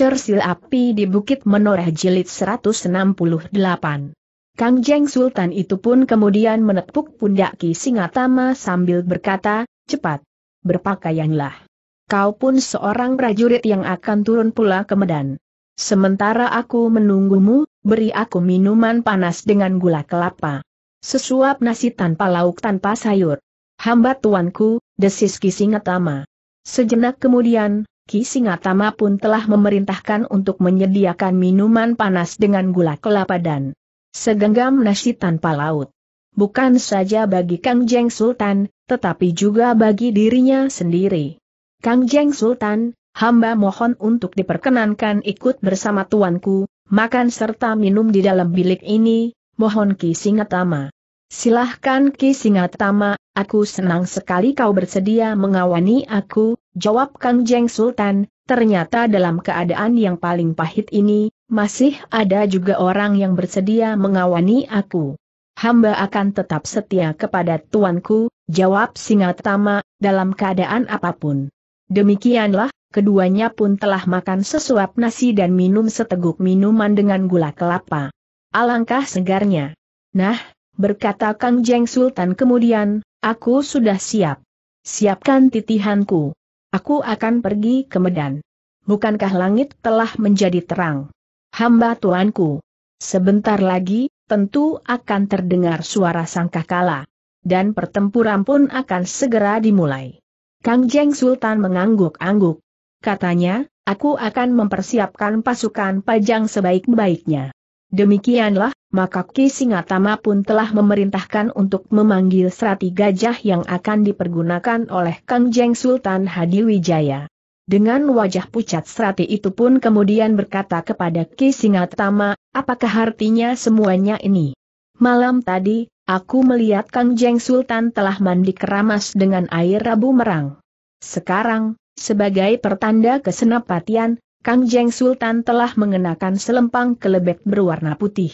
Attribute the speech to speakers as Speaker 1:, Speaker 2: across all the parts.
Speaker 1: Cersil Api di Bukit Menoreh Jilid 168. Kang Jeng Sultan itu pun kemudian menepuk pundak Ki Singatama sambil berkata, cepat, berpakaianlah. Kau pun seorang prajurit yang akan turun pula ke Medan. Sementara aku menunggumu, beri aku minuman panas dengan gula kelapa. Sesuap nasi tanpa lauk tanpa sayur. Hamba tuanku, desis Ki Singatama. Sejenak kemudian, Ki Singatama pun telah memerintahkan untuk menyediakan minuman panas dengan gula kelapa dan segenggam nasi tanpa laut. Bukan saja bagi Kang Jeng Sultan, tetapi juga bagi dirinya sendiri. Kang Jeng Sultan, hamba mohon untuk diperkenankan ikut bersama tuanku, makan serta minum di dalam bilik ini, mohon Ki Singatama. Silahkan Ki Singatama, aku senang sekali kau bersedia mengawani aku, jawab Kang Jeng Sultan, ternyata dalam keadaan yang paling pahit ini, masih ada juga orang yang bersedia mengawani aku. Hamba akan tetap setia kepada tuanku, jawab Singatama, dalam keadaan apapun. Demikianlah, keduanya pun telah makan sesuap nasi dan minum seteguk minuman dengan gula kelapa. Alangkah segarnya. Nah, berkata Kang Jeng Sultan kemudian, aku sudah siap. Siapkan titihanku. Aku akan pergi ke Medan. Bukankah langit telah menjadi terang? Hamba tuanku. Sebentar lagi, tentu akan terdengar suara sangkakala. Dan pertempuran pun akan segera dimulai. Kang Jeng Sultan mengangguk-angguk. Katanya, aku akan mempersiapkan pasukan pajang sebaik-baiknya. Demikianlah, maka Ki Singatama pun telah memerintahkan untuk memanggil serati gajah yang akan dipergunakan oleh Kang Jeng Sultan Hadiwijaya. Dengan wajah pucat serati itu pun kemudian berkata kepada Ki Singatama, apakah artinya semuanya ini? Malam tadi, aku melihat Kang Jeng Sultan telah mandi keramas dengan air rabu merang. Sekarang, sebagai pertanda kesenapatian, Kang Jeng Sultan telah mengenakan selempang kelebek berwarna putih.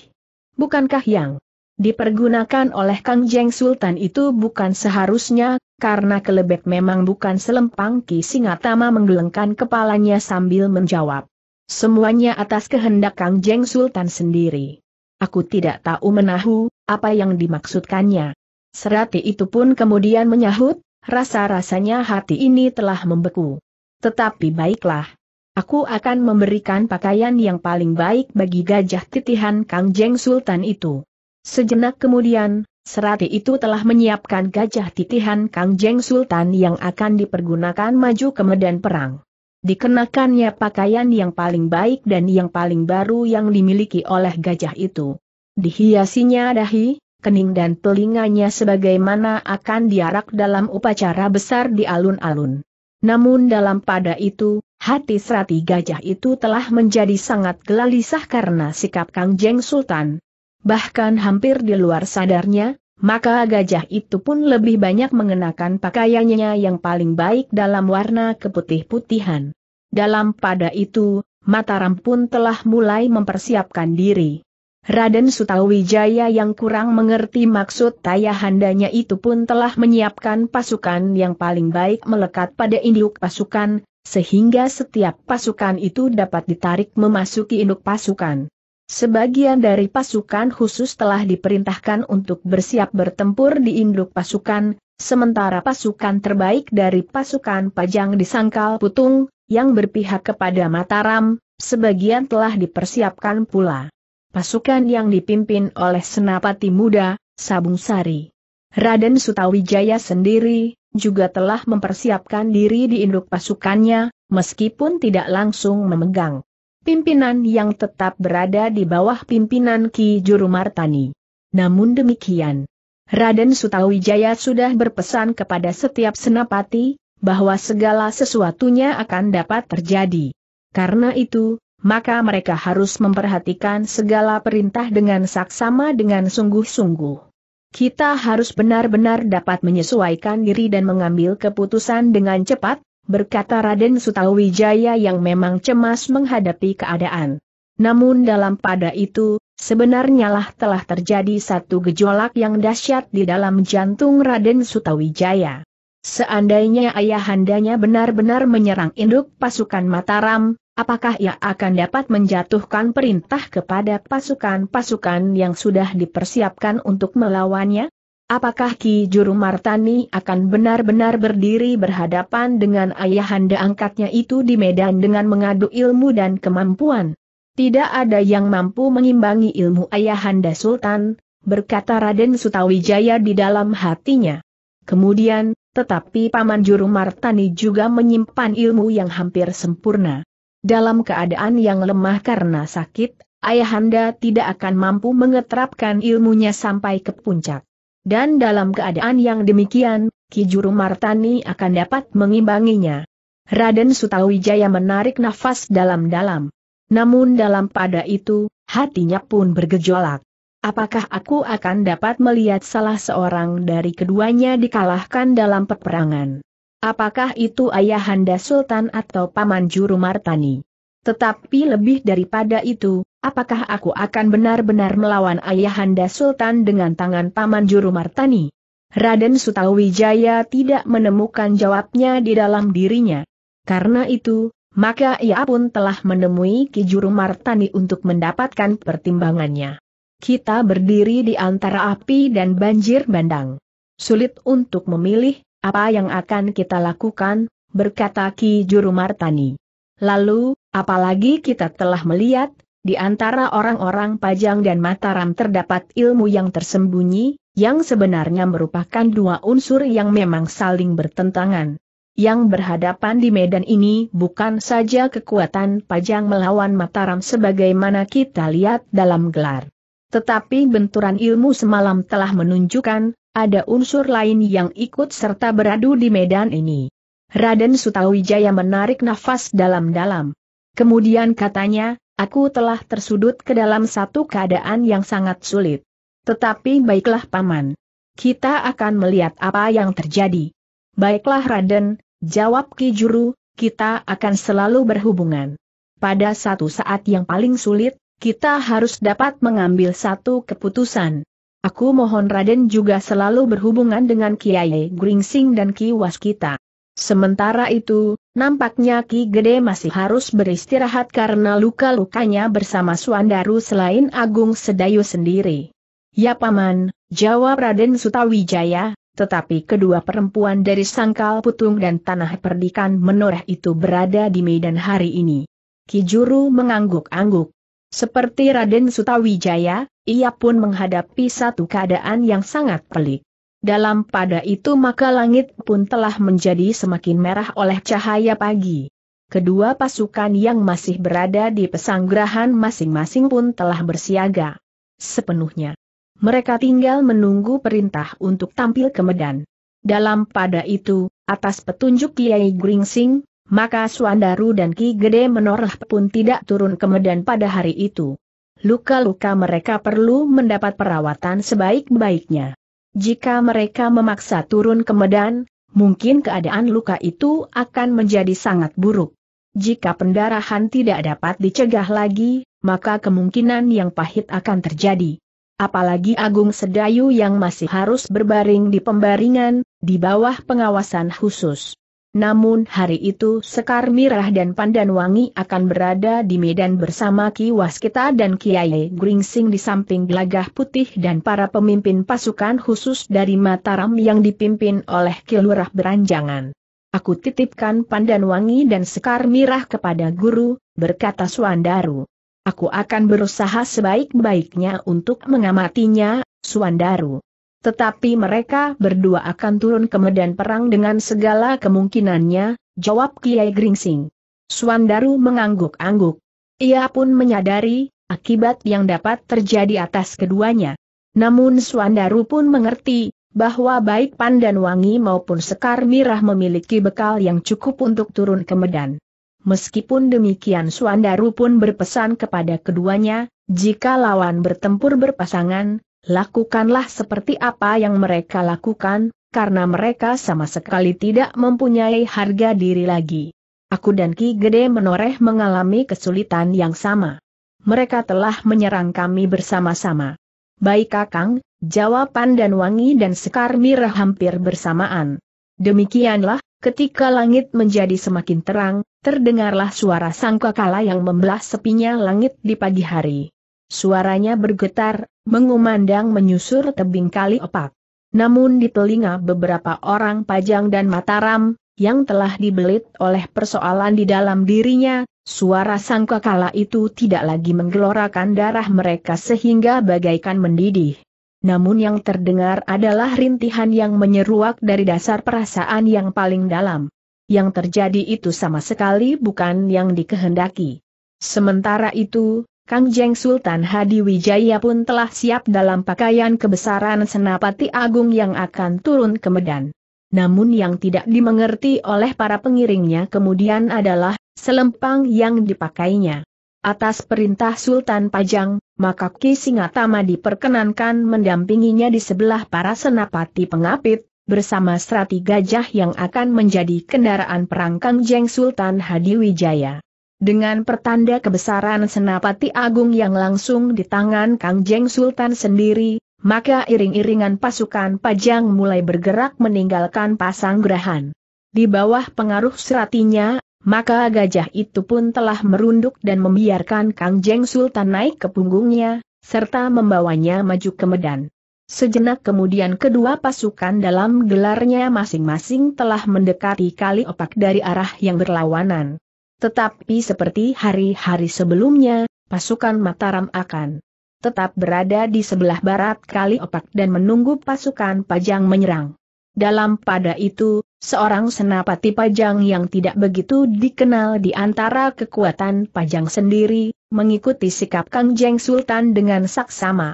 Speaker 1: Bukankah yang dipergunakan oleh Kang Jeng Sultan itu bukan seharusnya, karena kelebek memang bukan selempang Ki Singatama menggelengkan kepalanya sambil menjawab. Semuanya atas kehendak Kang Jeng Sultan sendiri. Aku tidak tahu menahu, apa yang dimaksudkannya. Serati itu pun kemudian menyahut, rasa-rasanya hati ini telah membeku. Tetapi baiklah, Aku akan memberikan pakaian yang paling baik bagi gajah titihan Kang Jeng Sultan itu. Sejenak kemudian, serati itu telah menyiapkan gajah titihan Kang Jeng Sultan yang akan dipergunakan maju ke medan perang. Dikenakannya pakaian yang paling baik dan yang paling baru yang dimiliki oleh gajah itu. Dihiasinya dahi, kening dan telinganya sebagaimana akan diarak dalam upacara besar di alun-alun. Namun dalam pada itu, Hati serati gajah itu telah menjadi sangat gelisah karena sikap Kang Jeng Sultan. Bahkan hampir di luar sadarnya, maka gajah itu pun lebih banyak mengenakan pakaiannya yang paling baik dalam warna keputih-putihan. Dalam pada itu, Mataram pun telah mulai mempersiapkan diri. Raden Sutawijaya yang kurang mengerti maksud tayahandanya itu pun telah menyiapkan pasukan yang paling baik melekat pada induk pasukan, sehingga setiap pasukan itu dapat ditarik memasuki induk pasukan. Sebagian dari pasukan khusus telah diperintahkan untuk bersiap bertempur di induk pasukan, sementara pasukan terbaik dari pasukan Pajang di Sangkal Putung, yang berpihak kepada Mataram, sebagian telah dipersiapkan pula. Pasukan yang dipimpin oleh Senapati Muda, Sabung Sari. Raden Sutawijaya sendiri, juga telah mempersiapkan diri di induk pasukannya, meskipun tidak langsung memegang pimpinan yang tetap berada di bawah pimpinan Ki Juru Martani. Namun demikian, Raden Sutawijaya sudah berpesan kepada setiap senapati, bahwa segala sesuatunya akan dapat terjadi. Karena itu, maka mereka harus memperhatikan segala perintah dengan saksama dengan sungguh-sungguh. Kita harus benar-benar dapat menyesuaikan diri dan mengambil keputusan dengan cepat, berkata Raden Sutawijaya yang memang cemas menghadapi keadaan. Namun dalam pada itu, sebenarnya lah telah terjadi satu gejolak yang dahsyat di dalam jantung Raden Sutawijaya. Seandainya ayahandanya benar-benar menyerang induk pasukan Mataram, apakah ia akan dapat menjatuhkan perintah kepada pasukan-pasukan yang sudah dipersiapkan untuk melawannya? Apakah Ki Juru Martani akan benar-benar berdiri berhadapan dengan ayahanda angkatnya itu di medan dengan mengadu ilmu dan kemampuan? Tidak ada yang mampu mengimbangi ilmu ayahanda Sultan, berkata Raden Sutawijaya di dalam hatinya. Kemudian, tetapi Paman Juru Martani juga menyimpan ilmu yang hampir sempurna. Dalam keadaan yang lemah karena sakit, Ayahanda tidak akan mampu mengeterapkan ilmunya sampai ke puncak. Dan dalam keadaan yang demikian, Ki Juru Martani akan dapat mengimbanginya. Raden Sutawijaya menarik nafas dalam-dalam. Namun dalam pada itu, hatinya pun bergejolak. Apakah aku akan dapat melihat salah seorang dari keduanya dikalahkan dalam peperangan? Apakah itu ayahanda sultan atau paman juru martani? Tetapi lebih daripada itu, apakah aku akan benar-benar melawan ayahanda sultan dengan tangan paman juru martani? Raden Sutawijaya tidak menemukan jawabnya di dalam dirinya. Karena itu, maka ia pun telah menemui Ki Juru Martani untuk mendapatkan pertimbangannya. Kita berdiri di antara api dan banjir bandang. Sulit untuk memilih, apa yang akan kita lakukan, berkata Ki Juru Martani. Lalu, apalagi kita telah melihat, di antara orang-orang Pajang dan Mataram terdapat ilmu yang tersembunyi, yang sebenarnya merupakan dua unsur yang memang saling bertentangan. Yang berhadapan di medan ini bukan saja kekuatan Pajang melawan Mataram sebagaimana kita lihat dalam gelar. Tetapi benturan ilmu semalam telah menunjukkan, ada unsur lain yang ikut serta beradu di medan ini. Raden Sutawijaya menarik nafas dalam-dalam. Kemudian katanya, aku telah tersudut ke dalam satu keadaan yang sangat sulit. Tetapi baiklah paman. Kita akan melihat apa yang terjadi. Baiklah Raden, jawab Ki Juru, kita akan selalu berhubungan. Pada satu saat yang paling sulit, kita harus dapat mengambil satu keputusan. Aku mohon Raden juga selalu berhubungan dengan Kiai Gringsing dan Ki Waskita. Sementara itu, nampaknya Ki Gede masih harus beristirahat karena luka-lukanya bersama Suandaru selain Agung Sedayu sendiri. Ya Paman, jawab Raden Sutawijaya, tetapi kedua perempuan dari Sangkal Putung dan Tanah Perdikan Menoreh itu berada di Medan hari ini. Ki Juru mengangguk-angguk. Seperti Raden Sutawijaya, ia pun menghadapi satu keadaan yang sangat pelik. Dalam pada itu maka langit pun telah menjadi semakin merah oleh cahaya pagi. Kedua pasukan yang masih berada di pesanggrahan masing-masing pun telah bersiaga. Sepenuhnya. Mereka tinggal menunggu perintah untuk tampil ke medan. Dalam pada itu, atas petunjuk Kiai Gringsing, maka Suandaru dan Ki Gede Menoreh pun tidak turun ke Medan pada hari itu. Luka-luka mereka perlu mendapat perawatan sebaik-baiknya. Jika mereka memaksa turun ke Medan, mungkin keadaan luka itu akan menjadi sangat buruk. Jika pendarahan tidak dapat dicegah lagi, maka kemungkinan yang pahit akan terjadi. Apalagi Agung Sedayu yang masih harus berbaring di pembaringan, di bawah pengawasan khusus. Namun hari itu Sekar Mirah dan Pandan Wangi akan berada di Medan bersama Ki Waskita dan Kiai Gringsing di samping Gelagah Putih dan para pemimpin pasukan khusus dari Mataram yang dipimpin oleh Ki Beranjangan. Aku titipkan Pandan Wangi dan Sekar Mirah kepada guru, berkata Suandaru. Aku akan berusaha sebaik-baiknya untuk mengamatinya, Suandaru. Tetapi mereka berdua akan turun ke medan perang dengan segala kemungkinannya, jawab Kiai Gringsing. Suandaru mengangguk-angguk. Ia pun menyadari, akibat yang dapat terjadi atas keduanya. Namun Suandaru pun mengerti, bahwa baik Pandan Wangi maupun Sekar Mirah memiliki bekal yang cukup untuk turun ke Medan. Meskipun demikian Suandaru pun berpesan kepada keduanya, jika lawan bertempur berpasangan, lakukanlah seperti apa yang mereka lakukan, karena mereka sama sekali tidak mempunyai harga diri lagi. Aku dan Ki Gede menoreh mengalami kesulitan yang sama. Mereka telah menyerang kami bersama-sama. Baik Kakang, jawaban dan Wangi dan Sekar Mirah hampir bersamaan. Demikianlah, ketika langit menjadi semakin terang, terdengarlah suara sangkakala yang membelah sepinya langit di pagi hari. Suaranya bergetar, mengumandang menyusur tebing kali opak. Namun di telinga beberapa orang Pajang dan Mataram, yang telah dibelit oleh persoalan di dalam dirinya, suara sangkakala itu tidak lagi menggelorakan darah mereka sehingga bagaikan mendidih. Namun yang terdengar adalah rintihan yang menyeruak dari dasar perasaan yang paling dalam. Yang terjadi itu sama sekali bukan yang dikehendaki. Sementara itu, Kang Jeng Sultan Hadi Wijaya pun telah siap dalam pakaian kebesaran Senapati Agung yang akan turun ke Medan. Namun yang tidak dimengerti oleh para pengiringnya kemudian adalah selempang yang dipakainya. Atas perintah Sultan Pajang, maka Ki Singatama diperkenankan mendampinginya di sebelah para senapati pengapit, bersama serati gajah yang akan menjadi kendaraan perang Kang Jeng Sultan Hadi Wijaya. Dengan pertanda kebesaran senapati agung yang langsung di tangan Kang Jeng Sultan sendiri, maka iring-iringan pasukan pajang mulai bergerak meninggalkan pasang gerahan. Di bawah pengaruh seratinya, maka gajah itu pun telah merunduk dan membiarkan Kang Jeng Sultan naik ke punggungnya, serta membawanya maju ke medan. Sejenak kemudian kedua pasukan dalam gelarnya masing-masing telah mendekati kali opak dari arah yang berlawanan. Tetapi seperti hari-hari sebelumnya, pasukan Mataram akan tetap berada di sebelah barat kali opak dan menunggu pasukan Pajang menyerang. Dalam pada itu, seorang senapati Pajang yang tidak begitu dikenal di antara kekuatan Pajang sendiri, mengikuti sikap Kang Jeng Sultan dengan saksama.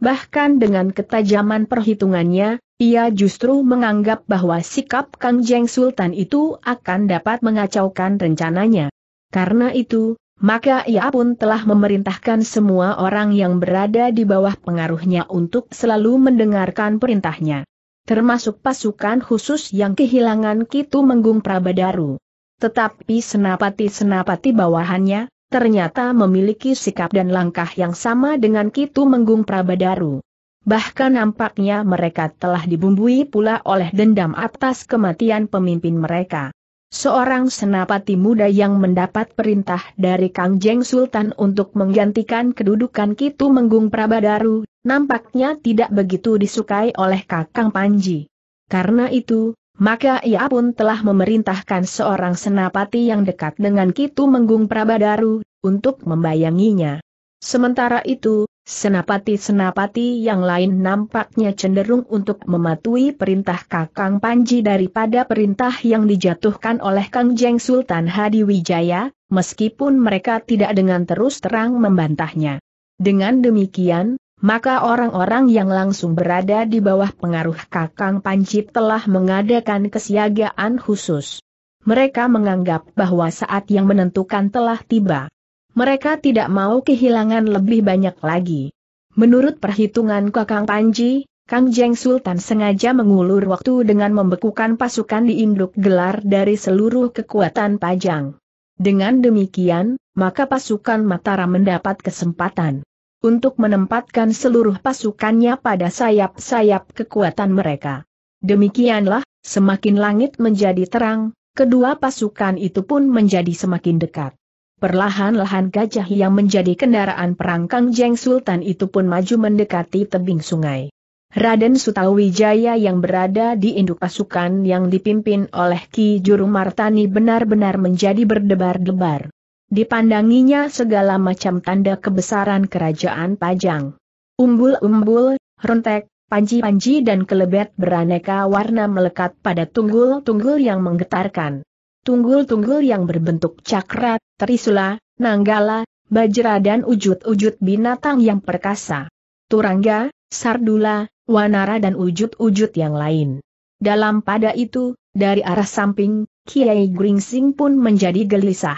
Speaker 1: Bahkan dengan ketajaman perhitungannya, ia justru menganggap bahwa sikap Kang Jeng Sultan itu akan dapat mengacaukan rencananya. Karena itu, maka ia pun telah memerintahkan semua orang yang berada di bawah pengaruhnya untuk selalu mendengarkan perintahnya. Termasuk pasukan khusus yang kehilangan Kitu Menggung Prabadaru. Tetapi senapati-senapati bawahannya, ternyata memiliki sikap dan langkah yang sama dengan Kitu Menggung Prabadaru. Bahkan nampaknya mereka telah dibumbui pula oleh dendam atas kematian pemimpin mereka. Seorang senapati muda yang mendapat perintah dari Kang Jeng Sultan untuk menggantikan kedudukan Kitu Menggung Prabadaru, nampaknya tidak begitu disukai oleh Kakang Panji. Karena itu, maka ia pun telah memerintahkan seorang senapati yang dekat dengan Kitu Menggung Prabadaru, untuk membayanginya. Sementara itu, Senapati-senapati yang lain nampaknya cenderung untuk mematuhi perintah Kakang Panji daripada perintah yang dijatuhkan oleh Kang Jeng Sultan Hadi Wijaya, meskipun mereka tidak dengan terus terang membantahnya. Dengan demikian, maka orang-orang yang langsung berada di bawah pengaruh Kakang Panji telah mengadakan kesiagaan khusus. Mereka menganggap bahwa saat yang menentukan telah tiba. Mereka tidak mau kehilangan lebih banyak lagi. Menurut perhitungan Kakang Panji, Kang Jeng Sultan sengaja mengulur waktu dengan membekukan pasukan di induk gelar dari seluruh kekuatan Pajang. Dengan demikian, maka pasukan Mataram mendapat kesempatan untuk menempatkan seluruh pasukannya pada sayap-sayap kekuatan mereka. Demikianlah, semakin langit menjadi terang, kedua pasukan itu pun menjadi semakin dekat. Perlahan-lahan gajah yang menjadi kendaraan perang Kang Jeng Sultan itu pun maju mendekati tebing sungai. Raden Sutawijaya yang berada di induk pasukan yang dipimpin oleh Ki Juru Martani benar-benar menjadi berdebar-debar. Dipandanginya segala macam tanda kebesaran kerajaan Pajang. Umbul-umbul, rentek, panji-panji dan kelebet beraneka warna melekat pada tunggul-tunggul yang menggetarkan tunggul-tunggul yang berbentuk cakra, trisula, nanggala, bajra dan wujud-wujud binatang yang perkasa. Turangga, sardula, wanara dan wujud-wujud yang lain. Dalam pada itu, dari arah samping, Kiai Gringsing pun menjadi gelisah.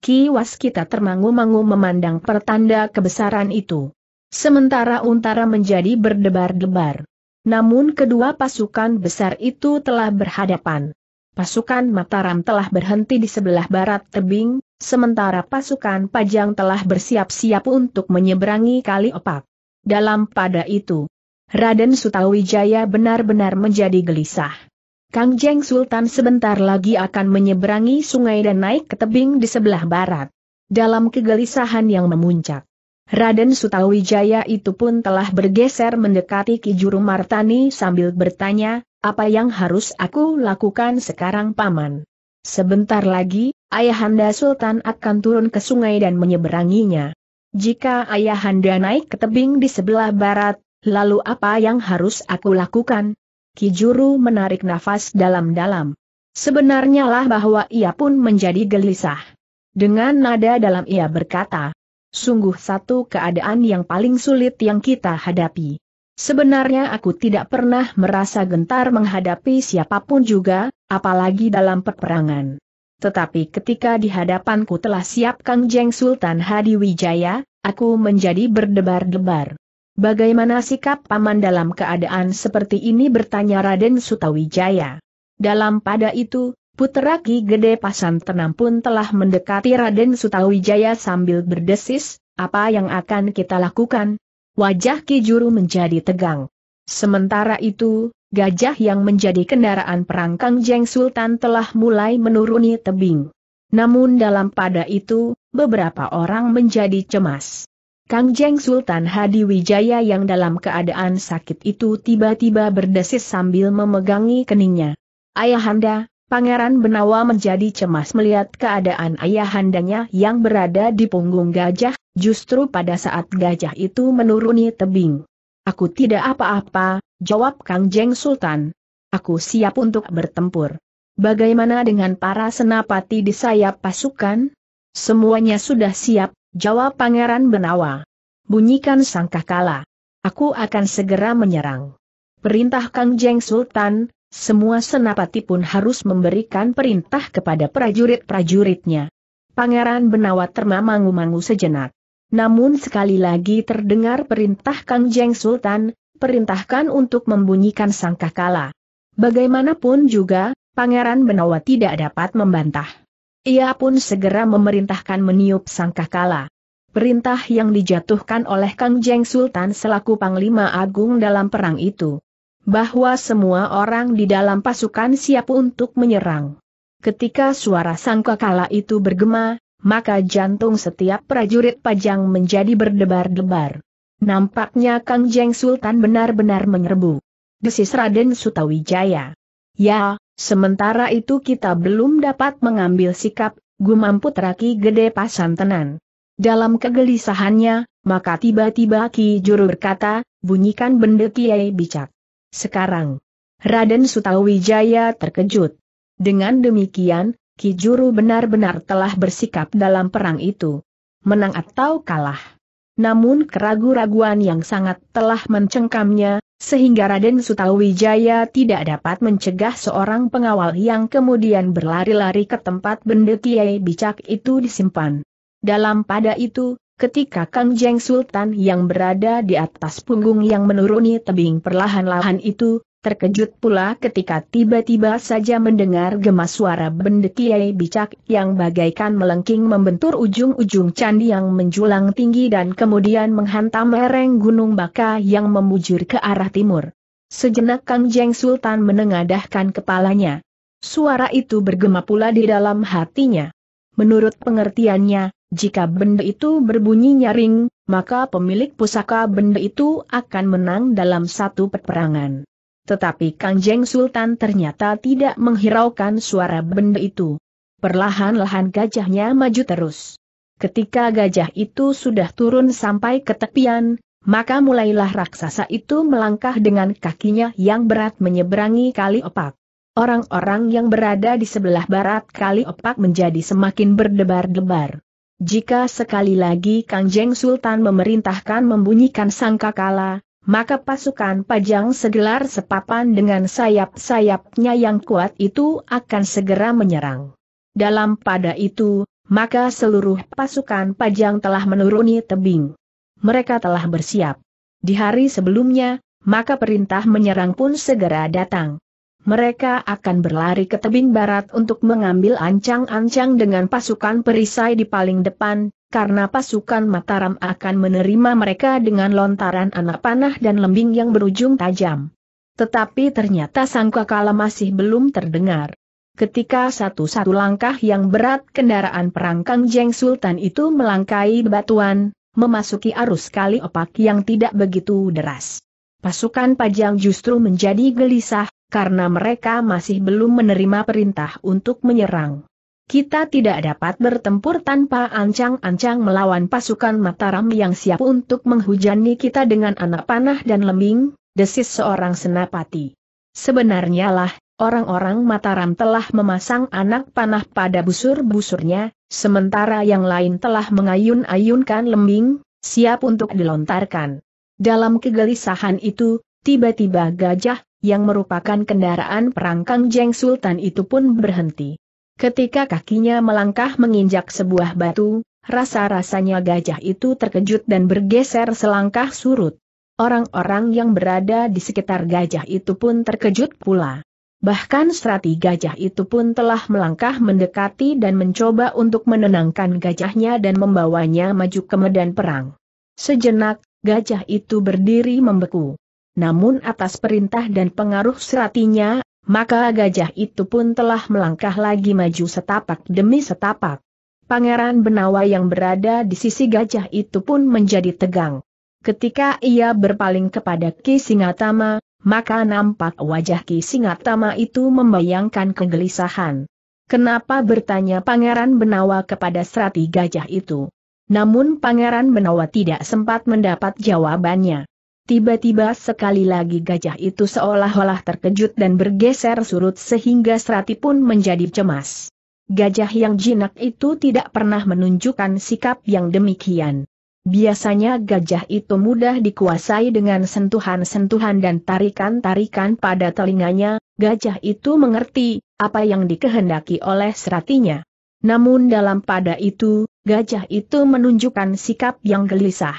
Speaker 1: Ki Waskita termangu-mangu memandang pertanda kebesaran itu. Sementara untara menjadi berdebar-debar. Namun kedua pasukan besar itu telah berhadapan. Pasukan Mataram telah berhenti di sebelah barat tebing, sementara pasukan Pajang telah bersiap-siap untuk menyeberangi kali opak. Dalam pada itu, Raden Sutawijaya benar-benar menjadi gelisah. Kangjeng Sultan sebentar lagi akan menyeberangi sungai dan naik ke tebing di sebelah barat. Dalam kegelisahan yang memuncak, Raden Sutawijaya itu pun telah bergeser mendekati Kijuru Martani sambil bertanya, apa yang harus aku lakukan sekarang paman? Sebentar lagi, Ayahanda Sultan akan turun ke sungai dan menyeberanginya. Jika Ayahanda naik ke tebing di sebelah barat, lalu apa yang harus aku lakukan? Kijuru menarik nafas dalam-dalam. Sebenarnya lah bahwa ia pun menjadi gelisah. Dengan nada dalam ia berkata, Sungguh satu keadaan yang paling sulit yang kita hadapi. Sebenarnya aku tidak pernah merasa gentar menghadapi siapapun juga, apalagi dalam peperangan. Tetapi ketika di hadapanku telah siap Kang Jeng Sultan Hadi Wijaya, aku menjadi berdebar-debar. Bagaimana sikap paman dalam keadaan seperti ini bertanya Raden Sutawijaya. Dalam pada itu, Putera Ki Gede Pasan Tenam pun telah mendekati Raden Sutawijaya sambil berdesis, apa yang akan kita lakukan? Wajah Ki Juru menjadi tegang. Sementara itu, gajah yang menjadi kendaraan perang Kang Jeng Sultan telah mulai menuruni tebing. Namun dalam pada itu, beberapa orang menjadi cemas. Kang Jeng Sultan Hadi Wijaya yang dalam keadaan sakit itu tiba-tiba berdesis sambil memegangi keningnya. Ayahanda, Pangeran Benawa menjadi cemas melihat keadaan ayahandanya yang berada di punggung gajah, justru pada saat gajah itu menuruni tebing. Aku tidak apa-apa, jawab Kang Jeng Sultan. Aku siap untuk bertempur. Bagaimana dengan para senapati di sayap pasukan? Semuanya sudah siap, jawab Pangeran Benawa. Bunyikan sangkakala. Aku akan segera menyerang. Perintah Kang Jeng Sultan, semua senapati pun harus memberikan perintah kepada prajurit-prajuritnya. Pangeran Benawa termangu-mangu sejenak. Namun sekali lagi terdengar perintah Kang Jeng Sultan, perintahkan untuk membunyikan sangkakala. Bagaimanapun juga, Pangeran Benawa tidak dapat membantah. Ia pun segera memerintahkan meniup sangkakala. Perintah yang dijatuhkan oleh Kang Jeng Sultan selaku Panglima Agung dalam perang itu bahwa semua orang di dalam pasukan siap untuk menyerang. Ketika suara sangkakala itu bergema, maka jantung setiap prajurit pajang menjadi berdebar-debar. Nampaknya Kang Jeng Sultan benar-benar menyerbu. Desis Raden Sutawijaya. Ya, sementara itu kita belum dapat mengambil sikap, gumam putra Ki Gede Pasantenan. Dalam kegelisahannya, maka tiba-tiba Ki Juru berkata, bunyikan benda Kiai Bicak. Sekarang, Raden Sutawijaya terkejut. Dengan demikian, Ki Juru benar-benar telah bersikap dalam perang itu. Menang atau kalah. Namun keraguan-raguan yang sangat telah mencengkamnya, sehingga Raden Sutawijaya tidak dapat mencegah seorang pengawal yang kemudian berlari-lari ke tempat benda Kiai bicak itu disimpan. Dalam pada itu, Ketika Kang Jeng Sultan yang berada di atas punggung yang menuruni tebing perlahan-lahan itu, terkejut pula ketika tiba-tiba saja mendengar gema suara benda kiai bicak yang bagaikan melengking membentur ujung-ujung candi yang menjulang tinggi dan kemudian menghantam lereng gunung baka yang membujur ke arah timur. Sejenak Kang Jeng Sultan menengadahkan kepalanya. Suara itu bergema pula di dalam hatinya. Menurut pengertiannya, jika benda itu berbunyi nyaring, maka pemilik pusaka benda itu akan menang dalam satu peperangan. Tetapi Kangjeng Sultan ternyata tidak menghiraukan suara benda itu. Perlahan-lahan gajahnya maju terus. Ketika gajah itu sudah turun sampai ke tepian, maka mulailah raksasa itu melangkah dengan kakinya yang berat menyeberangi kali opak. Orang-orang yang berada di sebelah barat kali opak menjadi semakin berdebar-debar. Jika sekali lagi Kang Sultan memerintahkan membunyikan sangkakala, maka pasukan pajang segelar sepapan dengan sayap-sayapnya yang kuat itu akan segera menyerang. Dalam pada itu, maka seluruh pasukan pajang telah menuruni tebing. Mereka telah bersiap. Di hari sebelumnya, maka perintah menyerang pun segera datang mereka akan berlari ke tebing barat untuk mengambil ancang-ancang dengan pasukan perisai di paling depan, karena pasukan Mataram akan menerima mereka dengan lontaran anak panah dan lembing yang berujung tajam. Tetapi ternyata sangkakala masih belum terdengar. Ketika satu-satu langkah yang berat kendaraan perang Kang Jeng Sultan itu melangkai batuan, memasuki arus kali opak yang tidak begitu deras. Pasukan pajang justru menjadi gelisah, karena mereka masih belum menerima perintah untuk menyerang. Kita tidak dapat bertempur tanpa ancang-ancang melawan pasukan Mataram yang siap untuk menghujani kita dengan anak panah dan lembing, desis seorang senapati. Sebenarnya lah, orang-orang Mataram telah memasang anak panah pada busur-busurnya, sementara yang lain telah mengayun-ayunkan lembing, siap untuk dilontarkan. Dalam kegelisahan itu, tiba-tiba gajah yang merupakan kendaraan perang Kang Jeng Sultan itu pun berhenti. Ketika kakinya melangkah menginjak sebuah batu, rasa-rasanya gajah itu terkejut dan bergeser selangkah surut. Orang-orang yang berada di sekitar gajah itu pun terkejut pula. Bahkan strati gajah itu pun telah melangkah mendekati dan mencoba untuk menenangkan gajahnya dan membawanya maju ke medan perang. Sejenak, gajah itu berdiri membeku namun atas perintah dan pengaruh seratinya, maka gajah itu pun telah melangkah lagi maju setapak demi setapak. Pangeran Benawa yang berada di sisi gajah itu pun menjadi tegang. Ketika ia berpaling kepada Ki Singatama, maka nampak wajah Ki Singatama itu membayangkan kegelisahan. Kenapa bertanya Pangeran Benawa kepada serati gajah itu? Namun Pangeran Benawa tidak sempat mendapat jawabannya. Tiba-tiba sekali lagi gajah itu seolah-olah terkejut dan bergeser surut sehingga serati pun menjadi cemas. Gajah yang jinak itu tidak pernah menunjukkan sikap yang demikian. Biasanya gajah itu mudah dikuasai dengan sentuhan-sentuhan dan tarikan-tarikan pada telinganya, gajah itu mengerti apa yang dikehendaki oleh seratinya. Namun dalam pada itu, gajah itu menunjukkan sikap yang gelisah.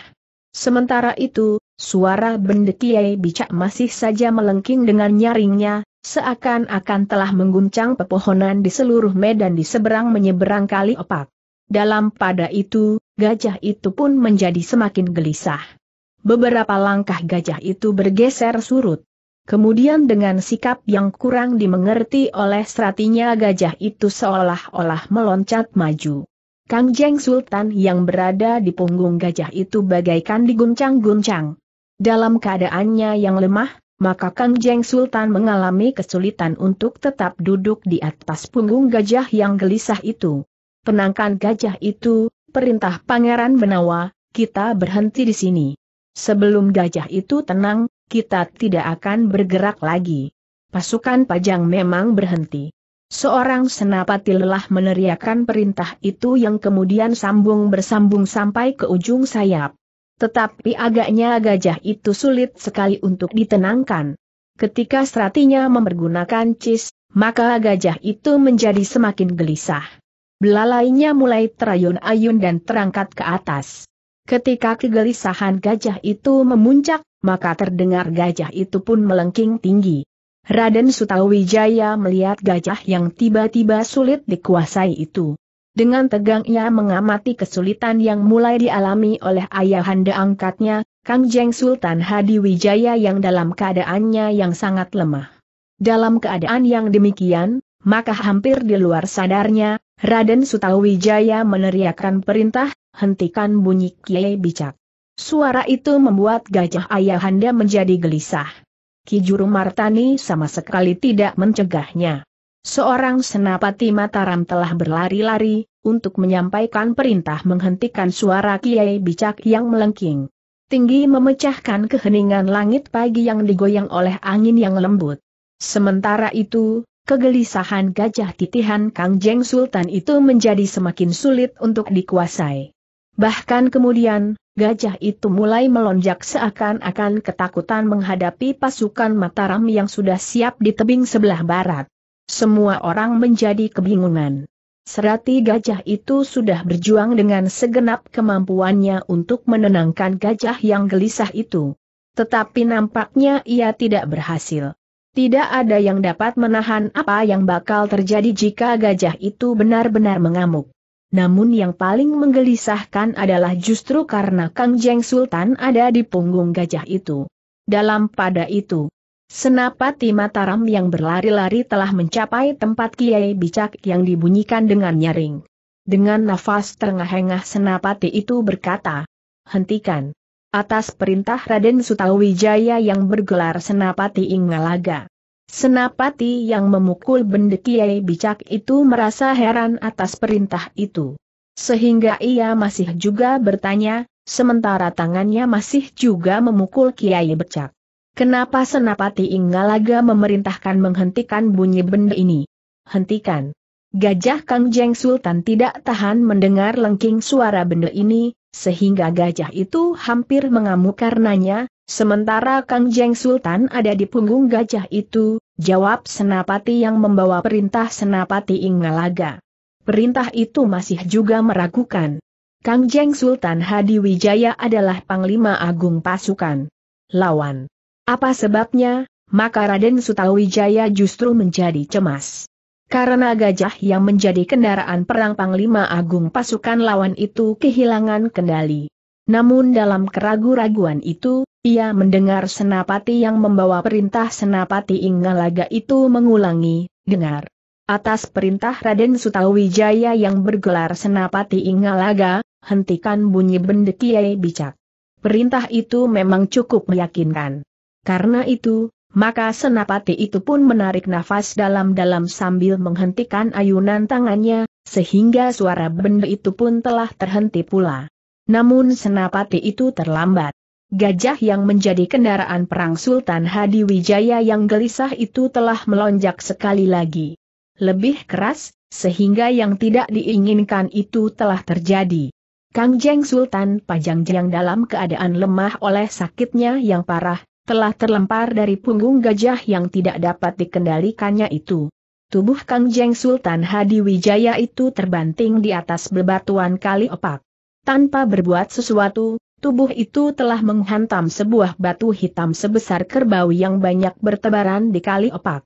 Speaker 1: Sementara itu, Suara benda kiai Bicak masih saja melengking dengan nyaringnya, seakan-akan telah mengguncang pepohonan di seluruh medan di seberang menyeberang kali opak. Dalam pada itu, gajah itu pun menjadi semakin gelisah. Beberapa langkah gajah itu bergeser surut. Kemudian dengan sikap yang kurang dimengerti oleh stratinya gajah itu seolah-olah meloncat maju. Kang Jeng Sultan yang berada di punggung gajah itu bagaikan diguncang-guncang. Dalam keadaannya yang lemah, maka Kang Jeng Sultan mengalami kesulitan untuk tetap duduk di atas punggung gajah yang gelisah itu. Penangkan gajah itu, perintah Pangeran Benawa, kita berhenti di sini. Sebelum gajah itu tenang, kita tidak akan bergerak lagi. Pasukan pajang memang berhenti. Seorang senapati lelah meneriakan perintah itu yang kemudian sambung bersambung sampai ke ujung sayap. Tetapi agaknya gajah itu sulit sekali untuk ditenangkan. Ketika Stratinya memergunakan cis, maka gajah itu menjadi semakin gelisah. Belalainya mulai terayun-ayun dan terangkat ke atas. Ketika kegelisahan gajah itu memuncak, maka terdengar gajah itu pun melengking tinggi. Raden Sutawijaya melihat gajah yang tiba-tiba sulit dikuasai itu. Dengan tegang ia mengamati kesulitan yang mulai dialami oleh ayahanda angkatnya, Kang Jeng Sultan Hadi Wijaya yang dalam keadaannya yang sangat lemah. Dalam keadaan yang demikian, maka hampir di luar sadarnya, Raden Sutawijaya meneriakkan perintah, hentikan bunyi kiai bicak. Suara itu membuat gajah ayahanda menjadi gelisah. Kijuru Martani sama sekali tidak mencegahnya. Seorang senapati Mataram telah berlari-lari, untuk menyampaikan perintah menghentikan suara Kiai Bicak yang melengking. Tinggi memecahkan keheningan langit pagi yang digoyang oleh angin yang lembut. Sementara itu, kegelisahan gajah titihan Kang Jeng Sultan itu menjadi semakin sulit untuk dikuasai. Bahkan kemudian, gajah itu mulai melonjak seakan-akan ketakutan menghadapi pasukan Mataram yang sudah siap di tebing sebelah barat. Semua orang menjadi kebingungan. Serati gajah itu sudah berjuang dengan segenap kemampuannya untuk menenangkan gajah yang gelisah itu. Tetapi nampaknya ia tidak berhasil. Tidak ada yang dapat menahan apa yang bakal terjadi jika gajah itu benar-benar mengamuk. Namun yang paling menggelisahkan adalah justru karena Kang Jeng Sultan ada di punggung gajah itu. Dalam pada itu, Senapati Mataram yang berlari-lari telah mencapai tempat Kiai Bicak yang dibunyikan dengan nyaring. Dengan nafas terengah-engah Senapati itu berkata, Hentikan. Atas perintah Raden Sutawijaya yang bergelar Senapati Ingalaga. Senapati yang memukul benda Kiai Bicak itu merasa heran atas perintah itu. Sehingga ia masih juga bertanya, sementara tangannya masih juga memukul Kiai Bicak. Kenapa Senapati Inggalaga memerintahkan menghentikan bunyi benda ini? Hentikan. Gajah Kang Jeng Sultan tidak tahan mendengar lengking suara benda ini, sehingga gajah itu hampir mengamuk karenanya, sementara Kang Jeng Sultan ada di punggung gajah itu, jawab Senapati yang membawa perintah Senapati Inggalaga. Perintah itu masih juga meragukan. Kang Jeng Sultan Hadi Wijaya adalah Panglima Agung Pasukan. Lawan. Apa sebabnya? Maka Raden Sutawijaya justru menjadi cemas. Karena gajah yang menjadi kendaraan perang Panglima Agung pasukan lawan itu kehilangan kendali. Namun dalam keragu-raguan itu, ia mendengar senapati yang membawa perintah senapati Ingalaga itu mengulangi, dengar. Atas perintah Raden Sutawijaya yang bergelar senapati Ingalaga, hentikan bunyi bendekiai bicak. Perintah itu memang cukup meyakinkan. Karena itu, maka senapati itu pun menarik nafas dalam-dalam sambil menghentikan ayunan tangannya, sehingga suara benda itu pun telah terhenti pula. Namun senapati itu terlambat. Gajah yang menjadi kendaraan perang Sultan Hadi Wijaya yang gelisah itu telah melonjak sekali lagi. Lebih keras, sehingga yang tidak diinginkan itu telah terjadi. Kangjeng Sultan pajangjang dalam keadaan lemah oleh sakitnya yang parah, telah terlempar dari punggung gajah yang tidak dapat dikendalikannya itu. Tubuh Kang Jeng Sultan Hadi Wijaya itu terbanting di atas bebatuan kali opak. Tanpa berbuat sesuatu, tubuh itu telah menghantam sebuah batu hitam sebesar kerbau yang banyak bertebaran di kali opak.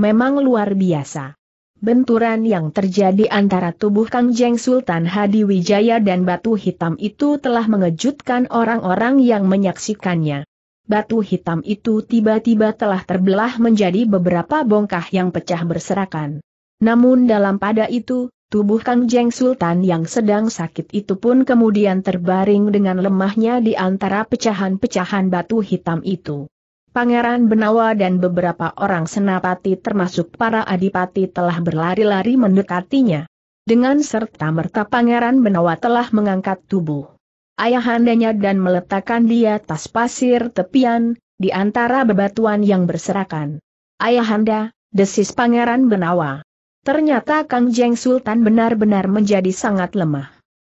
Speaker 1: Memang luar biasa. Benturan yang terjadi antara tubuh Kang Jeng Sultan Hadi Wijaya dan batu hitam itu telah mengejutkan orang-orang yang menyaksikannya batu hitam itu tiba-tiba telah terbelah menjadi beberapa bongkah yang pecah berserakan. Namun dalam pada itu, tubuh Kang Jeng Sultan yang sedang sakit itu pun kemudian terbaring dengan lemahnya di antara pecahan-pecahan batu hitam itu. Pangeran Benawa dan beberapa orang senapati termasuk para adipati telah berlari-lari mendekatinya. Dengan serta merta Pangeran Benawa telah mengangkat tubuh ayahandanya dan meletakkan di atas pasir tepian, di antara bebatuan yang berserakan. Ayahanda, desis Pangeran Benawa. Ternyata Kang Jeng Sultan benar-benar menjadi sangat lemah.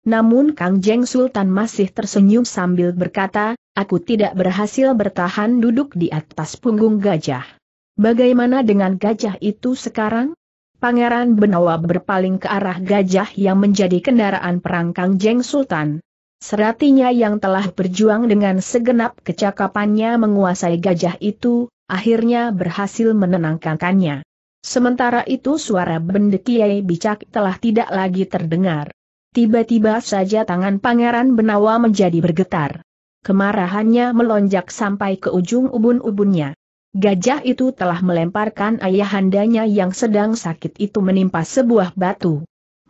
Speaker 1: Namun Kang Jeng Sultan masih tersenyum sambil berkata, aku tidak berhasil bertahan duduk di atas punggung gajah. Bagaimana dengan gajah itu sekarang? Pangeran Benawa berpaling ke arah gajah yang menjadi kendaraan perang Kang Jeng Sultan. Seratinya yang telah berjuang dengan segenap kecakapannya menguasai gajah itu, akhirnya berhasil menenangkankannya. Sementara itu suara bendekiai bicak telah tidak lagi terdengar. Tiba-tiba saja tangan pangeran Benawa menjadi bergetar. Kemarahannya melonjak sampai ke ujung ubun-ubunnya. Gajah itu telah melemparkan ayahandanya yang sedang sakit itu menimpa sebuah batu.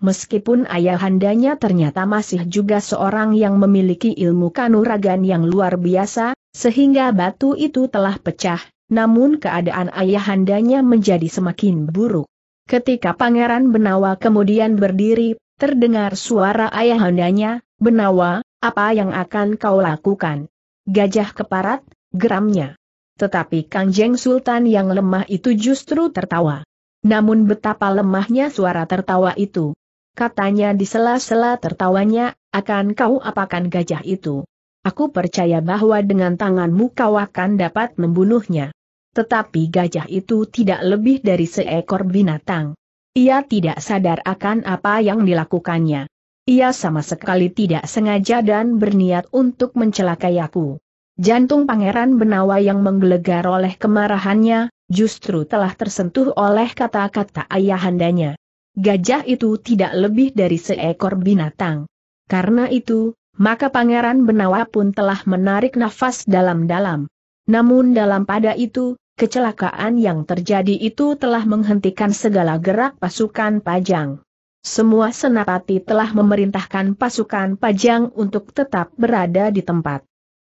Speaker 1: Meskipun ayahandanya ternyata masih juga seorang yang memiliki ilmu kanuragan yang luar biasa, sehingga batu itu telah pecah, namun keadaan ayahandanya menjadi semakin buruk. Ketika Pangeran Benawa kemudian berdiri, terdengar suara ayahandanya, Benawa, apa yang akan kau lakukan? Gajah keparat, geramnya. Tetapi Kangjeng Sultan yang lemah itu justru tertawa. Namun betapa lemahnya suara tertawa itu, katanya di sela-sela tertawanya, akan kau apakan gajah itu. Aku percaya bahwa dengan tanganmu kau akan dapat membunuhnya. Tetapi gajah itu tidak lebih dari seekor binatang. Ia tidak sadar akan apa yang dilakukannya. Ia sama sekali tidak sengaja dan berniat untuk mencelakai aku. Jantung pangeran Benawa yang menggelegar oleh kemarahannya, justru telah tersentuh oleh kata-kata ayahandanya gajah itu tidak lebih dari seekor binatang. Karena itu, maka Pangeran Benawa pun telah menarik nafas dalam-dalam. Namun dalam pada itu, kecelakaan yang terjadi itu telah menghentikan segala gerak pasukan pajang. Semua senapati telah memerintahkan pasukan pajang untuk tetap berada di tempat.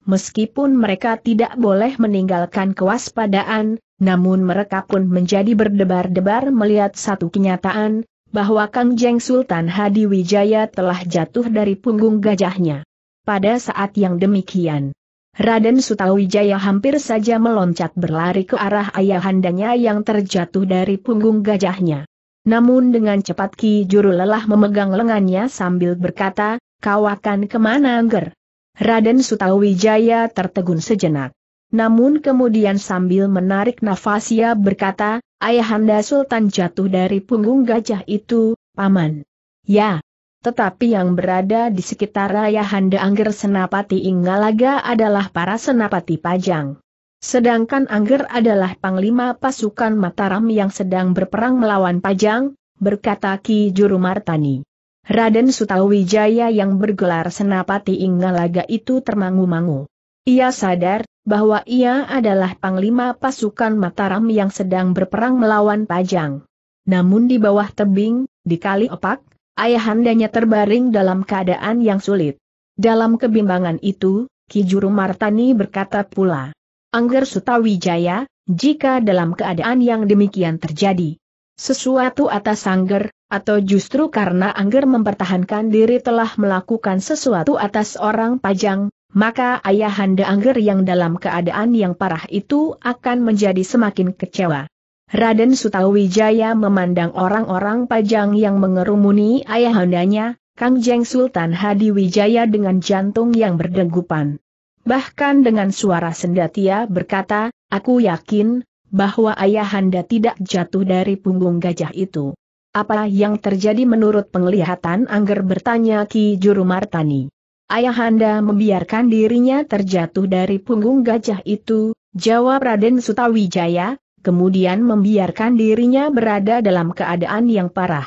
Speaker 1: Meskipun mereka tidak boleh meninggalkan kewaspadaan, namun mereka pun menjadi berdebar-debar melihat satu kenyataan, bahwa Kang Jeng Sultan Hadi Wijaya telah jatuh dari punggung gajahnya. Pada saat yang demikian, Raden Sutawijaya hampir saja meloncat berlari ke arah ayahandanya yang terjatuh dari punggung gajahnya. Namun dengan cepat Ki Juru lelah memegang lengannya sambil berkata, kau akan kemana Angger? Raden Sutawijaya tertegun sejenak. Namun kemudian sambil menarik nafas ia berkata, Ayahanda Sultan jatuh dari punggung gajah itu, Paman. Ya. Tetapi yang berada di sekitar Ayahanda Angger Senapati Inggalaga adalah para senapati pajang. Sedangkan Angger adalah panglima pasukan Mataram yang sedang berperang melawan Pajang, berkata Ki Juru Martani. Raden Sutawijaya yang bergelar Senapati Inggalaga itu termangu-mangu. Ia sadar, bahwa ia adalah panglima pasukan Mataram yang sedang berperang melawan Pajang. Namun di bawah tebing, di kali opak, ayahandanya terbaring dalam keadaan yang sulit. Dalam kebimbangan itu, Ki Juru Martani berkata pula, Angger Sutawijaya, jika dalam keadaan yang demikian terjadi, sesuatu atas Angger, atau justru karena Angger mempertahankan diri telah melakukan sesuatu atas orang Pajang, maka ayahanda Angger yang dalam keadaan yang parah itu akan menjadi semakin kecewa. Raden Sutawijaya memandang orang-orang pajang yang mengerumuni ayahandanya, Kang Jeng Sultan Hadi Wijaya dengan jantung yang berdegupan. Bahkan dengan suara sendatia berkata, aku yakin, bahwa ayahanda tidak jatuh dari punggung gajah itu. Apa yang terjadi menurut penglihatan Angger bertanya Ki Juru Martani. Ayahanda membiarkan dirinya terjatuh dari punggung gajah itu, jawab Raden Sutawijaya, kemudian membiarkan dirinya berada dalam keadaan yang parah.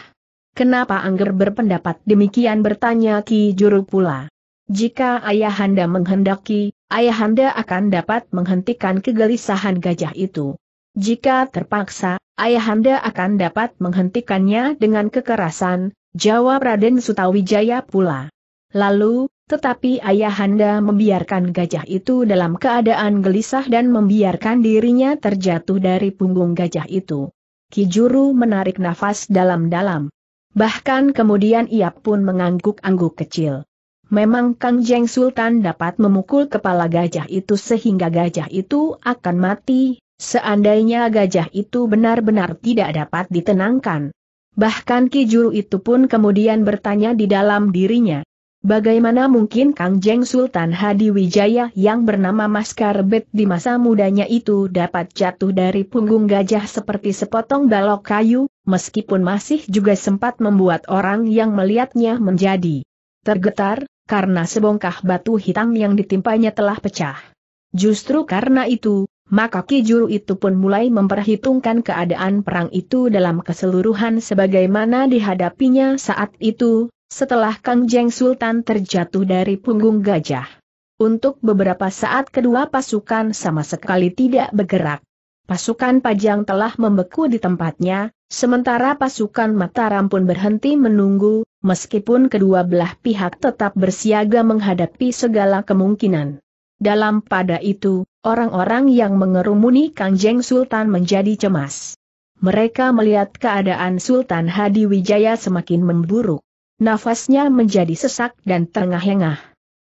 Speaker 1: Kenapa Angger berpendapat demikian bertanya Ki Juru pula. Jika Ayahanda menghendaki, Ayahanda akan dapat menghentikan kegelisahan gajah itu. Jika terpaksa, Ayahanda akan dapat menghentikannya dengan kekerasan, jawab Raden Sutawijaya pula. Lalu, tetapi ayahanda membiarkan gajah itu dalam keadaan gelisah dan membiarkan dirinya terjatuh dari punggung gajah itu. Kijuru menarik nafas dalam-dalam. Bahkan kemudian ia pun mengangguk-angguk kecil. Memang Kang Jeng Sultan dapat memukul kepala gajah itu sehingga gajah itu akan mati, seandainya gajah itu benar-benar tidak dapat ditenangkan. Bahkan Kijuru itu pun kemudian bertanya di dalam dirinya, Bagaimana mungkin Kang Jeng Sultan Hadi Wijaya yang bernama Mas Karbet di masa mudanya itu dapat jatuh dari punggung gajah seperti sepotong balok kayu, meskipun masih juga sempat membuat orang yang melihatnya menjadi tergetar, karena sebongkah batu hitam yang ditimpanya telah pecah. Justru karena itu, maka Ki itu pun mulai memperhitungkan keadaan perang itu dalam keseluruhan sebagaimana dihadapinya saat itu, setelah Kang Jeng Sultan terjatuh dari punggung gajah. Untuk beberapa saat kedua pasukan sama sekali tidak bergerak. Pasukan Pajang telah membeku di tempatnya, sementara pasukan Mataram pun berhenti menunggu, meskipun kedua belah pihak tetap bersiaga menghadapi segala kemungkinan. Dalam pada itu, orang-orang yang mengerumuni Kang Jeng Sultan menjadi cemas. Mereka melihat keadaan Sultan Hadi Wijaya semakin memburuk. Nafasnya menjadi sesak dan terengah-engah.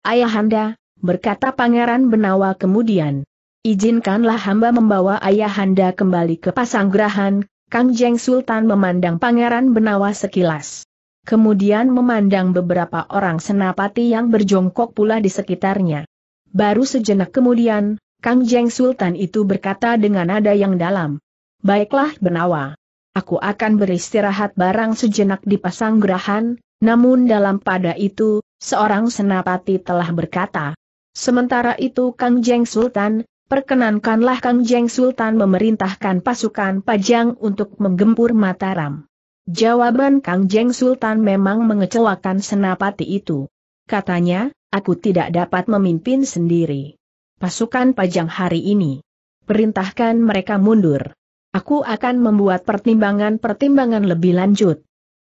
Speaker 1: Ayahanda, berkata Pangeran Benawa kemudian. Izinkanlah hamba membawa ayahanda kembali ke Pasanggrahan, Kang Jeng Sultan memandang Pangeran Benawa sekilas. Kemudian memandang beberapa orang senapati yang berjongkok pula di sekitarnya. Baru sejenak kemudian, Kang Jeng Sultan itu berkata dengan nada yang dalam. Baiklah Benawa. Aku akan beristirahat barang sejenak di Pasanggrahan, namun dalam pada itu, seorang senapati telah berkata, Sementara itu Kang Jeng Sultan, perkenankanlah Kang Jeng Sultan memerintahkan pasukan Pajang untuk menggempur Mataram. Jawaban Kang Jeng Sultan memang mengecewakan senapati itu. Katanya, aku tidak dapat memimpin sendiri. Pasukan Pajang hari ini. Perintahkan mereka mundur. Aku akan membuat pertimbangan-pertimbangan lebih lanjut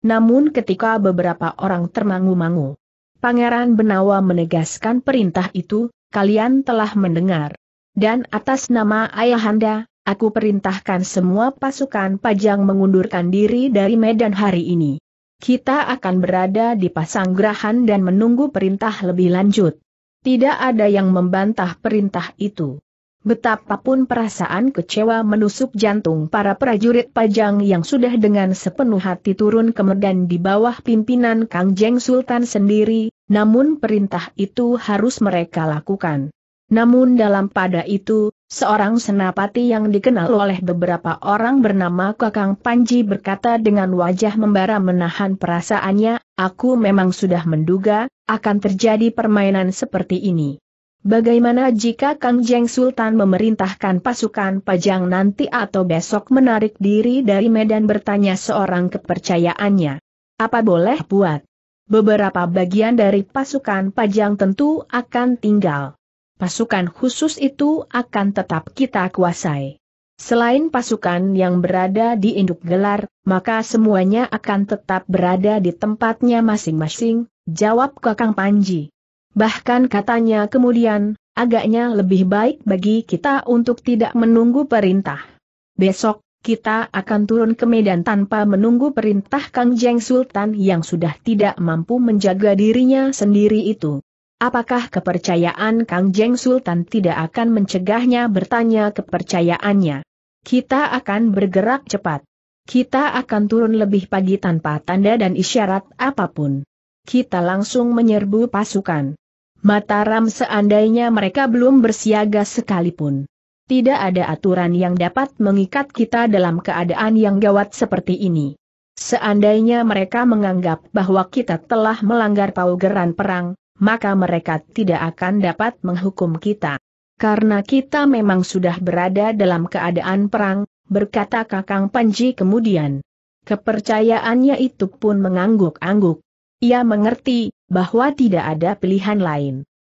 Speaker 1: namun ketika beberapa orang termangu-mangu. Pangeran Benawa menegaskan perintah itu, kalian telah mendengar. Dan atas nama Ayahanda, aku perintahkan semua pasukan pajang mengundurkan diri dari medan hari ini. Kita akan berada di Pasanggerahan dan menunggu perintah lebih lanjut. Tidak ada yang membantah perintah itu. Betapapun perasaan kecewa menusuk jantung para prajurit pajang yang sudah dengan sepenuh hati turun ke Medan di bawah pimpinan Kang Jeng Sultan sendiri, namun perintah itu harus mereka lakukan. Namun dalam pada itu, seorang senapati yang dikenal oleh beberapa orang bernama Kakang Panji berkata dengan wajah membara menahan perasaannya, aku memang sudah menduga, akan terjadi permainan seperti ini. Bagaimana jika Kang Jeng Sultan memerintahkan pasukan pajang nanti atau besok menarik diri dari medan bertanya seorang kepercayaannya? Apa boleh buat? Beberapa bagian dari pasukan pajang tentu akan tinggal. Pasukan khusus itu akan tetap kita kuasai. Selain pasukan yang berada di induk gelar, maka semuanya akan tetap berada di tempatnya masing-masing, jawab Kakang Panji. Bahkan katanya kemudian, agaknya lebih baik bagi kita untuk tidak menunggu perintah. Besok, kita akan turun ke Medan tanpa menunggu perintah Kang Jeng Sultan yang sudah tidak mampu menjaga dirinya sendiri itu. Apakah kepercayaan Kang Jeng Sultan tidak akan mencegahnya bertanya kepercayaannya? Kita akan bergerak cepat. Kita akan turun lebih pagi tanpa tanda dan isyarat apapun. Kita langsung menyerbu pasukan. Mataram seandainya mereka belum bersiaga sekalipun. Tidak ada aturan yang dapat mengikat kita dalam keadaan yang gawat seperti ini. Seandainya mereka menganggap bahwa kita telah melanggar paugeran perang, maka mereka tidak akan dapat menghukum kita. Karena kita memang sudah berada dalam keadaan perang, berkata Kakang Panji kemudian. Kepercayaannya itu pun mengangguk-angguk. Ia mengerti, bahwa tidak ada pilihan lain.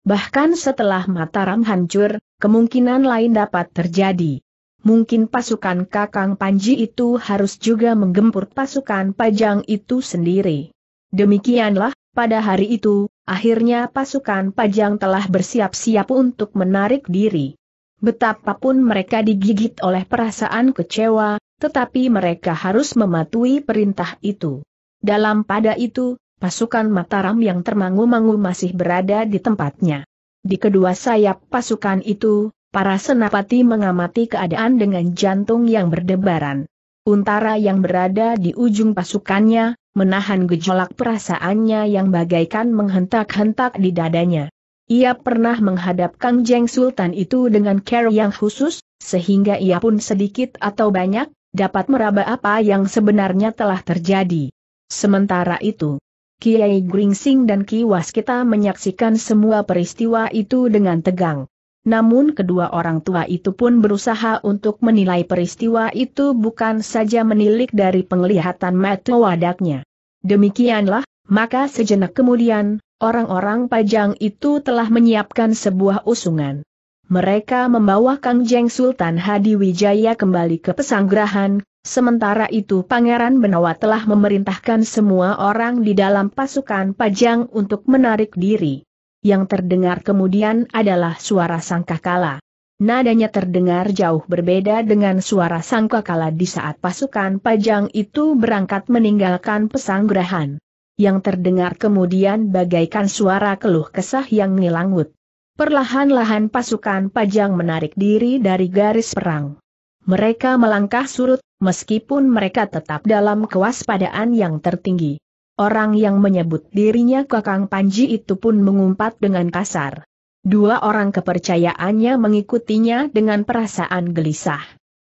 Speaker 1: Bahkan setelah Mataram hancur, kemungkinan lain dapat terjadi. Mungkin pasukan Kakang Panji itu harus juga menggempur pasukan Pajang itu sendiri. Demikianlah, pada hari itu, akhirnya pasukan Pajang telah bersiap-siap untuk menarik diri. Betapapun mereka digigit oleh perasaan kecewa, tetapi mereka harus mematuhi perintah itu. Dalam pada itu, pasukan Mataram yang termangu-mangu masih berada di tempatnya. Di kedua sayap pasukan itu, para senapati mengamati keadaan dengan jantung yang berdebaran. Untara yang berada di ujung pasukannya, menahan gejolak perasaannya yang bagaikan menghentak-hentak di dadanya. Ia pernah menghadap Kang Jeng Sultan itu dengan care yang khusus, sehingga ia pun sedikit atau banyak, dapat meraba apa yang sebenarnya telah terjadi. Sementara itu, Kiai Gringsing dan Ki Waskita menyaksikan semua peristiwa itu dengan tegang. Namun kedua orang tua itu pun berusaha untuk menilai peristiwa itu bukan saja menilik dari penglihatan mata wadaknya. Demikianlah, maka sejenak kemudian, orang-orang pajang itu telah menyiapkan sebuah usungan. Mereka membawa Kang Jeng Sultan Hadi Wijaya kembali ke pesanggrahan, Sementara itu Pangeran Benawa telah memerintahkan semua orang di dalam pasukan Pajang untuk menarik diri. Yang terdengar kemudian adalah suara sangkakala. Nadanya terdengar jauh berbeda dengan suara sangkakala di saat pasukan Pajang itu berangkat meninggalkan pesanggrahan. Yang terdengar kemudian bagaikan suara keluh kesah yang ngilangut. Perlahan-lahan pasukan Pajang menarik diri dari garis perang. Mereka melangkah surut, meskipun mereka tetap dalam kewaspadaan yang tertinggi. Orang yang menyebut dirinya Kakang Panji itu pun mengumpat dengan kasar. Dua orang kepercayaannya mengikutinya dengan perasaan gelisah.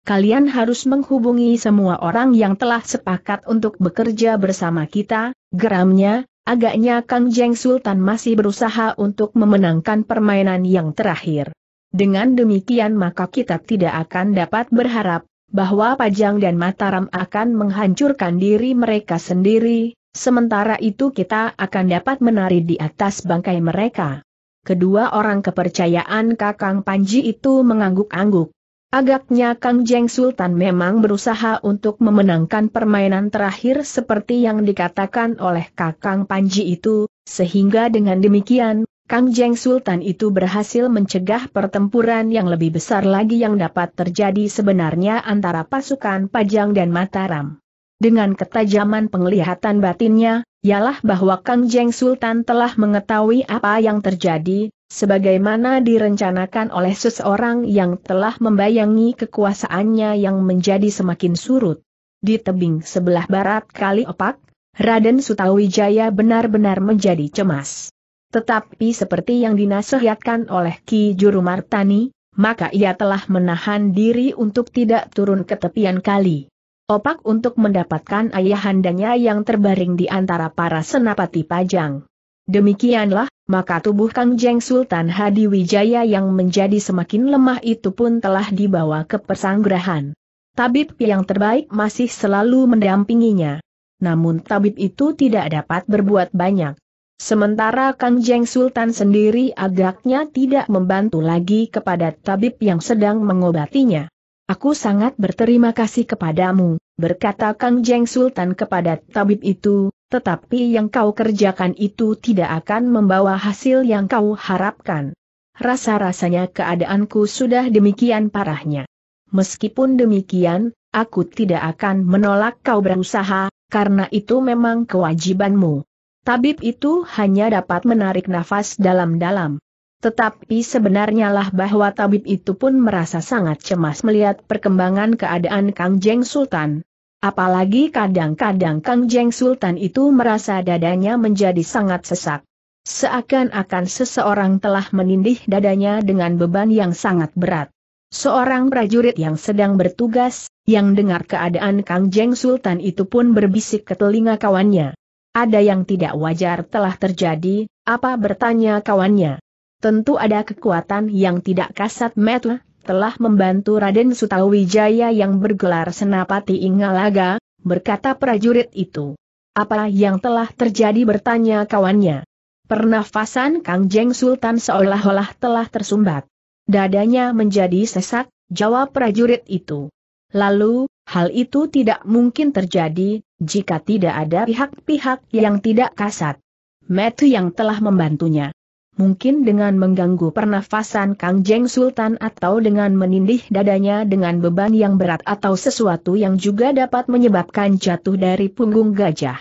Speaker 1: Kalian harus menghubungi semua orang yang telah sepakat untuk bekerja bersama kita, geramnya, agaknya Kang Jeng Sultan masih berusaha untuk memenangkan permainan yang terakhir. Dengan demikian maka kita tidak akan dapat berharap bahwa Pajang dan Mataram akan menghancurkan diri mereka sendiri, sementara itu kita akan dapat menari di atas bangkai mereka. Kedua orang kepercayaan Kakang Panji itu mengangguk-angguk. Agaknya Kang Jeng Sultan memang berusaha untuk memenangkan permainan terakhir seperti yang dikatakan oleh Kakang Panji itu, sehingga dengan demikian, Kang Jeng Sultan itu berhasil mencegah pertempuran yang lebih besar lagi yang dapat terjadi sebenarnya antara pasukan Pajang dan Mataram. Dengan ketajaman penglihatan batinnya, ialah bahwa Kang Jeng Sultan telah mengetahui apa yang terjadi, sebagaimana direncanakan oleh seseorang yang telah membayangi kekuasaannya yang menjadi semakin surut. Di tebing sebelah barat Kali Opak, Raden Sutawijaya benar-benar menjadi cemas. Tetapi seperti yang dinasehatkan oleh Ki Juru Martani, maka ia telah menahan diri untuk tidak turun ke tepian kali. Opak untuk mendapatkan ayahandanya yang terbaring di antara para senapati pajang. Demikianlah, maka tubuh Kang Jeng Sultan Hadi Wijaya yang menjadi semakin lemah itu pun telah dibawa ke persanggrahan. Tabib yang terbaik masih selalu mendampinginya. Namun tabib itu tidak dapat berbuat banyak. Sementara Kang Jeng Sultan sendiri agaknya tidak membantu lagi kepada tabib yang sedang mengobatinya. Aku sangat berterima kasih kepadamu, berkata Kang Jeng Sultan kepada tabib itu, tetapi yang kau kerjakan itu tidak akan membawa hasil yang kau harapkan. Rasa-rasanya keadaanku sudah demikian parahnya. Meskipun demikian, aku tidak akan menolak kau berusaha, karena itu memang kewajibanmu. Tabib itu hanya dapat menarik nafas dalam-dalam. Tetapi sebenarnya lah bahwa tabib itu pun merasa sangat cemas melihat perkembangan keadaan Kang Jeng Sultan. Apalagi kadang-kadang Kang Jeng Sultan itu merasa dadanya menjadi sangat sesak. Seakan-akan seseorang telah menindih dadanya dengan beban yang sangat berat. Seorang prajurit yang sedang bertugas, yang dengar keadaan Kang Jeng Sultan itu pun berbisik ke telinga kawannya. Ada yang tidak wajar telah terjadi, apa bertanya kawannya. Tentu ada kekuatan yang tidak kasat mata telah membantu Raden Sutawijaya yang bergelar Senapati Ingalaga, berkata prajurit itu. Apa yang telah terjadi bertanya kawannya. Pernafasan Kang Jeng Sultan seolah-olah telah tersumbat. Dadanya menjadi sesak, jawab prajurit itu. Lalu, hal itu tidak mungkin terjadi, jika tidak ada pihak-pihak yang tidak kasat. Metu yang telah membantunya. Mungkin dengan mengganggu pernafasan Kang Jeng Sultan atau dengan menindih dadanya dengan beban yang berat atau sesuatu yang juga dapat menyebabkan jatuh dari punggung gajah.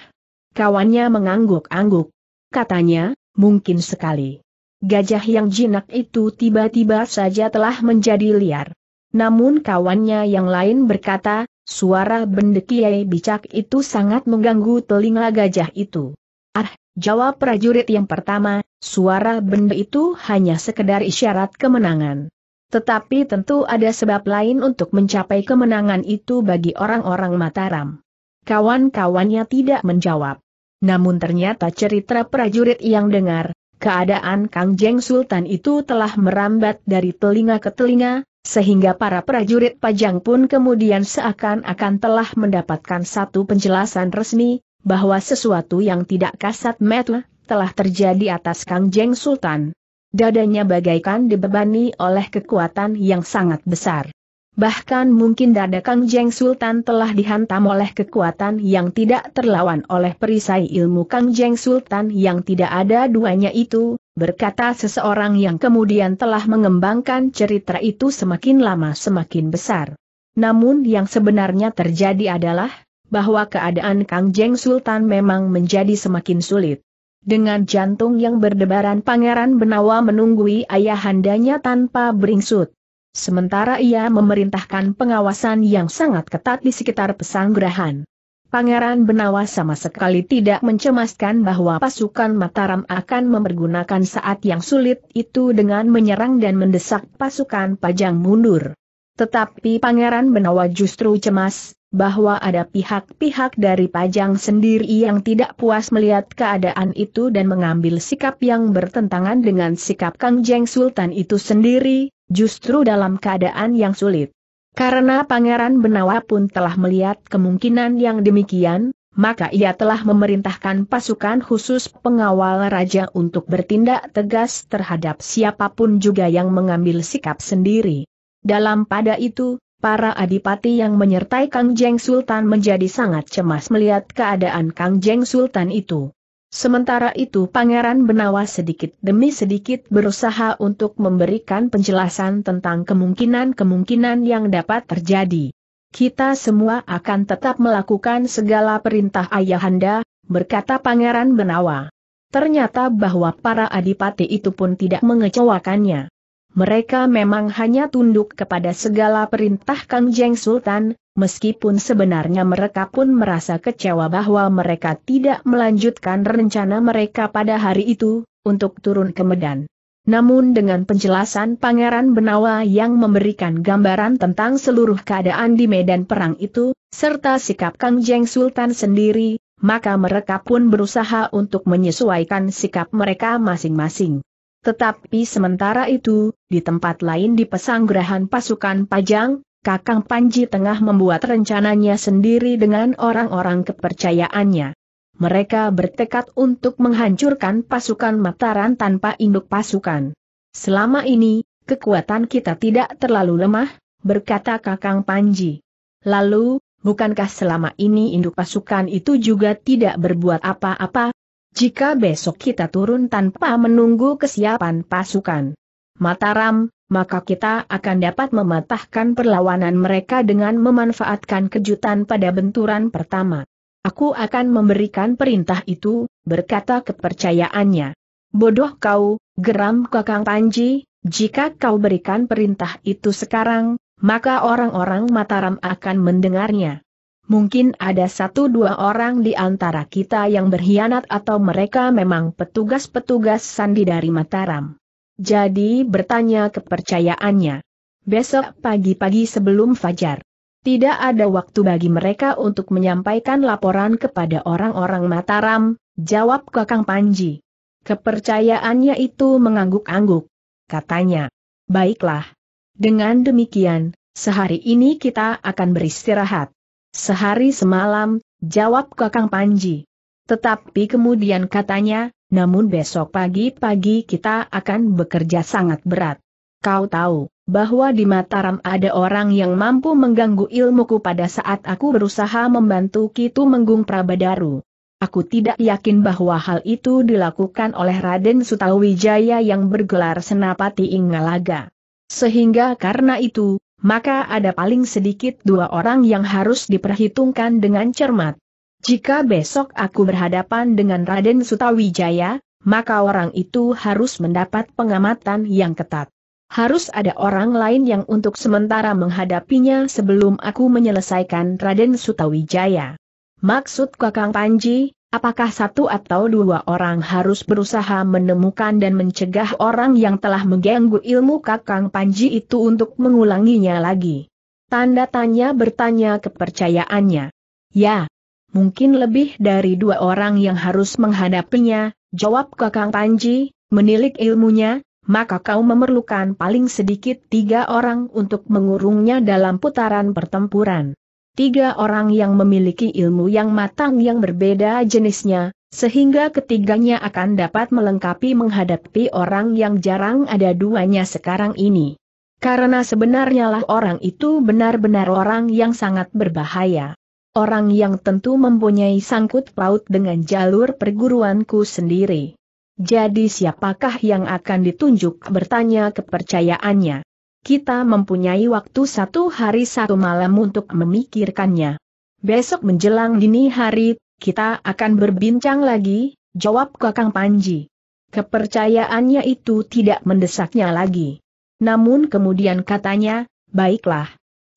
Speaker 1: Kawannya mengangguk-angguk. Katanya, mungkin sekali. Gajah yang jinak itu tiba-tiba saja telah menjadi liar. Namun kawannya yang lain berkata, suara bendekiai bicak itu sangat mengganggu telinga gajah itu. Ah, jawab prajurit yang pertama, suara benda itu hanya sekedar isyarat kemenangan. Tetapi tentu ada sebab lain untuk mencapai kemenangan itu bagi orang-orang Mataram. Kawan-kawannya tidak menjawab. Namun ternyata cerita prajurit yang dengar, keadaan Kang Jeng Sultan itu telah merambat dari telinga ke telinga, sehingga para prajurit pajang pun kemudian seakan-akan telah mendapatkan satu penjelasan resmi, bahwa sesuatu yang tidak kasat mata telah terjadi atas Kang Jeng Sultan. Dadanya bagaikan dibebani oleh kekuatan yang sangat besar. Bahkan mungkin dada Kang Jeng Sultan telah dihantam oleh kekuatan yang tidak terlawan oleh perisai ilmu Kang Jeng Sultan yang tidak ada duanya itu, berkata seseorang yang kemudian telah mengembangkan cerita itu semakin lama semakin besar. Namun yang sebenarnya terjadi adalah, bahwa keadaan Kang Jeng Sultan memang menjadi semakin sulit. Dengan jantung yang berdebaran Pangeran Benawa menunggui ayahandanya tanpa beringsut. Sementara ia memerintahkan pengawasan yang sangat ketat di sekitar pesanggrahan. Pangeran Benawa sama sekali tidak mencemaskan bahwa pasukan Mataram akan mempergunakan saat yang sulit itu dengan menyerang dan mendesak pasukan Pajang mundur. Tetapi Pangeran Benawa justru cemas, bahwa ada pihak-pihak dari Pajang sendiri yang tidak puas melihat keadaan itu dan mengambil sikap yang bertentangan dengan sikap Kang Jeng Sultan itu sendiri, justru dalam keadaan yang sulit. Karena Pangeran Benawa pun telah melihat kemungkinan yang demikian, maka ia telah memerintahkan pasukan khusus pengawal raja untuk bertindak tegas terhadap siapapun juga yang mengambil sikap sendiri. Dalam pada itu, para adipati yang menyertai Kangjeng Sultan menjadi sangat cemas melihat keadaan Kangjeng Sultan itu. Sementara itu Pangeran Benawa sedikit demi sedikit berusaha untuk memberikan penjelasan tentang kemungkinan-kemungkinan yang dapat terjadi. Kita semua akan tetap melakukan segala perintah ayahanda, berkata Pangeran Benawa. Ternyata bahwa para adipati itu pun tidak mengecewakannya. Mereka memang hanya tunduk kepada segala perintah Kang Jeng Sultan, meskipun sebenarnya mereka pun merasa kecewa bahwa mereka tidak melanjutkan rencana mereka pada hari itu, untuk turun ke Medan. Namun dengan penjelasan Pangeran Benawa yang memberikan gambaran tentang seluruh keadaan di medan perang itu, serta sikap Kang Jeng Sultan sendiri, maka mereka pun berusaha untuk menyesuaikan sikap mereka masing-masing. Tetapi sementara itu, di tempat lain di Pesanggerahan pasukan Pajang, Kakang Panji tengah membuat rencananya sendiri dengan orang-orang kepercayaannya. Mereka bertekad untuk menghancurkan pasukan Mataram tanpa induk pasukan. Selama ini, kekuatan kita tidak terlalu lemah, berkata Kakang Panji. Lalu, bukankah selama ini induk pasukan itu juga tidak berbuat apa-apa? Jika besok kita turun tanpa menunggu kesiapan pasukan. Mataram, maka kita akan dapat mematahkan perlawanan mereka dengan memanfaatkan kejutan pada benturan pertama. Aku akan memberikan perintah itu, berkata kepercayaannya. Bodoh kau, geram kakang Panji, jika kau berikan perintah itu sekarang, maka orang-orang Mataram akan mendengarnya. Mungkin ada satu dua orang di antara kita yang berkhianat atau mereka memang petugas-petugas sandi dari Mataram. Jadi bertanya kepercayaannya. Besok pagi-pagi sebelum fajar. Tidak ada waktu bagi mereka untuk menyampaikan laporan kepada orang-orang Mataram, jawab Kakang Panji. Kepercayaannya itu mengangguk-angguk. Katanya, baiklah. Dengan demikian, sehari ini kita akan beristirahat. Sehari semalam, jawab Kakang Panji. Tetapi kemudian katanya, namun besok pagi-pagi kita akan bekerja sangat berat. Kau tahu, bahwa di Mataram ada orang yang mampu mengganggu ilmuku pada saat aku berusaha membantu Kitu Menggung Prabadaru. Aku tidak yakin bahwa hal itu dilakukan oleh Raden Sutawijaya yang bergelar Senapati Ingalaga. Sehingga karena itu, maka ada paling sedikit dua orang yang harus diperhitungkan dengan cermat. Jika besok aku berhadapan dengan Raden Sutawijaya, maka orang itu harus mendapat pengamatan yang ketat. Harus ada orang lain yang untuk sementara menghadapinya sebelum aku menyelesaikan Raden Sutawijaya. Maksud Kakang Panji, apakah satu atau dua orang harus berusaha menemukan dan mencegah orang yang telah mengganggu ilmu Kakang Panji itu untuk mengulanginya lagi? Tanda tanya bertanya kepercayaannya. Ya, mungkin lebih dari dua orang yang harus menghadapinya, jawab Kakang Panji, menilik ilmunya, maka kau memerlukan paling sedikit tiga orang untuk mengurungnya dalam putaran pertempuran. Tiga orang yang memiliki ilmu yang matang yang berbeda jenisnya, sehingga ketiganya akan dapat melengkapi menghadapi orang yang jarang ada duanya sekarang ini. Karena sebenarnya lah orang itu benar-benar orang yang sangat berbahaya orang yang tentu mempunyai sangkut paut dengan jalur perguruanku sendiri. Jadi siapakah yang akan ditunjuk bertanya kepercayaannya? Kita mempunyai waktu satu hari satu malam untuk memikirkannya. Besok menjelang dini hari, kita akan berbincang lagi, jawab Kakang Panji. Kepercayaannya itu tidak mendesaknya lagi. Namun kemudian katanya, baiklah,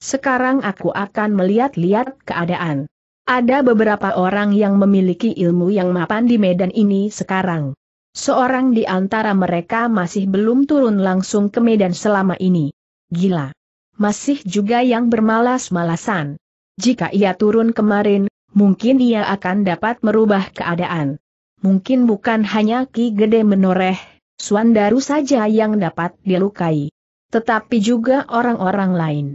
Speaker 1: sekarang aku akan melihat-lihat keadaan. Ada beberapa orang yang memiliki ilmu yang mapan di medan ini sekarang. Seorang di antara mereka masih belum turun langsung ke medan selama ini. Gila. Masih juga yang bermalas-malasan. Jika ia turun kemarin, mungkin ia akan dapat merubah keadaan. Mungkin bukan hanya Ki Gede menoreh, Suandaru saja yang dapat dilukai. Tetapi juga orang-orang lain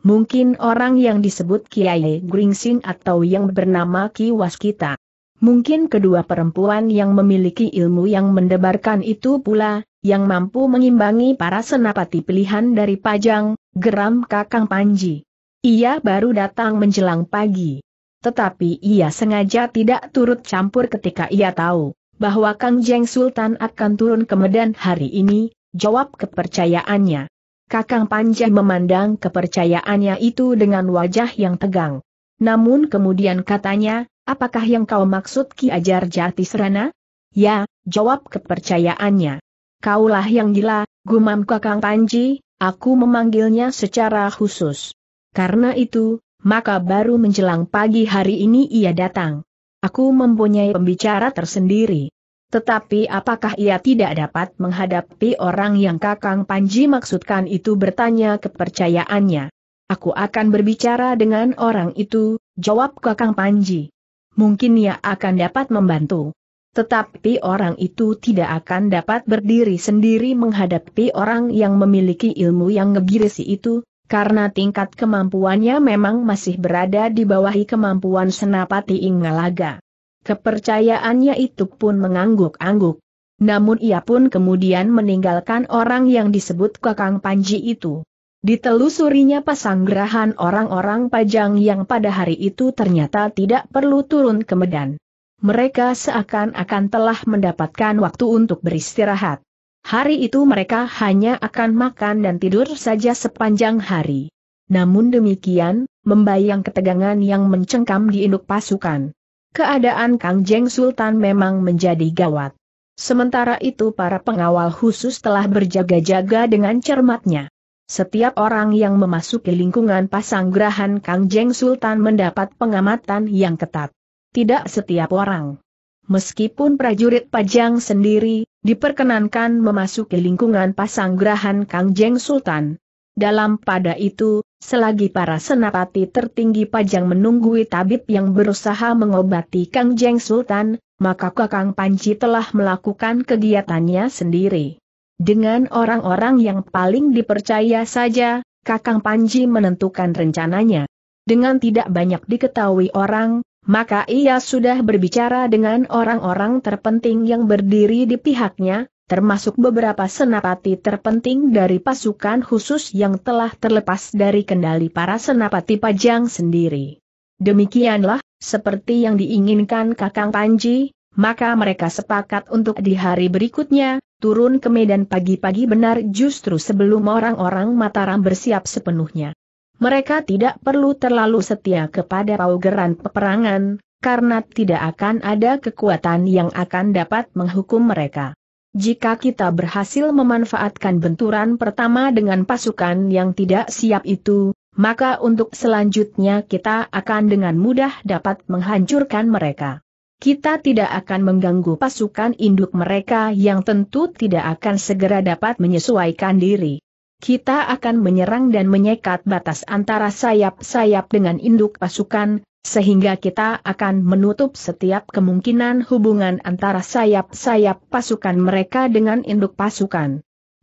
Speaker 1: mungkin orang yang disebut Kiai Gringsing atau yang bernama Ki Waskita. Mungkin kedua perempuan yang memiliki ilmu yang mendebarkan itu pula, yang mampu mengimbangi para senapati pilihan dari Pajang, geram Kakang Panji. Ia baru datang menjelang pagi. Tetapi ia sengaja tidak turut campur ketika ia tahu bahwa Kang Jeng Sultan akan turun ke Medan hari ini, jawab kepercayaannya. Kakang Panji memandang kepercayaannya itu dengan wajah yang tegang. Namun kemudian katanya, apakah yang kau maksud Ki Ajar Jati Serana? Ya, jawab kepercayaannya. Kaulah yang gila, gumam Kakang Panji, aku memanggilnya secara khusus. Karena itu, maka baru menjelang pagi hari ini ia datang. Aku mempunyai pembicara tersendiri. Tetapi apakah ia tidak dapat menghadapi orang yang Kakang Panji maksudkan itu bertanya kepercayaannya. Aku akan berbicara dengan orang itu, jawab Kakang Panji. Mungkin ia akan dapat membantu. Tetapi orang itu tidak akan dapat berdiri sendiri menghadapi orang yang memiliki ilmu yang ngegirisi itu, karena tingkat kemampuannya memang masih berada di bawah kemampuan Senapati Ingalaga. Kepercayaannya itu pun mengangguk-angguk. Namun ia pun kemudian meninggalkan orang yang disebut Kakang Panji itu. Ditelusurinya gerahan orang-orang pajang yang pada hari itu ternyata tidak perlu turun ke Medan. Mereka seakan-akan telah mendapatkan waktu untuk beristirahat. Hari itu mereka hanya akan makan dan tidur saja sepanjang hari. Namun demikian, membayang ketegangan yang mencengkam di induk pasukan keadaan Kangjeng Sultan memang menjadi gawat. Sementara itu para pengawal khusus telah berjaga-jaga dengan cermatnya. Setiap orang yang memasuki lingkungan pasanggrahan Kangjeng Sultan mendapat pengamatan yang ketat. Tidak setiap orang. Meskipun prajurit Pajang sendiri, diperkenankan memasuki lingkungan pasanggrahan Kangjeng Sultan. Dalam pada itu, Selagi para senapati tertinggi Pajang menunggui tabib yang berusaha mengobati Kang Jeng Sultan, maka Kakang Panji telah melakukan kegiatannya sendiri. Dengan orang-orang yang paling dipercaya saja, Kakang Panji menentukan rencananya. Dengan tidak banyak diketahui orang, maka ia sudah berbicara dengan orang-orang terpenting yang berdiri di pihaknya, termasuk beberapa senapati terpenting dari pasukan khusus yang telah terlepas dari kendali para senapati pajang sendiri. Demikianlah, seperti yang diinginkan Kakang Panji, maka mereka sepakat untuk di hari berikutnya, turun ke medan pagi-pagi benar justru sebelum orang-orang Mataram bersiap sepenuhnya. Mereka tidak perlu terlalu setia kepada paugeran peperangan, karena tidak akan ada kekuatan yang akan dapat menghukum mereka. Jika kita berhasil memanfaatkan benturan pertama dengan pasukan yang tidak siap itu, maka untuk selanjutnya kita akan dengan mudah dapat menghancurkan mereka. Kita tidak akan mengganggu pasukan induk mereka yang tentu tidak akan segera dapat menyesuaikan diri. Kita akan menyerang dan menyekat batas antara sayap-sayap dengan induk pasukan, sehingga kita akan menutup setiap kemungkinan hubungan antara sayap-sayap pasukan mereka dengan induk pasukan.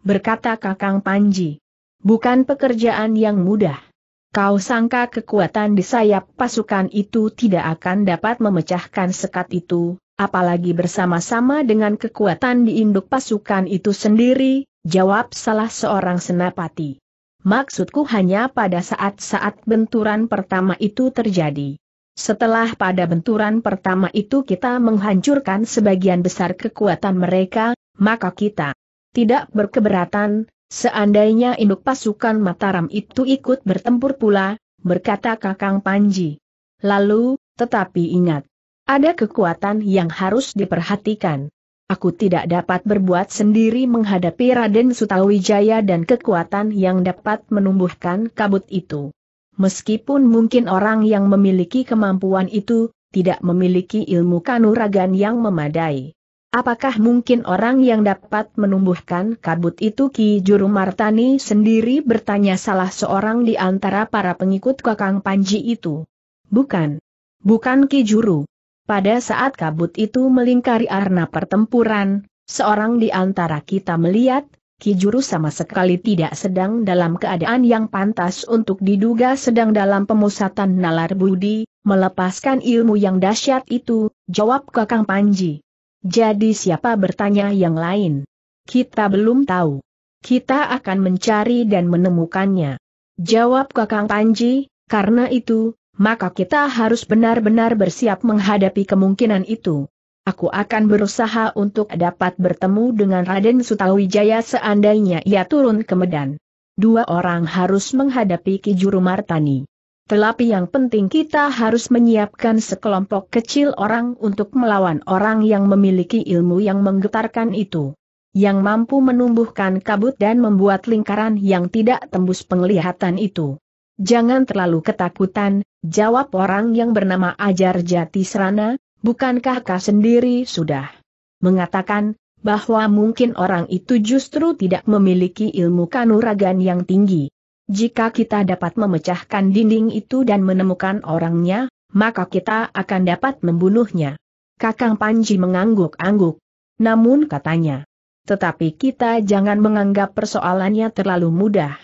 Speaker 1: Berkata Kakang Panji. Bukan pekerjaan yang mudah. Kau sangka kekuatan di sayap pasukan itu tidak akan dapat memecahkan sekat itu, apalagi bersama-sama dengan kekuatan di induk pasukan itu sendiri, jawab salah seorang senapati. Maksudku hanya pada saat-saat benturan pertama itu terjadi. Setelah pada benturan pertama itu kita menghancurkan sebagian besar kekuatan mereka, maka kita tidak berkeberatan, seandainya induk pasukan Mataram itu ikut bertempur pula, berkata Kakang Panji. Lalu, tetapi ingat, ada kekuatan yang harus diperhatikan. Aku tidak dapat berbuat sendiri menghadapi Raden Sutawijaya dan kekuatan yang dapat menumbuhkan kabut itu. Meskipun mungkin orang yang memiliki kemampuan itu, tidak memiliki ilmu kanuragan yang memadai. Apakah mungkin orang yang dapat menumbuhkan kabut itu Ki Juru Martani sendiri bertanya salah seorang di antara para pengikut Kakang Panji itu? Bukan. Bukan Ki Juru. Pada saat kabut itu melingkari arena pertempuran, seorang di antara kita melihat, Kijuru sama sekali tidak sedang dalam keadaan yang pantas untuk diduga sedang dalam pemusatan nalar budi, melepaskan ilmu yang dahsyat itu, jawab Kakang Panji. Jadi siapa bertanya yang lain? Kita belum tahu. Kita akan mencari dan menemukannya. Jawab Kakang Panji, karena itu, maka kita harus benar-benar bersiap menghadapi kemungkinan itu. Aku akan berusaha untuk dapat bertemu dengan Raden Sutawijaya seandainya ia turun ke Medan. Dua orang harus menghadapi Kijuru Martani. Tetapi yang penting kita harus menyiapkan sekelompok kecil orang untuk melawan orang yang memiliki ilmu yang menggetarkan itu. Yang mampu menumbuhkan kabut dan membuat lingkaran yang tidak tembus penglihatan itu. Jangan terlalu ketakutan, jawab orang yang bernama Ajar Jati Serana, bukankah kau sendiri sudah mengatakan bahwa mungkin orang itu justru tidak memiliki ilmu kanuragan yang tinggi? Jika kita dapat memecahkan dinding itu dan menemukan orangnya, maka kita akan dapat membunuhnya. Kakang Panji mengangguk-angguk. Namun katanya, tetapi kita jangan menganggap persoalannya terlalu mudah.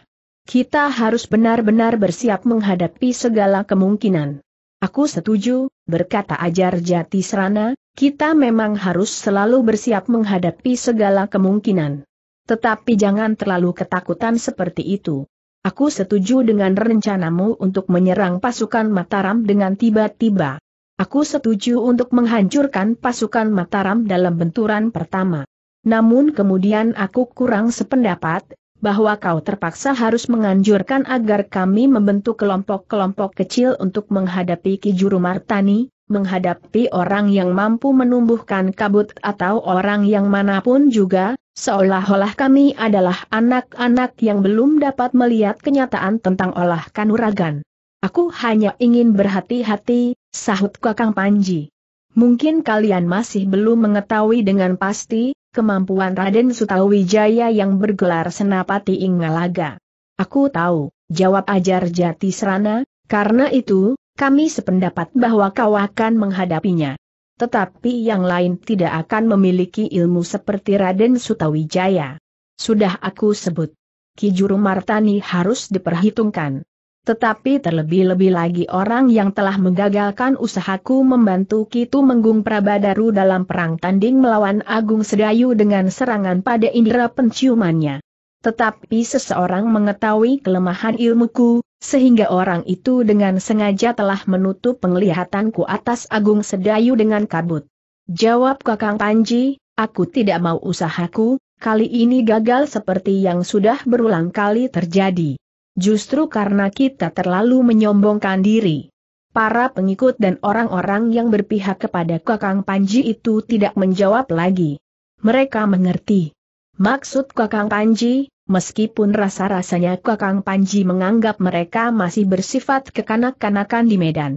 Speaker 1: Kita harus benar-benar bersiap menghadapi segala kemungkinan. Aku setuju, berkata Ajar Jati Serana, kita memang harus selalu bersiap menghadapi segala kemungkinan. Tetapi jangan terlalu ketakutan seperti itu. Aku setuju dengan rencanamu untuk menyerang pasukan Mataram dengan tiba-tiba. Aku setuju untuk menghancurkan pasukan Mataram dalam benturan pertama. Namun kemudian aku kurang sependapat, bahwa kau terpaksa harus menganjurkan agar kami membentuk kelompok-kelompok kecil untuk menghadapi Kijuru Martani, menghadapi orang yang mampu menumbuhkan kabut atau orang yang manapun juga, seolah-olah kami adalah anak-anak yang belum dapat melihat kenyataan tentang olah kanuragan. Aku hanya ingin berhati-hati, sahut Kakang Panji. Mungkin kalian masih belum mengetahui dengan pasti, kemampuan Raden Sutawijaya yang bergelar Senapati Ingalaga. Aku tahu, jawab Ajar Jati Serana, karena itu, kami sependapat bahwa kau akan menghadapinya. Tetapi yang lain tidak akan memiliki ilmu seperti Raden Sutawijaya. Sudah aku sebut. Kijuru Martani harus diperhitungkan. Tetapi terlebih-lebih lagi orang yang telah menggagalkan usahaku membantu Kitu Menggung Prabadaru dalam perang tanding melawan Agung Sedayu dengan serangan pada indera penciumannya. Tetapi seseorang mengetahui kelemahan ilmuku, sehingga orang itu dengan sengaja telah menutup penglihatanku atas Agung Sedayu dengan kabut. Jawab Kakang Panji, aku tidak mau usahaku, kali ini gagal seperti yang sudah berulang kali terjadi. Justru karena kita terlalu menyombongkan diri. Para pengikut dan orang-orang yang berpihak kepada Kakang Panji itu tidak menjawab lagi. Mereka mengerti. Maksud Kakang Panji, meskipun rasa-rasanya Kakang Panji menganggap mereka masih bersifat kekanak-kanakan di Medan.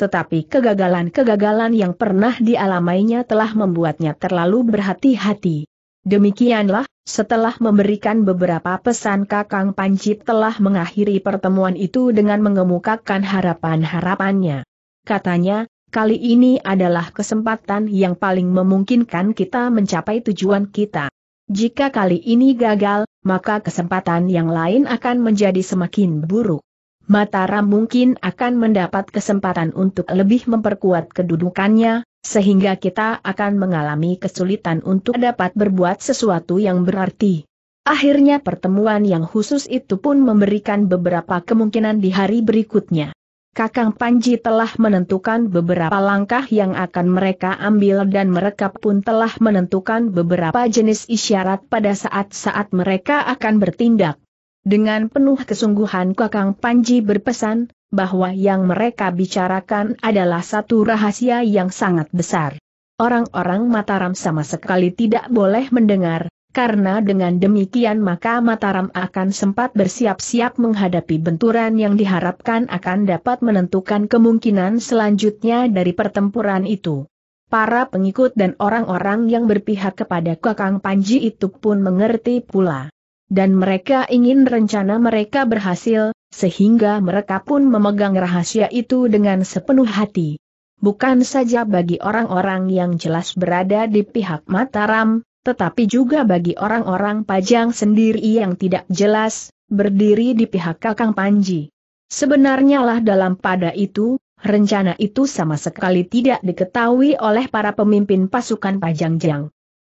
Speaker 1: Tetapi kegagalan-kegagalan yang pernah dialamainya telah membuatnya terlalu berhati-hati. Demikianlah, setelah memberikan beberapa pesan Kakang Panci telah mengakhiri pertemuan itu dengan mengemukakan harapan-harapannya. Katanya, kali ini adalah kesempatan yang paling memungkinkan kita mencapai tujuan kita. Jika kali ini gagal, maka kesempatan yang lain akan menjadi semakin buruk. Mataram mungkin akan mendapat kesempatan untuk lebih memperkuat kedudukannya, sehingga kita akan mengalami kesulitan untuk dapat berbuat sesuatu yang berarti. Akhirnya pertemuan yang khusus itu pun memberikan beberapa kemungkinan di hari berikutnya. Kakang Panji telah menentukan beberapa langkah yang akan mereka ambil dan mereka pun telah menentukan beberapa jenis isyarat pada saat-saat mereka akan bertindak. Dengan penuh kesungguhan Kakang Panji berpesan, bahwa yang mereka bicarakan adalah satu rahasia yang sangat besar. Orang-orang Mataram sama sekali tidak boleh mendengar, karena dengan demikian maka Mataram akan sempat bersiap-siap menghadapi benturan yang diharapkan akan dapat menentukan kemungkinan selanjutnya dari pertempuran itu. Para pengikut dan orang-orang yang berpihak kepada Kakang Panji itu pun mengerti pula dan mereka ingin rencana mereka berhasil, sehingga mereka pun memegang rahasia itu dengan sepenuh hati. Bukan saja bagi orang-orang yang jelas berada di pihak Mataram, tetapi juga bagi orang-orang pajang sendiri yang tidak jelas, berdiri di pihak Kakang Panji. Sebenarnya lah dalam pada itu, rencana itu sama sekali tidak diketahui oleh para pemimpin pasukan pajang jang.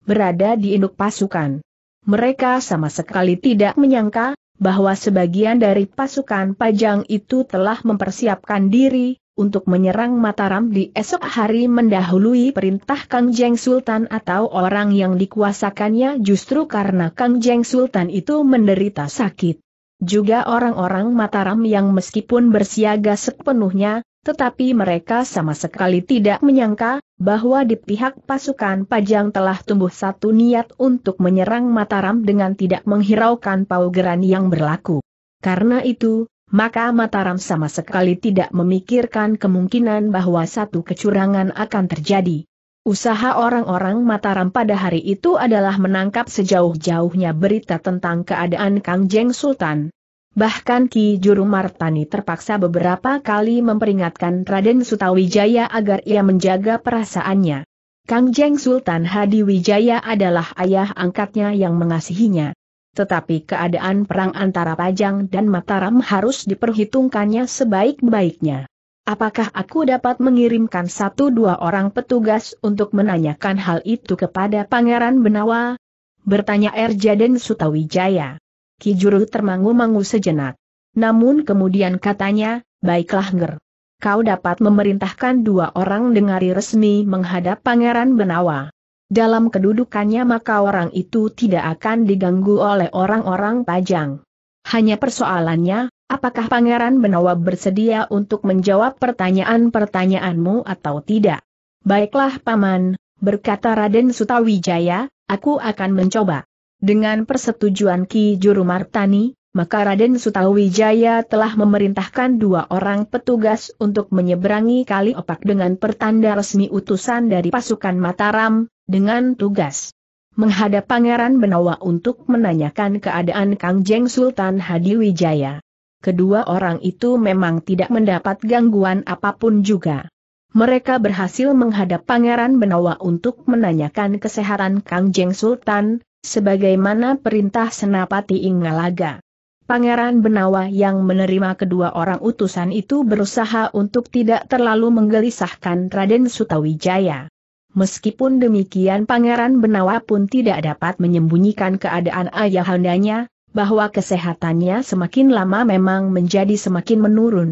Speaker 1: Berada di induk pasukan. Mereka sama sekali tidak menyangka bahwa sebagian dari pasukan Pajang itu telah mempersiapkan diri untuk menyerang Mataram di esok hari mendahului perintah Kang Jeng Sultan atau orang yang dikuasakannya justru karena Kang Jeng Sultan itu menderita sakit. Juga orang-orang Mataram yang meskipun bersiaga sepenuhnya, tetapi mereka sama sekali tidak menyangka, bahwa di pihak pasukan Pajang telah tumbuh satu niat untuk menyerang Mataram dengan tidak menghiraukan paugeran yang berlaku. Karena itu, maka Mataram sama sekali tidak memikirkan kemungkinan bahwa satu kecurangan akan terjadi. Usaha orang-orang Mataram pada hari itu adalah menangkap sejauh-jauhnya berita tentang keadaan Kang Jeng Sultan. Bahkan Ki Juru Martani terpaksa beberapa kali memperingatkan Raden Sutawijaya agar ia menjaga perasaannya. Kang Jeng Sultan Hadi Wijaya adalah ayah angkatnya yang mengasihinya. Tetapi keadaan perang antara Pajang dan Mataram harus diperhitungkannya sebaik-baiknya. Apakah aku dapat mengirimkan satu dua orang petugas untuk menanyakan hal itu kepada Pangeran Benawa? Bertanya Erjaden Sutawijaya. Kijuru termangu-mangu sejenak. Namun kemudian katanya, baiklah Nger. Kau dapat memerintahkan dua orang dengari resmi menghadap Pangeran Benawa. Dalam kedudukannya maka orang itu tidak akan diganggu oleh orang-orang pajang. Hanya persoalannya, apakah Pangeran Benawa bersedia untuk menjawab pertanyaan-pertanyaanmu atau tidak? Baiklah Paman, berkata Raden Sutawijaya, aku akan mencoba. Dengan persetujuan Ki Juru Martani, maka Raden Sutawijaya telah memerintahkan dua orang petugas untuk menyeberangi Kali Opak dengan pertanda resmi utusan dari pasukan Mataram, dengan tugas menghadap Pangeran Benawa untuk menanyakan keadaan Kang Jeng Sultan Hadiwijaya. Kedua orang itu memang tidak mendapat gangguan apapun juga. Mereka berhasil menghadap Pangeran Benawa untuk menanyakan kesehatan Kang Jeng Sultan, sebagaimana perintah Senapati Ingalaga. Pangeran Benawa yang menerima kedua orang utusan itu berusaha untuk tidak terlalu menggelisahkan Raden Sutawijaya. Meskipun demikian Pangeran Benawa pun tidak dapat menyembunyikan keadaan ayahandanya, bahwa kesehatannya semakin lama memang menjadi semakin menurun.